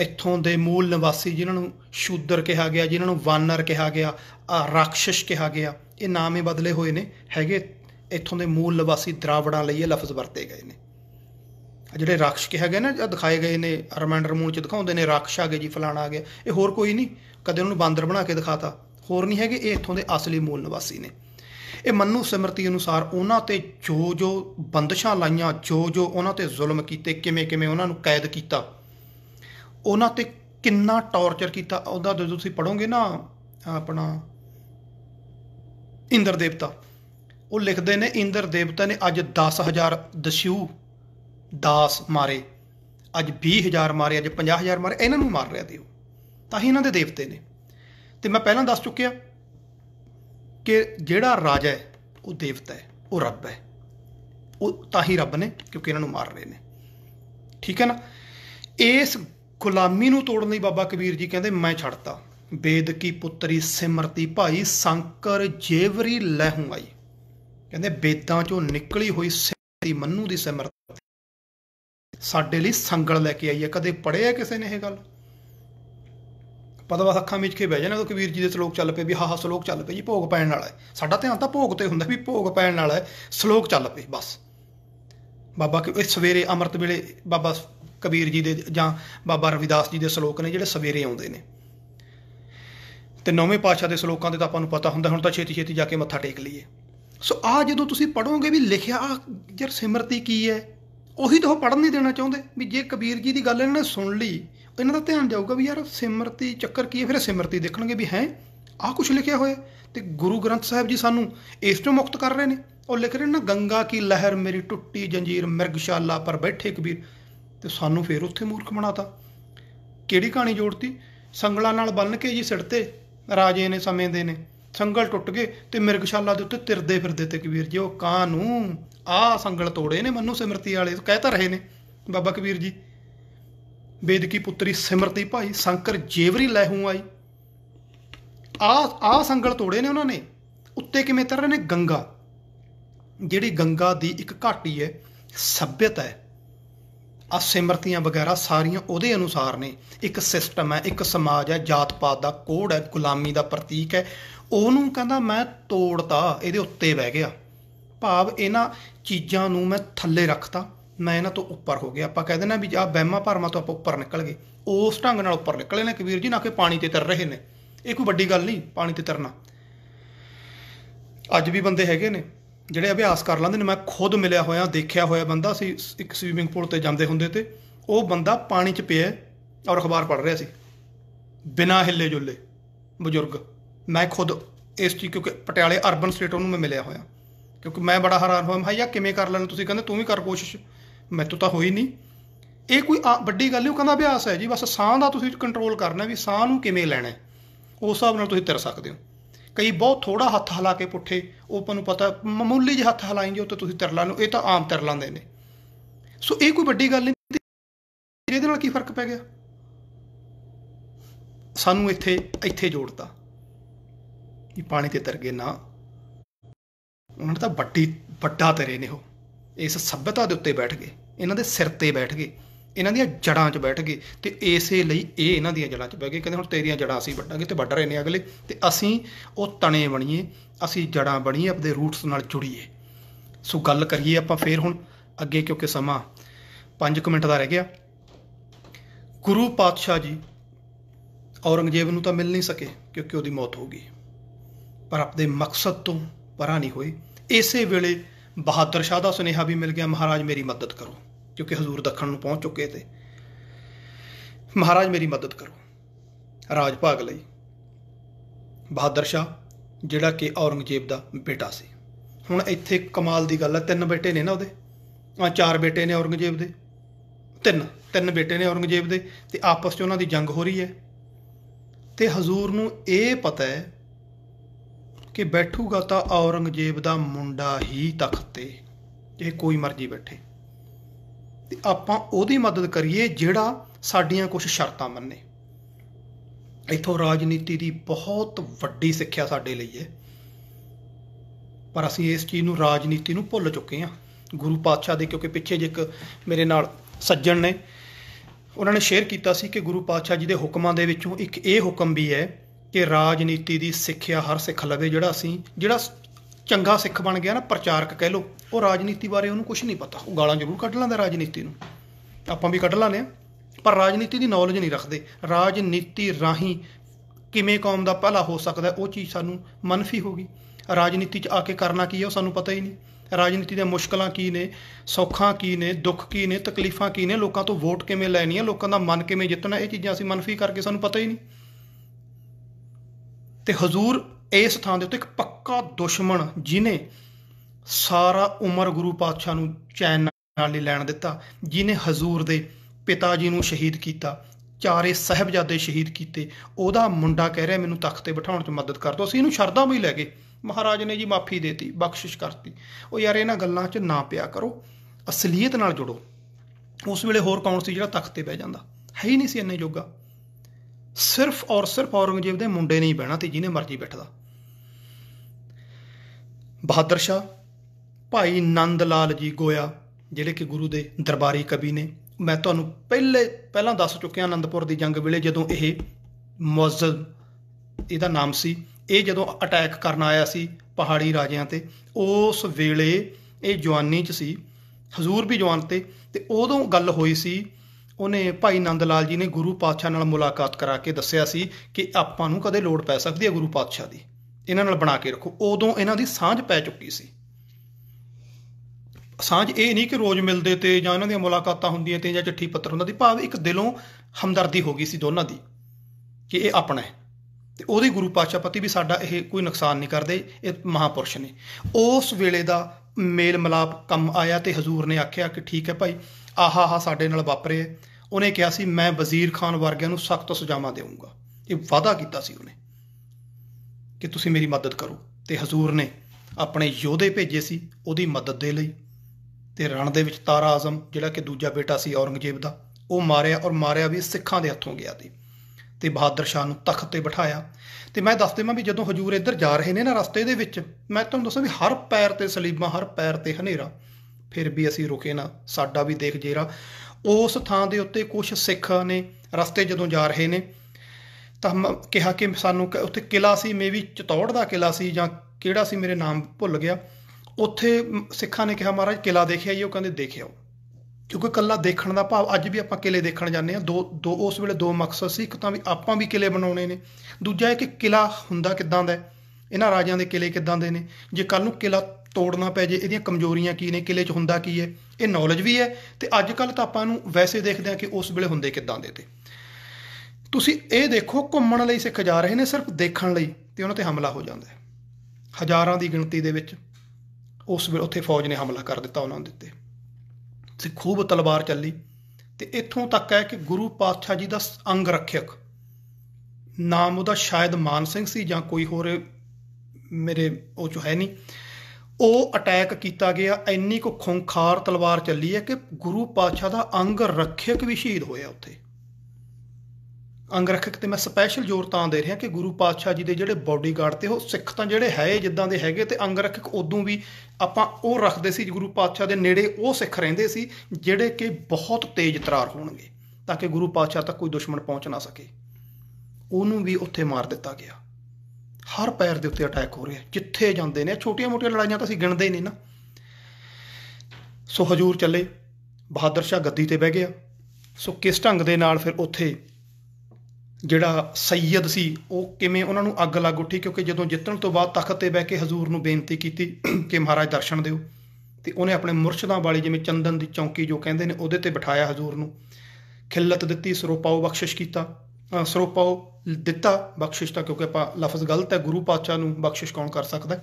ਇੱਥੋਂ ਦੇ ਮੂਲ ਨਿਵਾਸੀ ਜਿਨ੍ਹਾਂ ਨੂੰ ਸ਼ੂਦਰ ਕਿਹਾ ਗਿਆ ਜਿਨ੍ਹਾਂ ਨੂੰ ਵਾਨਰ ਕਿਹਾ ਗਿਆ ਰਾਖਸ਼ਸ਼ ਕਿਹਾ ਗਿਆ ਇਹ ਨਾਮ ਹੀ ਬਦਲੇ ਹੋਏ ਨੇ ਹੈਗੇ ਇੱਥੋਂ ਦੇ ਮੂਲ ਨਿਵਾਸੀ ਦਰਾਵੜਾਂ ਲਈ ਇਹ ਲਫ਼ਜ਼ ਵਰਤੇ ਗਏ ਨੇ ਜਿਹੜੇ ਰਾਖਸ਼ ਕਿਹਾ ਗਿਆ ਨਾ ਦਿਖਾਏ ਗਏ ਨੇ ਰਮੈਂਡਰ ਮੂਲ ਚ ਦਿਖਾਉਂਦੇ ਨੇ ਰਾਖਸ਼ ਆ ਗਏ ਜੀ ਫਲਾਣਾ ਆ ਗਿਆ ਇਹ ਹੋਰ ਕੋਈ ਨਹੀਂ ਕਦੇ ਉਹਨੂੰ ਬਾਂਦਰ ਬਣਾ ਕੇ ਦਿਖਾਤਾ ਹੋਰ ਨਹੀਂ ਹੈਗੇ ਇਹ ਇੱਥੋਂ ਦੇ ਅਸਲੀ ਮੂਲ ਨਿਵਾਸੀ ਨੇ ਇਹ ਮੰਨੂ ਸਮਰਤੀ ਅਨੁਸਾਰ ਉਹਨਾਂ ਤੇ ਜੋ ਜੋ ਬੰਦਸ਼ਾਂ ਲਾਈਆਂ ਜੋ ਜੋ ਉਹਨਾਂ ਤੇ ਜ਼ੁਲਮ ਕੀਤੇ ਕਿਵੇਂ ਕਿਵੇਂ ਉਹਨਾਂ ਨੂੰ ਕੈਦ ਕੀਤਾ ਉਹਨਾਂ ਤੇ ਕਿੰਨਾ ਟੌਰਚਰ ਕੀਤਾ ਉਹਦਾ ਜਦੋਂ ਤੁਸੀਂ ਪੜੋਗੇ ਨਾ ਆਪਣਾ ਇੰਦਰ ਦੇਵਤਾ ਉਹ ਲਿਖਦੇ ਨੇ ਇੰਦਰ ਦੇਵਤਾ ਨੇ ਅੱਜ 10000 ਦਸ਼ੂ ਦਾਸ ਮਾਰੇ ਅੱਜ 20000 ਮਾਰੇ ਅੱਜ 50000 ਮਾਰੇ ਇਹਨਾਂ ਨੂੰ ਮਾਰ ਰਿਆ ਦਿਓ ਤਾਂ ਹੀ ਇਹਨਾਂ ਦੇ ਦੇਵਤੇ ਨੇ ਤੇ ਮੈਂ ਪਹਿਲਾਂ ਦੱਸ ਚੁੱਕਿਆ ਕਿ ਜਿਹੜਾ ਰਾਜਾ ਹੈ ਉਹ ਦੇਵਤਾ ਹੈ ਉਹ ਰੱਬ ਹੈ ਉਹ ਤਾਂ ਹੀ ਰੱਬ ਨੇ ਕਿਉਂਕਿ ਇਹਨਾਂ ਨੂੰ ਮਾਰ ਰਹੇ ਨੇ ਠੀਕ ਹੈ ਨਾ ਇਸ ਗੁਲਾਮੀ ਨੂੰ ਤੋੜਨ ਲਈ ਬਾਬਾ ਕਬੀਰ ਜੀ ਕਹਿੰਦੇ ਮੈਂ ਛੱਡਤਾ ਬੇਦ ਕੀ ਪੁੱਤਰੀ ਸਿਮਰਤੀ ਭਾਈ ਸੰਕਰ ਜੇਵਰੀ ਲਹੂ ਆਈ ਕਹਿੰਦੇ ਬੇਦਾਂ ਚੋਂ ਨਿਕਲੀ ਹੋਈ ਸਿਮਰਤੀ ਮੰਨੂ ਦੀ ਸਿਮਰਤੀ ਸਾਡੇ ਲਈ ਸੰਗਲ ਲੈ ਕੇ ਆਈ ਹੈ ਕਦੇ ਪੜਿਆ ਕਿਸੇ ਨੇ ਇਹ ਗੱਲ ਪਦਵਾ ਸੱਖਾਂ ਅੱਖਾਂ ਵਿੱਚ ਕੇ ਬਹਿ ਜਾਣਾ ਤਾਂ ਕਬੀਰ ਜੀ ਦੇ ਸ਼ਲੋਕ ਚੱਲ ਪਏ ਵੀ ਹਾ ਹਾ ਸ਼ਲੋਕ ਚੱਲ ਪਏ ਜੀ ਭੋਗ ਪੈਣ ਵਾਲਾ ਹੈ ਸਾਡਾ ਧਿਆਨ ਤਾਂ ਭੋਗ ਤੇ ਹੁੰਦਾ ਵੀ ਭੋਗ ਪੈਣ ਵਾਲਾ ਹੈ ਸ਼ਲੋਕ ਚੱਲ ਪਏ ਬਸ ਬਾਬਾ ਕਿ ਸਵੇਰੇ ਅੰਮ੍ਰਿਤ ਵੇਲੇ ਬਾਬਾ ਕਬੀਰ ਜੀ ਦੇ ਜਾਂ ਬਾਬਾ ਰਵਿਦਾਸ ਜੀ ਦੇ ਸ਼ਲੋਕ ਨੇ ਜਿਹੜੇ ਸਵੇਰੇ ਆਉਂਦੇ ਨੇ ਤੇ ਨੌਵੇਂ ਪਾਤਸ਼ਾਹ ਦੇ ਸ਼ਲੋਕਾਂ ਦੇ ਤਾਂ ਆਪਾਂ ਨੂੰ ਪਤਾ ਹੁੰਦਾ ਹੁਣ ਤਾਂ ਛੇਤੀ ਛੇਤੀ ਜਾ ਕੇ ਮੱਥਾ ਟੇਕ ਲਈਏ ਸੋ ਆ ਜਦੋਂ ਤੁਸੀਂ ਪੜੋਗੇ ਵੀ ਲਿਖਿਆ ਯਾਰ ਸਿਮਰਤੀ ਕੀ ਹੈ ਉਹੀ ਤਾਂ ਉਹ ਪੜਨ ਨਹੀਂ ਦੇਣਾ ਚਾਹੁੰਦੇ ਵੀ ਜੇ ਕਬੀਰ ਜੀ ਦੀ ਗੱਲ ਇਹਨਾਂ ਨੇ ਸੁਣ ਲਈ ਇਹਨਾਂ ਦਾ ਧਿਆਨ ਜਾਊਗਾ ਵੀ ਯਾਰ ਸਿਮਰਤੀ ਚੱਕਰ ਕੀ ਹੈ ਫਿਰ ਸਿਮਰਤੀ ਦੇਖਣਗੇ ਵੀ ਹੈ ਆ ਕੁਝ ਲਿਖਿਆ ਹੋਇਆ ਤੇ ਗੁਰੂ ਗ੍ਰੰਥ ਸਾਹਿਬ ਜੀ ਸਾਨੂੰ ਇਸ ਤੋਂ ਮੁਕਤ ਕਰ ਰਹੇ ਨੇ ਉਹ ਲਿਖ ਰਹੇ ਨੇ ਨਾ ਗੰਗਾ ਕੀ ਲਹਿਰ ਮੇਰੀ ਟੁੱਟੀ ਜੰਜੀਰ ਮਿਰਗਸ਼ਾਲਾ ਪਰ ਬੈਠੇ ਕਬੀਰ ਤੇ ਸਾਨੂੰ ਫੇਰ ਉੱਥੇ ਮੂਰਖ ਬਣਾਤਾ ਕਿਹੜੀ ਕਹਾਣੀ ਜੋੜਤੀ ਸੰਗਲਾਂ ਨਾਲ ਬੰਨ ਕੇ ਜੀ ਸਿਰ ਤੇ ਰਾਜੇ ਨੇ ਸਮੇਂ ਦੇ ਨੇ ਸੰਗਲ ਟੁੱਟ ਗਏ ਤੇ ਮਿਰਗਸ਼ਾਲਾ ਦੇ ਉੱਤੇ ਤਿਰਦੇ ਫਿਰਦੇ ਤੇ ਕਬੀਰ ਜੀ ਉਹ ਕਾਂ ਨੂੰ ਆ ਸੰਗਲ ਤੋੜੇ ਨੇ ਮੰਨੂ ਸਿਮਰਤੀ ਵਾਲੇ ਕਹਿ ਤਾਂ ਰਹੇ ਨੇ ਬਾਬਾ ਕਬੀਰ ਜੀ ਬੇਦਕੀ ਕੀ ਪੁੱਤਰੀ ਸਿਮਰਤੀ ਭਾਈ ਸ਼ੰਕਰ ਜੇਵਰੀ ਲੈ ਹੂੰ ਆਈ ਆ ਆ ਸੰਗਲ ਤੋੜੇ ਨੇ ਉਹਨਾਂ ਨੇ ਉੱਤੇ ਕਿਵੇਂ ਤਰ ਰਹੇ ਨੇ ਗੰਗਾ ਜਿਹੜੀ ਗੰਗਾ ਦੀ ਇੱਕ ਘਾਟੀ ਹੈ ਸਭਿਅਤਾ ਹੈ ਆ ਸਿਮਰਤੀਆਂ ਵਗੈਰਾ ਸਾਰੀਆਂ ਉਹਦੇ ਅਨੁਸਾਰ ਨੇ ਇੱਕ ਸਿਸਟਮ ਹੈ ਇੱਕ ਸਮਾਜ ਹੈ ਜਾਤ ਪਾਤ ਦਾ ਕੋਡ ਹੈ ਗੁਲਾਮੀ ਦਾ ਪ੍ਰਤੀਕ ਹੈ ਉਹਨੂੰ ਕਹਿੰਦਾ ਮੈਂ ਤੋੜਤਾ ਇਹਦੇ ਉੱਤੇ ਬਹਿ ਗਿਆ ਭਾਵ ਇਹਨਾਂ ਚੀਜ਼ਾਂ ਨੂੰ ਮੈਂ ਥੱਲੇ ਰੱਖਤਾ ਮੈਂ ਇਹਨਾਂ ਤੋਂ ਉੱਪਰ ਹੋ ਗਿਆ ਆਪਾਂ ਕਹਿੰਦੇ ਨਾ ਵੀ ਆ ਬਹਿਮਾ ਭਰਮਾ ਤੋਂ ਆਪਾਂ ਉੱਪਰ ਨਿਕਲ ਗਏ ਉਸ ਢੰਗ ਨਾਲ ਉੱਪਰ ਨਿਕਲੇ ਨੇ ਕਬੀਰ ਜੀ ਨਾ ਕਿ ਪਾਣੀ ਤੇ ਤਰ ਰਹੇ ਨੇ ਇਹ ਕੋਈ ਵੱਡੀ ਗੱਲ ਨਹੀਂ ਪਾਣੀ ਤੇ ਤਰਨਾ ਅੱਜ ਵੀ ਬੰਦੇ ਹੈਗੇ ਨੇ ਜਿਹੜੇ ਅਭਿਆਸ ਕਰ ਲੈਂਦੇ ਨੇ ਮੈਂ ਖੁਦ ਮਿਲਿਆ ਹੋਇਆ ਦੇਖਿਆ ਹੋਇਆ ਬੰਦਾ ਸੀ ਇੱਕ ਸਵੀਮਿੰਗ ਪੂਲ ਤੇ ਜਾਂਦੇ ਹੁੰਦੇ ਤੇ ਉਹ ਬੰਦਾ ਪਾਣੀ 'ਚ ਪਿਆ ਔਰ ਅਖਬਾਰ ਪੜ੍ਹ ਰਿਹਾ ਸੀ ਬਿਨਾ ਹਿੱਲੇ ਜੁੱਲੇ ਬਜ਼ੁਰਗ ਮੈਂ ਖੁਦ ਇਸ ਚੀਜ਼ ਕਿਉਂਕਿ ਪਟਿਆਲੇ ਅਰਬਨ ਸਟੇਟ ਉਹਨੂੰ ਮੈਂ ਮਿਲਿਆ ਹੋਇਆ ਕਿਉਂਕਿ ਮੈਂ ਬੜਾ ਹੈਰਾਨ ਹੋਇਆ ਮੈਂ ਯਾ ਕਿਵੇਂ ਕਰ ਲੈਣ ਤੁਸੀਂ ਕਹਿੰਦੇ ਤੂੰ ਵੀ ਕਰ ਕੋਸ਼ਿਸ਼ ਮੈਥੋਂ ਤਾਂ ਹੋਈ ਨਹੀਂ ਇਹ ਕੋਈ ਵੱਡੀ ਗੱਲ ਨਹੀਂ ਉਹ ਕਹਿੰਦਾ ਅਭਿਆਸ ਹੈ ਜੀ ਬਸ ਸਾਹ ਦਾ ਤੁਸੀਂ ਕੰਟਰੋਲ ਕਰਨਾ ਵੀ ਸਾਹ ਨੂੰ ਕਿਵੇਂ ਲੈਣਾ ਉਸ ਹਿਸਾਬ ਨਾਲ ਤੁਸੀਂ ਤੈਰ ਸਕਦੇ ਹੋ ਕਈ ਬਹੁਤ ਥੋੜਾ ਹੱਥ ਹਲਾ ਕੇ ਪੁੱਠੇ ਉਹ ਆਪਾਂ ਪਤਾ ਮਾਮੂਲੀ ਜਿਹਾ ਹੱਥ ਹਲਾਏਂਗੇ ਉਹ ਤਾਂ ਤੁਸੀਂ ਤਰਲਾ ਨੂੰ ਇਹ ਤਾਂ ਆਮ ਤਰਲਾਂ ਦੇ ਨੇ ਸੋ ਇਹ ਕੋਈ ਵੱਡੀ ਗੱਲ ਨਹੀਂ ਇਹਦੇ ਨਾਲ ਕੀ ਫਰਕ ਪੈ ਗਿਆ ਸਾਨੂੰ ਇੱਥੇ ਇੱਥੇ ਜੋੜਦਾ ਇਹ ਪਾਣੀ ਤੇ ਤਰ ਗਏ ਨਾ ਉਹਨਾਂ ਦਾ ਵੱਡੀ ਵੱਡਾ ਤਰੇ ਨੇ ਉਹ ਇਸ ਸਭਿਅਤਾ ਦੇ ਉੱਤੇ ਬੈਠ ਗਏ ਇਹਨਾਂ ਦੇ ਸਿਰ ਤੇ ਬੈਠ ਗਏ ਇਹਨਾਂ ਦੀਆਂ ਜੜਾਂ 'ਚ ਬੈਠ ਗਏ ਤੇ ਇਸੇ ਲਈ ਇਹ ਇਹਨਾਂ ਦੀਆਂ ਜੜਾਂ 'ਚ ਬੈ ਗਏ ਕਹਿੰਦੇ ਹੁਣ ਤੇਰੀਆਂ ਜੜਾਂ ਅਸੀਂ ਵੱਡਾਂਗੇ ਤੇ ਵੱਡ ਰਹੇ ਨੇ ਅਗਲੇ ਤੇ ਅਸੀਂ ਉਹ ਤਣੇ ਬਣੀਏ ਅਸੀਂ ਜੜਾਂ ਬਣੀਏ ਆਪਣੇ ਰੂਟਸ ਨਾਲ ਜੁੜੀਏ ਸੋ ਗੱਲ ਕਰੀਏ ਆਪਾਂ ਫੇਰ ਹੁਣ ਅੱਗੇ ਕਿਉਂਕਿ ਸਮਾਂ 5 ਮਿੰਟ ਦਾ ਰਹਿ ਗਿਆ ਗੁਰੂ ਪਾਤਸ਼ਾਹ ਜੀ ਔਰੰਗਜ਼ੇਬ ਨੂੰ ਤਾਂ ਮਿਲ ਨਹੀਂ ਸਕੇ ਕਿਉਂਕਿ ਉਹਦੀ ਮੌਤ ਹੋ ਗਈ ਪਰ ਆਪਣੇ ਮਕਸਦ ਤੋਂ ਪਰਾਂ ਨਹੀਂ ਹੋਏ ਇਸੇ ਵੇਲੇ ਬਹਾਦਰ ਸ਼ਾਹ ਦਾ ਸੁਨੇਹਾ ਵੀ ਮਿਲ ਗਿਆ ਮਹਾਰਾਜ ਮੇਰੀ ਮਦਦ ਕਰੋ ਕਿਉਂਕਿ ਹਜ਼ੂਰ ਦੱਖਣ ਨੂੰ ਪਹੁੰਚ ਚੁੱਕੇ ਤੇ ਮਹਾਰਾਜ ਮੇਰੀ ਮਦਦ ਕਰੋ ਰਾਜ ਭਾਗ ਲਈ ਬਹਾਦਰ ਸ਼ਾ ਜਿਹੜਾ ਕਿ ਔਰੰਗਜ਼ੇਬ ਦਾ ਬੇਟਾ ਸੀ ਹੁਣ ਇੱਥੇ ਕਮਾਲ ਦੀ ਗੱਲ ਹੈ ਤਿੰਨ ਬੇਟੇ ਨੇ ਨਾ ਉਹਦੇ ਆ ਚਾਰ ਬੇਟੇ ਨੇ ਔਰੰਗਜ਼ੇਬ ਦੇ ਤਿੰਨ ਤਿੰਨ ਬੇਟੇ ਨੇ ਔਰੰਗਜ਼ੇਬ ਦੇ ਤੇ ਆਪਸ 'ਚ ਉਹਨਾਂ ਦੀ ਜੰਗ ਹੋ ਰਹੀ ਹੈ ਤੇ ਹਜ਼ੂਰ ਨੂੰ ਇਹ ਪਤਾ ਹੈ ਕਿ ਬੈਠੂਗਾ ਤਾਂ ਔਰੰਗਜ਼ੇਬ ਦਾ ਮੁੰਡਾ ਹੀ ਤਖਤ ਤੇ ਜੇ ਕੋਈ ਮਰਜ਼ੀ ਬੈਠੇ ਤੇ ਆਪਾਂ ਉਹਦੀ ਮਦਦ ਕਰੀਏ ਜਿਹੜਾ ਸਾਡੀਆਂ ਕੁਝ ਸ਼ਰਤਾਂ ਮੰਨੇ ਇਥੋਂ ਰਾਜਨੀਤੀ ਦੀ ਬਹੁਤ ਵੱਡੀ ਸਿੱਖਿਆ ਸਾਡੇ ਲਈ ਹੈ ਪਰ ਅਸੀਂ ਇਸ ਚੀਜ਼ ਨੂੰ ਰਾਜਨੀਤੀ ਨੂੰ ਭੁੱਲ ਚੁੱਕੇ ਹਾਂ ਗੁਰੂ ਪਾਤਸ਼ਾਹ ਦੇ ਕਿਉਂਕਿ ਪਿੱਛੇ ਜਿੱਕ ਇੱਕ ਮੇਰੇ ਨਾਲ ਸੱਜਣ ਨੇ ਉਹਨਾਂ ਨੇ ਸ਼ੇਅਰ ਕੀਤਾ ਸੀ ਕਿ ਗੁਰੂ ਪਾਤਸ਼ਾਹ ਜੀ ਦੇ ਹੁਕਮਾਂ ਦੇ ਵਿੱਚੋਂ ਇੱਕ ਇਹ ਹੁਕਮ ਵੀ ਹੈ ਕਿ ਰਾਜਨੀਤੀ ਦੀ ਸਿੱਖਿਆ ਹਰ ਸਿੱਖ ਲਵੇ ਜਿਹੜਾ ਅਸੀਂ ਜਿਹੜਾ ਚੰਗਾ ਸਿੱਖ ਬਣ ਗਿਆ ਨਾ ਪ੍ਰਚਾਰਕ ਕਹਿ ਲੋ ਉਹ ਰਾਜਨੀਤੀ ਬਾਰੇ ਉਹਨੂੰ ਕੁਝ ਨਹੀਂ ਪਤਾ ਉਹ ਗਾਲਾਂ ਜ਼ਰੂਰ ਕੱਢ ਲੈਂਦਾ ਰਾਜਨੀਤੀ ਨੂੰ ਆਪਾਂ ਵੀ ਕੱਢ ਲਾਂਦੇ ਆ ਪਰ ਰਾਜਨੀਤੀ ਦੀ ਨੌਲੇਜ ਨਹੀਂ ਰੱਖਦੇ ਰਾਜਨੀਤੀ ਰਾਹੀਂ ਕਿਵੇਂ ਕੌਮ ਦਾ ਪਹਿਲਾ ਹੋ ਸਕਦਾ ਉਹ ਚੀਜ਼ ਸਾਨੂੰ ਮਨਫੀ ਹੋ ਗਈ ਰਾਜਨੀਤੀ 'ਚ ਆ ਕੇ ਕਰਨਾ ਕੀ ਹੈ ਉਹ ਸਾਨੂੰ ਪਤਾ ਹੀ ਨਹੀਂ ਰਾਜਨੀਤੀ ਦੇ ਮੁਸ਼ਕਲਾਂ ਕੀ ਨੇ ਸੌਖਾਂ ਕੀ ਨੇ ਦੁੱਖ ਕੀ ਨੇ ਤਕਲੀਫਾਂ ਕੀ ਨੇ ਲੋਕਾਂ ਤੋਂ ਵੋਟ ਕਿਵੇਂ ਲੈਣੀ ਹੈ ਲੋਕਾਂ ਦਾ ਮਨ ਕਿਵੇਂ ਜਿੱਤਣਾ ਇਹ ਚੀਜ਼ਾਂ ਅਸੀਂ ਮਨਫੀ ਕਰਕੇ ਸਾਨੂੰ ਪਤਾ ਹੀ ਨਹੀਂ ਤੇ ਹਜ਼ੂਰ ਇਸ ਥਾਂ ਦੇ ਉੱਤੇ ਇੱਕ ਪੱਕਾ ਦੁਸ਼ਮਣ ਜਿਨੇ ਸਾਰਾ ਉਮਰ ਗੁਰੂ ਪਾਤਸ਼ਾਹ ਨੂੰ ਚੈਨ ਨਾਲ ਨਹੀਂ ਲੈਣ ਦਿੱਤਾ ਜਿਨੇ ਹਜ਼ੂਰ ਦੇ ਪਿਤਾ ਜੀ ਨੂੰ ਸ਼ਹੀਦ ਕੀਤਾ ਚਾਰੇ ਸਹਬਜ਼ਾਦੇ ਸ਼ਹੀਦ ਕੀਤੇ ਉਹਦਾ ਮੁੰਡਾ ਕਹਿ ਰਿਹਾ ਮੈਨੂੰ ਤਖਤ ਤੇ ਬਿਠਾਉਣ 'ਚ ਮਦਦ ਕਰ ਤੋ ਅਸੀਂ ਇਹਨੂੰ ਸ਼ਰਦਾ ਵੀ ਲੈ ਗਏ ਮਹਾਰਾਜ ਨੇ ਜੀ ਮਾਫੀ ਦੇਤੀ ਬਖਸ਼ਿਸ਼ ਕਰਤੀ ਉਹ ਯਾਰ ਇਹਨਾਂ ਗੱਲਾਂ 'ਚ ਨਾ ਪਿਆ ਕਰੋ ਅਸਲੀਅਤ ਨਾਲ ਜੁੜੋ ਉਸ ਵੇਲੇ ਹੋਰ ਕੌਣ ਸੀ ਜਿਹੜਾ ਤਖਤ ਤੇ ਬਹਿ ਜਾਂਦਾ ਹੈ ਹੀ ਨਹੀਂ ਸੀ ਇੰਨੇ ਜੋਗਾ ਸਿਰਫ ਔਰ ਸਿਰਫ ਔਰੰਗਜ਼ੇਬ ਦੇ ਮੁੰਡੇ ਨਹੀਂ ਬਹਿਣਾ ਤੇ ਜਿਹਨੇ ਮਰਜ਼ੀ ਬੈਠਦਾ ਬਹਾਦਰ ਸ਼ਾਹ ਭਾਈ ਨੰਦ ਲਾਲ ਜੀ ਗੋਇਆ ਜਿਹੜੇ ਕਿ ਗੁਰੂ ਦੇ ਦਰਬਾਰੀ ਕਵੀ ਨੇ ਮੈਂ ਤੁਹਾਨੂੰ ਪਹਿਲੇ ਪਹਿਲਾਂ ਦੱਸ ਚੁੱਕਿਆ ਆਨੰਦਪੁਰ ਦੀ ਜੰਗ ਵੇਲੇ ਜਦੋਂ ਇਹ ਮੁਅਜ਼ਬ ਇਹਦਾ ਨਾਮ ਸੀ ਇਹ ਜਦੋਂ ਅਟੈਕ ਕਰਨ ਆਇਆ ਸੀ ਪਹਾੜੀ ਰਾਜਿਆਂ ਤੇ ਉਸ ਵੇਲੇ ਇਹ ਜਵਾਨੀ 'ਚ ਸੀ ਹਜ਼ੂਰ ਵੀ ਜਵਾਨ ਤੇ ਤੇ ਉਦੋਂ ਗੱਲ ਹੋਈ ਸੀ ਉਹਨੇ ਭਾਈ ਨੰਦ ਲਾਲ ਜੀ ਨੇ ਗੁਰੂ ਪਾਤਸ਼ਾਹ ਨਾਲ ਮੁਲਾਕਾਤ ਕਰਾ ਕੇ ਦੱਸਿਆ ਸੀ ਕਿ ਆਪਾਂ ਨੂੰ ਕਦੇ ਲੋੜ ਪੈ ਸਕਦੀ ਹੈ ਗੁਰੂ ਪਾਤਸ਼ਾਹ ਦੀ ਇਹਨਾਂ ਨਾਲ ਬਣਾ ਕੇ ਰੱਖੋ ਉਦੋਂ ਇਹਨਾਂ ਦੀ ਸਾਂਝ ਪੈ ਚੁੱਕੀ ਸੀ ਸਾਂਝ ਇਹ ਨਹੀਂ ਕਿ ਰੋਜ਼ ਮਿਲਦੇ ਤੇ ਜਾਂ ਇਹਨਾਂ ਦੀਆਂ ਮੁਲਾਕਾਤਾਂ ਹੁੰਦੀਆਂ ਤੇ ਜਾਂ ਚਿੱਠੀ ਪੱਤਰ ਹੁੰਦਾ ਦੀ ਭਾਵ ਇੱਕ ਦਿਲੋਂ ਹਮਦਰਦੀ ਹੋ ਗਈ ਸੀ ਦੋਨਾਂ ਦੀ ਕਿ ਇਹ ਆਪਣਾ ਹੈ ਤੇ ਉਹਦੇ ਗੁਰੂ ਪਾਤਸ਼ਾਹ ਪਤੀ ਵੀ ਸਾਡਾ ਇਹ ਕੋਈ ਨੁਕਸਾਨ ਨਹੀਂ ਕਰਦੇ ਇਹ ਮਹਾਪੁਰਸ਼ ਨੇ ਉਸ ਵੇਲੇ ਦਾ ਮੇਲ ਮਲਾਪ ਕੰਮ ਆਇਆ ਤੇ ਹਜ਼ੂਰ ਨੇ ਆਖਿਆ ਕਿ ਠੀਕ ਹੈ ਭਾਈ ਆਹਾ ਹਾ ਸਾਡੇ ਨਾਲ ਵਾਪਰੇ ਉਹਨੇ ਕਿਹਾ ਸੀ ਮੈਂ ਵਜ਼ੀਰ ਖਾਨ ਵਰਗਿਆਂ ਨੂੰ ਸਖਤ ਸਜ਼ਾਵਾਂ ਦੇਵਾਂਗਾ ਇਹ ਵਾਅਦਾ ਕੀਤਾ ਸੀ ਉਹਨੇ ਕਿ ਤੁਸੀਂ ਮੇਰੀ ਮਦਦ ਕਰੋ ਤੇ ਹਜ਼ੂਰ ਨੇ ਆਪਣੇ ਯੋਧੇ ਭੇਜੇ ਸੀ ਉਹਦੀ ਮਦਦ ਦੇ ਲਈ ਤੇ ਰਣ ਦੇ ਵਿੱਚ ਤਾਰਾ ਆਜ਼ਮ ਜਿਹੜਾ ਕਿ ਦੂਜਾ ਬੇਟਾ ਸੀ ਔਰੰਗਜ਼ੇਬ ਦਾ ਉਹ ਮਾਰਿਆ ਔਰ ਮਾਰਿਆ ਵੀ ਸਿੱਖਾਂ ਦੇ ਹੱਥੋਂ ਗਿਆ ਤੇ ਤੇ ਬਹਾਦਰ ਸ਼ਾਹ ਨੂੰ ਤਖਤ ਤੇ ਬਿਠਾਇਆ ਤੇ ਮੈਂ ਦੱਸ ਦੇਵਾਂ ਵੀ ਜਦੋਂ ਹਜੂਰ ਇੱਧਰ ਜਾ ਰਹੇ ਨੇ ਨਾ ਰਸਤੇ ਦੇ ਵਿੱਚ ਮੈਂ ਤੁਹਾਨੂੰ ਦੱਸਾਂ ਵੀ ਹਰ ਪੈਰ ਤੇ ਸਲੀਬਾਂ ਹਰ ਪੈਰ ਤੇ ਹਨੇਰਾ ਫਿਰ ਵੀ ਅਸੀਂ ਰੁਕੇ ਨਾ ਸਾਡਾ ਵੀ ਦੇਖ ਜੇਰਾ ਉਸ ਥਾਂ ਦੇ ਉੱਤੇ ਕੁਝ ਸਿੱਖ ਨੇ ਰਸਤੇ ਜਦੋਂ ਜਾ ਰਹੇ ਨੇ ਤਾਂ ਕਿਹਾ ਕਿ ਸਾਨੂੰ ਉੱਥੇ ਕਿਲਾ ਸੀ ਮੇਵੀ ਚਤੌੜ ਦਾ ਕਿਲਾ ਸੀ ਜਾਂ ਕਿਹੜਾ ਸੀ ਮੇਰੇ ਨਾਮ ਭੁੱਲ ਗਿਆ ਉੱਥੇ ਸਿੱਖਾਂ ਨੇ ਕਿਹਾ ਮਹਾਰਾਜ ਕਿਲਾ ਦੇਖਿਆ ਜੀ ਉਹ ਕਹਿੰਦੇ ਦੇਖਿਓ ਕਿਉਂਕਿ ਕੱਲਾ ਦੇਖਣ ਦਾ ਭਾਵ ਅੱਜ ਵੀ ਆਪਾਂ ਕਿਲੇ ਦੇਖਣ ਜਾਂਦੇ ਆ ਦੋ ਦੋ ਉਸ ਵੇਲੇ ਦੋ ਮਕਸਦ ਸੀ ਇੱਕ ਤਾਂ ਵੀ ਆਪਾਂ ਵੀ ਕਿਲੇ ਬਣਾਉਣੇ ਨੇ ਦੂਜਾ ਇਹ ਕਿ ਕਿਲਾ ਹੁੰਦਾ ਕਿੱਦਾਂ ਦਾ ਇਹਨਾਂ ਰਾਜਿਆਂ ਦੇ ਕਿਲੇ ਕਿੱਦਾਂ ਦੇ ਨੇ ਜੇ ਕੱਲ ਨੂੰ ਕਿਲਾ ਤੋੜਨਾ ਪੈ ਜੇ ਇਹਦੀਆਂ ਕਮਜ਼ੋਰੀਆਂ ਕੀ ਨੇ ਕਿਲੇ 'ਚ ਹੁੰਦਾ ਕੀ ਹੈ ਇਹ ਨੌਲੇਜ ਵੀ ਹੈ ਤੇ ਅੱਜ ਕੱਲ ਤਾਂ ਆਪਾਂ ਨੂੰ ਵੈਸੇ ਦੇਖਦੇ ਆ ਕਿ ਉਸ ਵੇਲੇ ਹੁੰਦੇ ਕਿੱਦਾਂ ਦੇ ਤੇ ਤੁਸੀਂ ਇਹ ਦੇਖੋ ਘੁੰਮਣ ਲਈ ਸਿੱਖ ਜਾ ਰਹੇ ਨੇ ਸਿਰਫ ਦੇਖਣ ਲਈ ਤੇ ਉਹਨਾਂ ਤੇ ਹਮਲਾ ਹੋ ਜਾਂਦਾ ਹੈ ਹਜ਼ਾਰਾਂ ਦੀ ਗਿਣਤੀ ਦੇ ਵਿੱਚ ਉਸ ਵੇਲੇ ਉੱਥੇ ਫੌਜ ਨੇ ਹਮਲਾ ਕਰ ਦਿੱਤਾ ਉਹਨਾਂ ਦੇ ਉੱਤੇ ਤੇ ਖੂਬ ਤਲਵਾਰ ਚੱਲੀ ਤੇ ਇੱਥੋਂ ਤੱਕ ਹੈ ਕਿ ਗੁਰੂ ਪਾਤਸ਼ਾਹ ਜੀ ਦਾ ਅੰਗ ਰੱਖਿਅਕ ਨਾਮ ਉਹਦਾ ਸ਼ਾਇਦ ਮਾਨ ਸਿੰਘ ਸੀ ਜਾਂ ਕੋਈ ਹੋਰ ਮੇਰੇ ਉਹ ਚ ਹੈ ਨਹੀਂ ਉਹ ਅਟੈਕ ਕੀਤਾ ਗਿਆ ਇੰਨੀ ਕੋ ਖੁੰਖਾਰ ਤਲਵਾਰ ਚੱਲੀ ਹੈ ਕਿ ਗੁਰੂ ਪਾਤਸ਼ਾਹ ਦਾ ਅੰਗ ਰੱਖਿਅਕ ਵੀ ਸ਼ਹੀਦ ਹੋਇਆ ਉੱਥੇ ਅੰਗਰਖਕ ਤੇ ਮੈਂ ਸਪੈਸ਼ਲ ਜ਼ੋਰ ਤਾਂ ਦੇ ਰਿਹਾ ਕਿ ਗੁਰੂ ਪਾਤਸ਼ਾਹ ਜੀ ਦੇ ਜਿਹੜੇ ਬਾਡੀਗਾਰਡ ਤੇ ਉਹ ਸਿੱਖ ਤਾਂ ਜਿਹੜੇ ਹੈ ਜਿੱਦਾਂ ਦੇ ਹੈਗੇ ਤੇ ਅੰਗਰਖਕ ਉਦੋਂ ਵੀ ਆਪਾਂ ਉਹ ਰੱਖਦੇ ਸੀ ਗੁਰੂ ਪਾਤਸ਼ਾਹ ਦੇ ਨੇੜੇ ਉਹ ਸਿੱਖ ਰਹਿੰਦੇ ਸੀ ਜਿਹੜੇ ਕਿ ਬਹੁਤ ਤੇਜ਼ ਤਰਾਰ ਹੋਣਗੇ ਤਾਂ ਕਿ ਗੁਰੂ ਪਾਤਸ਼ਾਹ ਤੱਕ ਕੋਈ ਦੁਸ਼ਮਣ ਪਹੁੰਚ ਨਾ ਸਕੇ ਉਹਨੂੰ ਵੀ ਉੱਥੇ ਮਾਰ ਦਿੱਤਾ ਗਿਆ ਹਰ ਪੈਰ ਦੇ ਉੱਤੇ ਅਟੈਕ ਹੋ ਰਿਹਾ ਜਿੱਥੇ ਜਾਂਦੇ ਨੇ ਛੋਟੀਆਂ-ਮੋਟੀਆਂ ਲੜਾਈਆਂ ਤਾਂ ਅਸੀਂ ਗਿਣਦੇ ਹੀ ਨਹੀਂ ਨਾ ਸੋ ਹਜੂਰ ਚੱਲੇ ਬਹਾਦਰ ਸ਼ਾਹ ਗੱਦੀ ਤੇ ਬਹਿ ਗਿਆ ਸੋ ਕਿਸ ਢੰਗ ਦੇ ਨਾਲ ਫਿਰ ਉੱਥੇ ਜਿਹੜਾ ਸੈਦ ਸੀ ਉਹ ਕਿਵੇਂ ਉਹਨਾਂ ਨੂੰ ਅੱਗ ਲੱਗ ਉੱਠੀ ਕਿਉਂਕਿ ਜਦੋਂ ਜਿੱਤਣ ਤੋਂ ਬਾਅਦ ਤਖਤ ਤੇ ਬਹਿ ਕੇ ਹਜ਼ੂਰ ਨੂੰ ਬੇਨਤੀ ਕੀਤੀ (clears throat) ਕਿ ਮਹਾਰਾਜ ਦਰਸ਼ਨ ਦਿਓ ਤੇ ਉਹਨੇ ਆਪਣੇ ਮੁਰਸ਼ਿਦਾਂ ਵਾਲੀ ਜਿਵੇਂ ਚੰਦਨ ਦੀ ਚੌਂਕੀ ਜੋ ਕਹਿੰਦੇ ਨੇ ਉਹਦੇ ਤੇ ਬਿਠਾਇਆ ਹਜ਼ੂਰ ਨੂੰ ਖਿੱਲਤ ਦਿੱਤੀ ਸਰੋਪਾਉ ਬਖਸ਼ਿਸ਼ ਕੀਤਾ ਸਰੋਪਾਉ ਦਿੱਤਾ ਬਖਸ਼ਿਸ਼ ਤਾਂ ਕਿਉਂਕਿ ਆਪਾਂ ਲਫ਼ਜ਼ ਗਲਤ ਹੈ ਗੁਰੂ ਪਾਤਸ਼ਾਹ ਨੂੰ ਬਖਸ਼ਿਸ਼ ਕੌਣ ਕਰ ਸਕਦਾ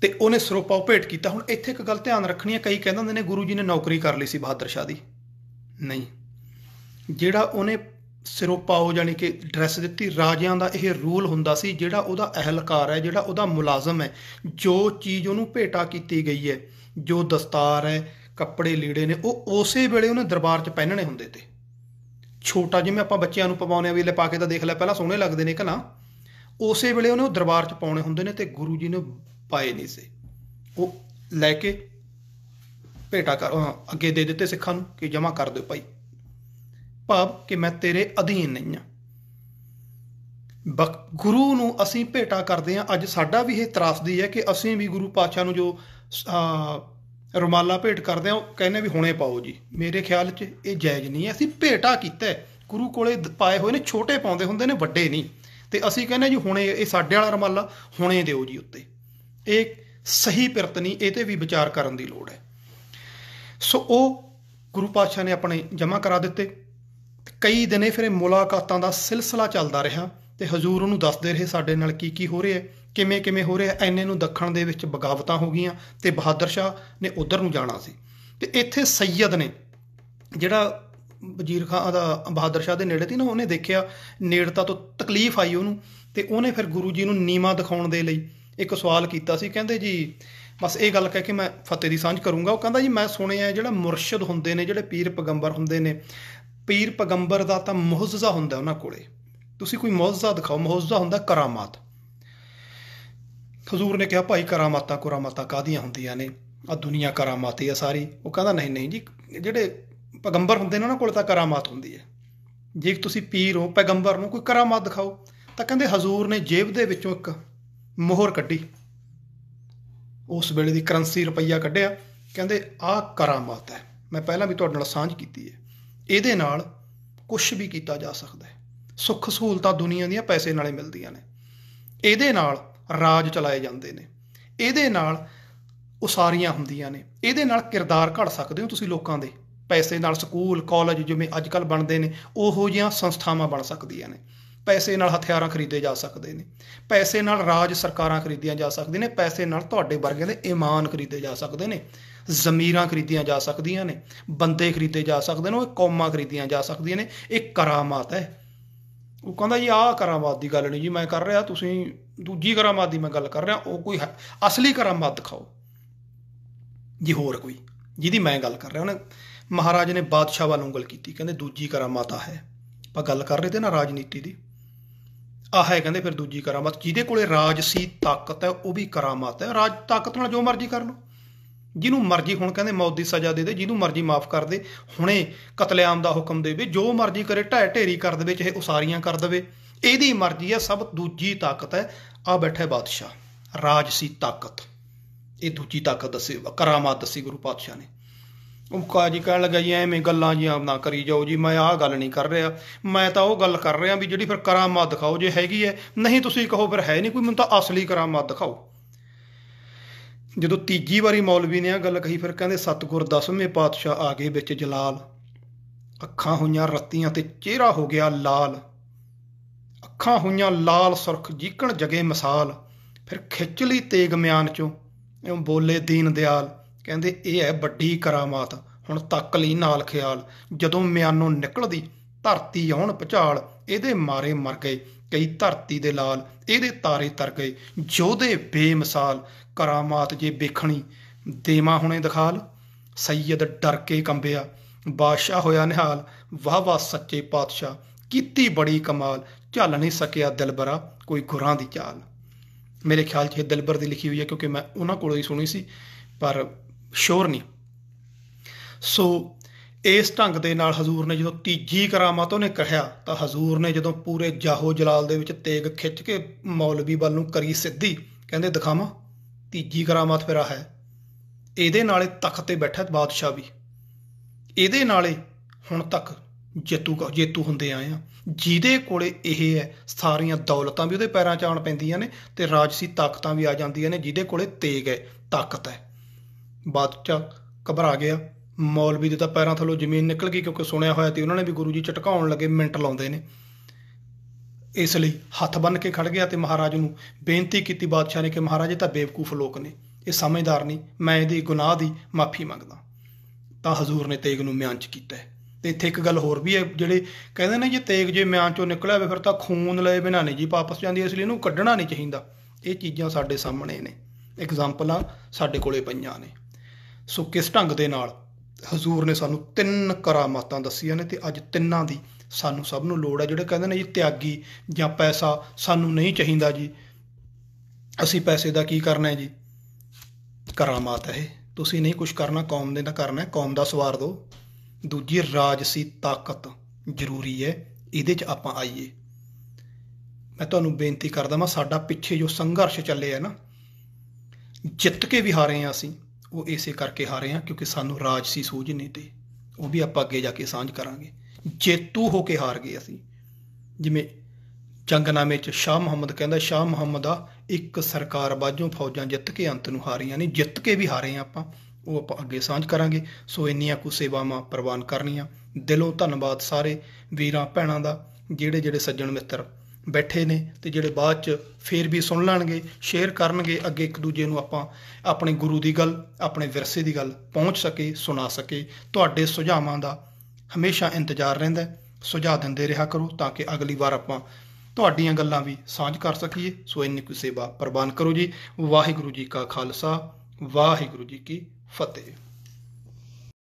ਤੇ ਉਹਨੇ ਸਰੋਪਾਉ ਭੇਟ ਕੀਤਾ ਹੁਣ ਇੱਥੇ ਇੱਕ ਗੱਲ ਧਿਆਨ ਰੱਖਣੀ ਹੈ ਕਈ ਕਹਿੰਦੇ ਹੁੰਦੇ ਨੇ ਗੁਰੂ ਜੀ ਨੇ ਨੌਕਰੀ ਕਰ ਲਈ ਸੀ ਬਹਾਦਰ ਸ਼ਾਹ ਦੀ ਨਹੀਂ ਜਿਹੜਾ ਉਹਨੇ ਪਾਓ ਜਾਨੀ ਕਿ ਡਰੈਸ ਦਿੱਤੀ ਰਾਜਿਆਂ ਦਾ ਇਹ ਰੂਲ ਹੁੰਦਾ ਸੀ ਜਿਹੜਾ ਉਹਦਾ ਅਹਿਲਕਾਰ ਹੈ ਜਿਹੜਾ ਉਹਦਾ ਮੁਲਾਜ਼ਮ ਹੈ ਜੋ ਚੀਜ਼ ਉਹਨੂੰ ਭੇਟਾ ਕੀਤੀ ਗਈ ਹੈ ਜੋ ਦਸਤਾਰ ਹੈ ਕੱਪੜੇ ਲੀੜੇ ਨੇ ਉਹ ਉਸੇ ਵੇਲੇ ਉਹਨੇ ਦਰਬਾਰ 'ਚ ਪਹਿਨਣੇ ਹੁੰਦੇ ਤੇ ਛੋਟਾ ਜਿਵੇਂ ਆਪਾਂ ਬੱਚਿਆਂ ਨੂੰ ਪਵਾਉਂਦੇ ਆ ਵੀ ਲੈ ਪਾ ਕੇ ਤਾਂ ਦੇਖ ਲੈ ਪਹਿਲਾਂ ਸੋਹਣੇ ਲੱਗਦੇ ਨੇ ਨਾ ਉਸੇ ਵੇਲੇ ਉਹਨੇ ਉਹ ਦਰਬਾਰ 'ਚ ਪਾਉਣੇ ਹੁੰਦੇ ਨੇ ਤੇ ਗੁਰੂ ਜੀ ਨੇ ਪਾਏ ਨਹੀਂ ਸੀ ਉਹ ਲੈ ਕੇ ਭੇਟਾ ਕਰ ਅੱਗੇ ਦੇ ਦਿੱਤੇ ਸਿੱਖਾਂ ਨੂੰ ਕਿ ਜਮਾ ਕਰ ਦਿਓ ਭਾਈ ਭਾਵ ਕਿ ਮੈਂ ਤੇਰੇ ਅਧੀਨ ਨਹੀਂ ਆ ਗੁਰੂ ਨੂੰ ਅਸੀਂ ਭੇਟਾ ਕਰਦੇ ਆ ਅੱਜ ਸਾਡਾ ਵੀ ਇਹ ਤਰਾਸਦੀ ਹੈ ਕਿ ਅਸੀਂ ਵੀ ਗੁਰੂ ਪਾਤਸ਼ਾਹ ਨੂੰ ਜੋ ਰੁਮਾਲਾ ਭੇਟ ਕਰਦੇ ਆ ਉਹ ਕਹਿੰਦੇ ਵੀ ਹੁਣੇ ਪਾਓ ਜੀ ਮੇਰੇ ਖਿਆਲ 'ਚ ਇਹ ਜਾਇਜ਼ ਨਹੀਂ ਹੈ ਅਸੀਂ ਭੇਟਾ ਕੀਤਾ ਗੁਰੂ ਕੋਲੇ ਪਾਏ ਹੋਏ ਨੇ ਛੋਟੇ ਪਾਉਂਦੇ ਹੁੰਦੇ ਨੇ ਵੱਡੇ ਨਹੀਂ ਤੇ ਅਸੀਂ ਕਹਿੰਦੇ ਜੀ ਹੁਣੇ ਇਹ ਸਾਡੇ ਵਾਲਾ ਰਮਾਲਾ ਹੁਣੇ ਦਿਓ ਜੀ ਉੱਤੇ ਇਹ ਸਹੀ ਪਿਰਤ ਨਹੀਂ ਇਹ ਤੇ ਵੀ ਵਿਚਾਰ ਕਰਨ ਦੀ ਲੋੜ ਹੈ ਸੋ ਉਹ ਗੁਰੂ ਪਾਤਸ਼ਾਹ ਨੇ ਆਪਣੇ ਜਮਾ ਕਰਾ ਦਿੱਤੇ ਕਈ ਦਿਨੇ ਫਿਰ ਇਹ ਮੁਲਾਕਾਤਾਂ ਦਾ ਸਿਲਸਿਲਾ ਚੱਲਦਾ ਰਿਹਾ ਤੇ ਹਜ਼ੂਰ ਉਹਨੂੰ ਦੱਸਦੇ ਰਹੇ ਸਾਡੇ ਨਾਲ ਕੀ ਕੀ ਹੋ ਰਿਹਾ ਕਿਵੇਂ ਕਿਵੇਂ ਹੋ ਰਿਹਾ ਐਨੇ ਨੂੰ ਦੱਖਣ ਦੇ ਵਿੱਚ ਬਗਾਵਤਾਂ ਹੋ ਗਈਆਂ ਤੇ ਬਹਾਦਰ ਸ਼ਾਹ ਨੇ ਉਧਰ ਨੂੰ ਜਾਣਾ ਸੀ ਤੇ ਇੱਥੇ ਸੈਦ ਨੇ ਜਿਹੜਾ ਵਜ਼ੀਰ ਖਾਨ ਦਾ ਬਹਾਦਰ ਸ਼ਾਹ ਦੇ ਨੇੜੇ ਸੀ ਨਾ ਉਹਨੇ ਦੇਖਿਆ ਨੇੜਤਾ ਤੋਂ ਤਕਲੀਫ ਆਈ ਉਹਨੂੰ ਤੇ ਉਹਨੇ ਫਿਰ ਗੁਰੂ ਜੀ ਨੂੰ ਨੀਮਾ ਦਿਖਾਉਣ ਦੇ ਲਈ ਇੱਕ ਸਵਾਲ ਕੀਤਾ ਸੀ ਕਹਿੰਦੇ ਜੀ ਬਸ ਇਹ ਗੱਲ ਕਹਿ ਕੇ ਮੈਂ ਫਤਿਹ ਦੀ ਸਾਂਝ ਕਰੂੰਗਾ ਉਹ ਕਹਿੰਦਾ ਜੀ ਮੈਂ ਸੁਣਿਆ ਜਿਹੜਾ ਮੁਰਸ਼ਿਦ ਹੁੰਦੇ ਨੇ ਜਿਹੜੇ ਪੀਰ ਪਗੰਬਰ ਹੁੰਦੇ ਨੇ ਪੀਰ ਪੈਗੰਬਰ ਦਾ ਤਾਂ ਮੁਹਜ਼ਜ਼ਾ ਹੁੰਦਾ ਉਹਨਾਂ ਕੋਲੇ ਤੁਸੀਂ ਕੋਈ ਮੁਹਜ਼ਜ਼ਾ ਦਿਖਾਓ ਮੁਹਜ਼ਜ਼ਾ ਹੁੰਦਾ ਕਰਾਮਾਤ ਹਜ਼ੂਰ ਨੇ ਕਿਹਾ ਭਾਈ ਕਰਾਮਾਤਾਂ ਕਰਾਮਾਤਾਂ ਕਾਦੀਆਂ ਹੁੰਦੀਆਂ ਨੇ ਆ ਦੁਨੀਆ ਕਰਾਮਾਤ ਹੀ ਆ ਸਾਰੀ ਉਹ ਕਹਿੰਦਾ ਨਹੀਂ ਨਹੀਂ ਜੀ ਜਿਹੜੇ ਪੈਗੰਬਰ ਹੁੰਦੇ ਨੇ ਉਹਨਾਂ ਕੋਲ ਤਾਂ ਕਰਾਮਾਤ ਹੁੰਦੀ ਹੈ ਜੇ ਤੁਸੀਂ ਪੀਰ ਹੋ ਪੈਗੰਬਰ ਨੂੰ ਕੋਈ ਕਰਾਮਾਤ ਦਿਖਾਓ ਤਾਂ ਕਹਿੰਦੇ ਹਜ਼ੂਰ ਨੇ ਜੇਬ ਦੇ ਵਿੱਚੋਂ ਇੱਕ ਮੋਹਰ ਕੱਢੀ ਉਸ ਵੇਲੇ ਦੀ ਕਰੰਸੀ ਰੁਪਈਆ ਕੱਢਿਆ ਕਹਿੰਦੇ ਆਹ ਕਰਾਮਾਤ ਹੈ ਮੈਂ ਪਹਿਲਾਂ ਵੀ ਤੁਹਾਡੇ ਨਾਲ ਸਾਂਝ ਕੀਤੀ ਹੈ ਇਹਦੇ ਨਾਲ ਕੁਝ ਵੀ ਕੀਤਾ ਜਾ ਸਕਦਾ ਹੈ ਸੁੱਖ ਸਹੂਲਤਾਂ ਦੁਨੀਆ ਦੀਆਂ ਪੈਸੇ ਨਾਲੇ ਮਿਲਦੀਆਂ ਨੇ ਇਹਦੇ ਨਾਲ ਰਾਜ ਚਲਾਏ ਜਾਂਦੇ ਨੇ ਇਹਦੇ ਨਾਲ ਉਸਾਰੀਆਂ ਹੁੰਦੀਆਂ ਨੇ ਇਹਦੇ ਨਾਲ ਕਿਰਦਾਰ ਘੜ ਸਕਦੇ ਹੋ ਤੁਸੀਂ ਲੋਕਾਂ ਦੇ ਪੈਸੇ ਨਾਲ ਸਕੂਲ ਕਾਲਜ ਜਿਵੇਂ ਅੱਜ ਕੱਲ ਬਣਦੇ ਨੇ ਉਹੋ ਜਿਹੀਆਂ ਸੰਸਥਾਵਾਂ ਬਣ ਸਕਦੀਆਂ ਨੇ ਪੈਸੇ ਨਾਲ ਹਥਿਆਰਾਂ ਖਰੀਦੇ ਜਾ ਸਕਦੇ ਨੇ ਪੈਸੇ ਨਾਲ ਰਾਜ ਸਰਕਾਰਾਂ ਖਰੀਦੀਆਂ ਜਾ ਸਕਦੀਆਂ ਨੇ ਪੈਸੇ ਨਾਲ ਤੁਹਾਡੇ ਵਰਗਿਆਂ ਦੇ ਇਮਾਨ ਖਰੀਦੇ ਜਾ ਸਕਦੇ ਨੇ ਜ਼ਮੀਰਾਂ ਖਰੀਦੀਆਂ ਜਾ ਸਕਦੀਆਂ ਨੇ ਬੰਦੇ ਖਰੀਦੇ ਜਾ ਸਕਦੇ ਨੇ ਉਹ ਕੌਮਾਂ ਖਰੀਦੀਆਂ ਜਾ ਸਕਦੀਆਂ ਨੇ ਇਹ ਕਰਾਮਾਤ ਹੈ ਉਹ ਕਹਿੰਦਾ ਜੀ ਆਹ ਕਰਾਮਾਤ ਦੀ ਗੱਲ ਨਹੀਂ ਜੀ ਮੈਂ ਕਰ ਰਿਹਾ ਤੁਸੀਂ ਦੂਜੀ ਕਰਾਮਾਤ ਦੀ ਮੈਂ ਗੱਲ ਕਰ ਰਿਹਾ ਉਹ ਕੋਈ ਅਸਲੀ ਕਰਾਮਾਤ ਦਿਖਾਓ ਜੀ ਹੋਰ ਕੋਈ ਜਿਹਦੀ ਮੈਂ ਗੱਲ ਕਰ ਰਿਹਾ ਉਹਨੇ ਮਹਾਰਾਜ ਨੇ ਬਾਦਸ਼ਾਹ ਵੱਲ ਉਂਗਲ ਕੀਤੀ ਕਹਿੰਦੇ ਦੂਜੀ ਕਰਾਮਾਤ ਆ ਹੈ ਆਪਾਂ ਗੱਲ ਕਰ ਰਹੇ ਤੇ ਨਾ ਰਾਜਨੀਤੀ ਦੀ ਆ ਹੈ ਕਹਿੰਦੇ ਫਿਰ ਦੂਜੀ ਕਰਾਮਾਤ ਜਿਹਦੇ ਕੋਲੇ ਰਾਜ ਸੀ ਤਾਕਤ ਹੈ ਉਹ ਵੀ ਕਰਾਮਾਤ ਹੈ ਰਾਜ ਤਾਕਤ ਨਾਲ ਜੋ ਮਰਜ਼ੀ ਕਰ ਲੋ ਜਿਹਨੂੰ ਮਰਜ਼ੀ ਹੁਣ ਕਹਿੰਦੇ ਮੌਤ ਦੀ ਸਜ਼ਾ ਦੇ ਦੇ ਜਿਹਨੂੰ ਮਰਜ਼ੀ ਮਾਫ ਕਰ ਦੇ ਹੁਣੇ ਕਤਲੇਆਮ ਦਾ ਹੁਕਮ ਦੇਵੇ ਜੋ ਮਰਜ਼ੀ ਕਰੇ ਢਾਇ ਢੇਰੀ ਕਰ ਦੇਵੇ ਚਾਹੇ ਉਸਾਰੀਆਂ ਕਰ ਦੇਵੇ ਇਹਦੀ ਮਰਜ਼ੀ ਹੈ ਸਭ ਦੂਜੀ ਤਾਕਤ ਹੈ ਆ ਬੈਠਾ ਬਾਦਸ਼ਾਹ ਰਾਜਸੀ ਤਾਕਤ ਇਹ ਦੂਜੀ ਤਾਕਤ ਦੱਸੇ ਕਰਾਮਾਤ ਦੱਸੀ ਗੁਰੂ ਪਾਤਸ਼ਾਹ ਨੇ ਉਹ ਕਾਜੀ ਕਹਿਣ ਲੱਗਾ ਜੀ ਐਵੇਂ ਗੱਲਾਂ ਜੀ ਆਪ ਨਾ ਕਰੀ ਜਾਓ ਜੀ ਮੈਂ ਆਹ ਗੱਲ ਨਹੀਂ ਕਰ ਰਿਹਾ ਮੈਂ ਤਾਂ ਉਹ ਗੱਲ ਕਰ ਰਿਹਾ ਵੀ ਜਿਹੜੀ ਫਿਰ ਕਰਾਮਾਤ ਦਿਖਾਓ ਜੇ ਹੈਗੀ ਹੈ ਨਹੀਂ ਤੁਸੀਂ ਕਹੋ ਫਿਰ ਹੈ ਨਹੀਂ ਕੋਈ ਮੈਨੂੰ ਤਾਂ ਅਸਲੀ ਕਰਾਮਾਤ ਦਿਖਾਓ ਜਦੋਂ ਤੀਜੀ ਵਾਰੀ ਮੌਲਵੀ ਨੇ ਆ ਗੱਲ ਕਹੀ ਫਿਰ ਕਹਿੰਦੇ ਸਤਗੁਰ ਦਸਵੇਂ ਪਾਤਸ਼ਾਹ ਆ ਗਏ ਵਿੱਚ ਜਲਾਲ ਅੱਖਾਂ ਹੋਈਆਂ ਰੱਤੀਆਂ ਤੇ ਚਿਹਰਾ ਹੋ ਗਿਆ ਲਾਲ ਅੱਖਾਂ ਹੋਈਆਂ ਲਾਲ ਸੁਰਖ ਜੀਕਣ ਜਗੇ ਮਿਸਾਲ ਫਿਰ ਖਿੱਚ ਲਈ ਤੇਗ ਮਿਆਨ ਚੋਂ ਇਉਂ ਬੋਲੇ ਦੀਨ ਦਿਆਲ ਕਹਿੰਦੇ ਇਹ ਹੈ ਵੱਡੀ ਕਰਾਮਾਤ ਹੁਣ ਤੱਕ ਲਈ ਨਾਲ ਖਿਆਲ ਜਦੋਂ ਮਿਆਨੋਂ ਨਿਕਲਦੀ ਧਰਤੀ ਆਉਣ ਪਚਾਲ ਇਹਦੇ ਮਾਰੇ ਮਰ ਗਏ ਕਈ ਧਰਤੀ ਦੇ ਲਾਲ ਇਹਦੇ ਤਾਰੇ ਤਰ ਗਏ ਜੋਧੇ ਬੇਮਿਸਾਲ ਕਰਾਮਾਤ ਜੇ ਵੇਖਣੀ ਦੇਵਾ ਹੁਣੇ ਦਿਖਾਲ ਸੈਦ ਡਰ ਕੇ ਕੰਬਿਆ ਬਾਦਸ਼ਾਹ ਹੋਇਆ ਨਿਹਾਲ ਵਾਹ ਵਾਹ ਸੱਚੇ ਪਾਤਸ਼ਾਹ ਕੀਤੀ ਬੜੀ ਕਮਾਲ ਝੱਲ ਨਹੀਂ ਸਕਿਆ ਦਿਲਬਰਾ ਕੋਈ ਗੁਰਾਂ ਦੀ ਚਾਲ ਮੇਰੇ ਖਿਆਲ 'ਚ ਇਹ ਦਿਲਬਰ ਦੀ ਲਿਖੀ ਹੋਈ ਹੈ ਕਿਉਂਕਿ ਮੈਂ ਉਹਨਾਂ ਕੋਲੋਂ ਹੀ ਸੁਣੀ ਸੀ ਪਰ ਸ਼ੋਰ ਨਹੀਂ ਸੋ ਇਸ ਢੰਗ ਦੇ ਨਾਲ ਹਜ਼ੂਰ ਨੇ ਜਦੋਂ ਤੀਜੀ ਕਰਾਮਾਤ ਉਹਨੇ ਕਹਿਆ ਤਾਂ ਹਜ਼ੂਰ ਨੇ ਜਦੋਂ ਪੂਰੇ ਜਾਹੋ ਜਲਾਲ ਦੇ ਵਿੱਚ ਤੇਗ ਖਿੱਚ ਕੇ ਮੌਲਵੀ ਵੱਲ ਨੂੰ ਕਰੀ ਸਿੱਧੀ ਕਹਿੰਦੇ ਦਿਖਾਵਾਂ ਤੀਜੀ ਕਰਾਮਾਤ ਫਿਰਾ ਹੈ ਇਹਦੇ ਨਾਲੇ ਤਖਤ ਤੇ ਬੈਠਾ ਬਾਦਸ਼ਾਹ ਵੀ ਇਹਦੇ ਨਾਲੇ ਹੁਣ ਤੱਕ ਜੇਤੂ ਜੇਤੂ ਹੁੰਦੇ ਆਏ ਆ ਜਿਹਦੇ ਕੋਲੇ ਇਹ ਹੈ ਸਾਰੀਆਂ ਦੌਲਤਾਂ ਵੀ ਉਹਦੇ ਪੈਰਾਂ 'ਚ ਆਣ ਪੈਂਦੀਆਂ ਨੇ ਤੇ ਰਾਜਸੀ ਤਾਕਤਾਂ ਵੀ ਆ ਜਾਂਦੀਆਂ ਨੇ ਜਿਹਦੇ ਕੋਲੇ ਤੇਗ ਹੈ ਤਾਕਤ ਹੈ ਬਾਦਸ਼ਾਹ ਘਬਰਾ ਗਿਆ ਮੌਲਵੀ ਦੇ ਤਾਂ ਪੈਰਾਂ ਥੱਲੋਂ ਜ਼ਮੀਨ ਨਿਕਲ ਗਈ ਕਿਉਂਕਿ ਸੁਣਿਆ ਹੋਇਆ ਤੇ ਉਹਨਾਂ ਨੇ ਵੀ ਗੁਰੂ ਜੀ ਝਟਕਾਉਣ ਲੱਗੇ ਮਿੰਟ ਲਾਉਂਦੇ ਨੇ ਇਸ ਲਈ ਹੱਥ ਬੰਨ ਕੇ ਖੜ ਗਿਆ ਤੇ ਮਹਾਰਾਜ ਨੂੰ ਬੇਨਤੀ ਕੀਤੀ ਬਾਦਸ਼ਾਹ ਨੇ ਕਿ ਮਹਾਰਾਜ ਇਹ ਤਾਂ ਬੇਵਕੂਫ ਲੋਕ ਨੇ ਇਹ ਸਮਝਦਾਰ ਨਹੀਂ ਮੈਂ ਇਹਦੀ ਗੁਨਾਹ ਦੀ ਮਾਫੀ ਮੰਗਦਾ ਤਾਂ ਹਜ਼ੂਰ ਨੇ ਤੇਗ ਨੂੰ ਮਿਆਂਚ ਕੀਤਾ ਤੇ ਇੱਥੇ ਇੱਕ ਗੱਲ ਹੋਰ ਵੀ ਹੈ ਜਿਹੜੇ ਕਹਿੰਦੇ ਨੇ ਜੇ ਤੇਗ ਜੇ ਮਿਆਂਚੋਂ ਚੋਂ ਨਿਕਲਿਆ ਹੋਵੇ ਫਿਰ ਤਾਂ ਖੂਨ ਲਏ ਬਿਨਾ ਨਹੀਂ ਜੀ ਵਾਪਸ ਜਾਂਦੀ ਇਸ ਲਈ ਇਹਨੂੰ ਕੱਢਣਾ ਨਹੀਂ ਚਾਹੀਦਾ ਇਹ ਚੀਜ਼ਾਂ ਸਾਡੇ ਸਾਹਮਣੇ ਨੇ ਐਗਜ਼ਾਮਪਲਾਂ ਸਾਡੇ ਕੋਲੇ ਪਈਆਂ ਨੇ ਸੋ ਕਿਸ ਢੰਗ ਦੇ ਨਾਲ ਹਜ਼ੂਰ ਨੇ ਸਾਨੂੰ ਤਿੰਨ ਕਰਾਮਾਤਾਂ ਦੱਸੀਆਂ ਨੇ ਤੇ ਅੱਜ ਤਿੰਨਾਂ ਦੀ ਸਾਨੂੰ ਸਭ ਨੂੰ ਲੋੜ ਹੈ ਜਿਹੜੇ ਕਹਿੰਦੇ ਨੇ ਜੀ ਤਿਆਗੀ ਜਾਂ ਪੈਸਾ ਸਾਨੂੰ ਨਹੀਂ ਚਾਹੀਦਾ ਜੀ ਅਸੀਂ ਪੈਸੇ ਦਾ ਕੀ ਕਰਨਾ ਹੈ ਜੀ ਕਰਾਮਾਤ ਹੈ ਤੁਸੀਂ ਨਹੀਂ ਕੁਝ ਕਰਨਾ ਕੌਮ ਦੇ ਦਾ ਕਰਨਾ ਹੈ ਕੌਮ ਦਾ ਸਵਾਰ ਦੋ ਦੂਜੀ ਰਾਜਸੀ ਤਾਕਤ ਜ਼ਰੂਰੀ ਹੈ ਇਹਦੇ 'ਚ ਆਪਾਂ ਆਈਏ ਮੈਂ ਤੁਹਾਨੂੰ ਬੇਨਤੀ ਕਰਦਾ ਮੈਂ ਸਾਡਾ ਪਿੱਛੇ ਜੋ ਸੰਘਰਸ਼ ਚੱਲੇ ਆ ਨਾ ਜਿੱਤ ਕੇ ਵੀ ਹਾਰੇ ਆ ਅਸੀਂ ਉਹ ਇਸੇ ਕਰਕੇ ਹਾਰੇ ਆ ਕਿਉਂਕਿ ਸਾਨੂੰ ਰਾਜਸੀ ਸੂਝ ਨਹੀਂ ਤੇ ਉਹ ਵੀ ਆਪਾਂ ਅੱਗੇ ਜਾ ਕੇ ਸਾਂਝ ਕਰਾਂਗੇ ਜੇਤੂ ਹੋ ਕੇ ਹਾਰ ਗਏ ਅਸੀਂ ਜਿਵੇਂ ਜੰਗਨਾਮੇ 'ਚ ਸ਼ਾਹ ਮੁਹੰਮਦ ਕਹਿੰਦਾ ਸ਼ਾਹ ਮੁਹੰਮਦ ਦਾ ਇੱਕ ਸਰਕਾਰ ਬਾਝੋਂ ਫੌਜਾਂ ਜਿੱਤ ਕੇ ਅੰਤ ਨੂੰ ਹਾਰੀਆਂ ਨਹੀਂ ਜਿੱਤ ਕੇ ਵੀ ਹਾਰੇ ਆ ਆਪਾਂ ਉਹ ਆਪਾਂ ਅੱਗੇ ਸਾਂਝ ਕਰਾਂਗੇ ਸੋ ਇੰਨੀਆਂ ਕੁ ਸੇਵਾਵਾਂ ਪ੍ਰਵਾਨ ਕਰਨੀਆਂ ਦਿਲੋਂ ਧੰਨਵਾਦ ਸਾਰੇ ਵੀਰਾਂ ਭੈਣਾਂ ਦਾ ਜਿਹੜੇ ਜਿਹੜੇ ਸੱਜਣ ਮਿੱਤਰ ਬੈਠੇ ਨੇ ਤੇ ਜਿਹੜੇ ਬਾਅਦ ਚ ਫੇਰ ਵੀ ਸੁਣ ਲੈਣਗੇ ਸ਼ੇਅਰ ਕਰਨਗੇ ਅੱਗੇ ਇੱਕ ਦੂਜੇ ਨੂੰ ਆਪਾਂ ਆਪਣੇ ਗੁਰੂ ਦੀ ਗੱਲ ਆਪਣੇ ਵਿਰਸੇ ਦੀ ਗੱਲ ਪਹੁੰਚ ਸਕੇ ਸੁਣਾ ਸਕੇ ਤੁਹਾਡੇ ਸੁਝਾਵਾਂ ਦਾ ਹਮੇਸ਼ਾ ਇੰਤਜ਼ਾਰ ਰਹਿੰਦਾ ਸੁਝਾਅ ਦਿੰਦੇ ਰਿਹਾ ਕਰੋ ਤਾਂ ਕਿ ਅਗਲੀ ਵਾਰ ਆਪਾਂ ਤੁਹਾਡੀਆਂ ਗੱਲਾਂ ਵੀ ਸਾਂਝ ਕਰ ਸਕੀਏ ਸੋ ਇੰਨੀ ਕੁ ਸੇਵਾ ਪ੍ਰਵਾਨ ਕਰੋ ਜੀ ਵਾਹਿਗੁਰੂ ਜੀ ਕਾ ਖਾਲਸਾ ਵਾਹਿਗੁਰੂ ਜੀ ਕੀ ਫਤਿਹ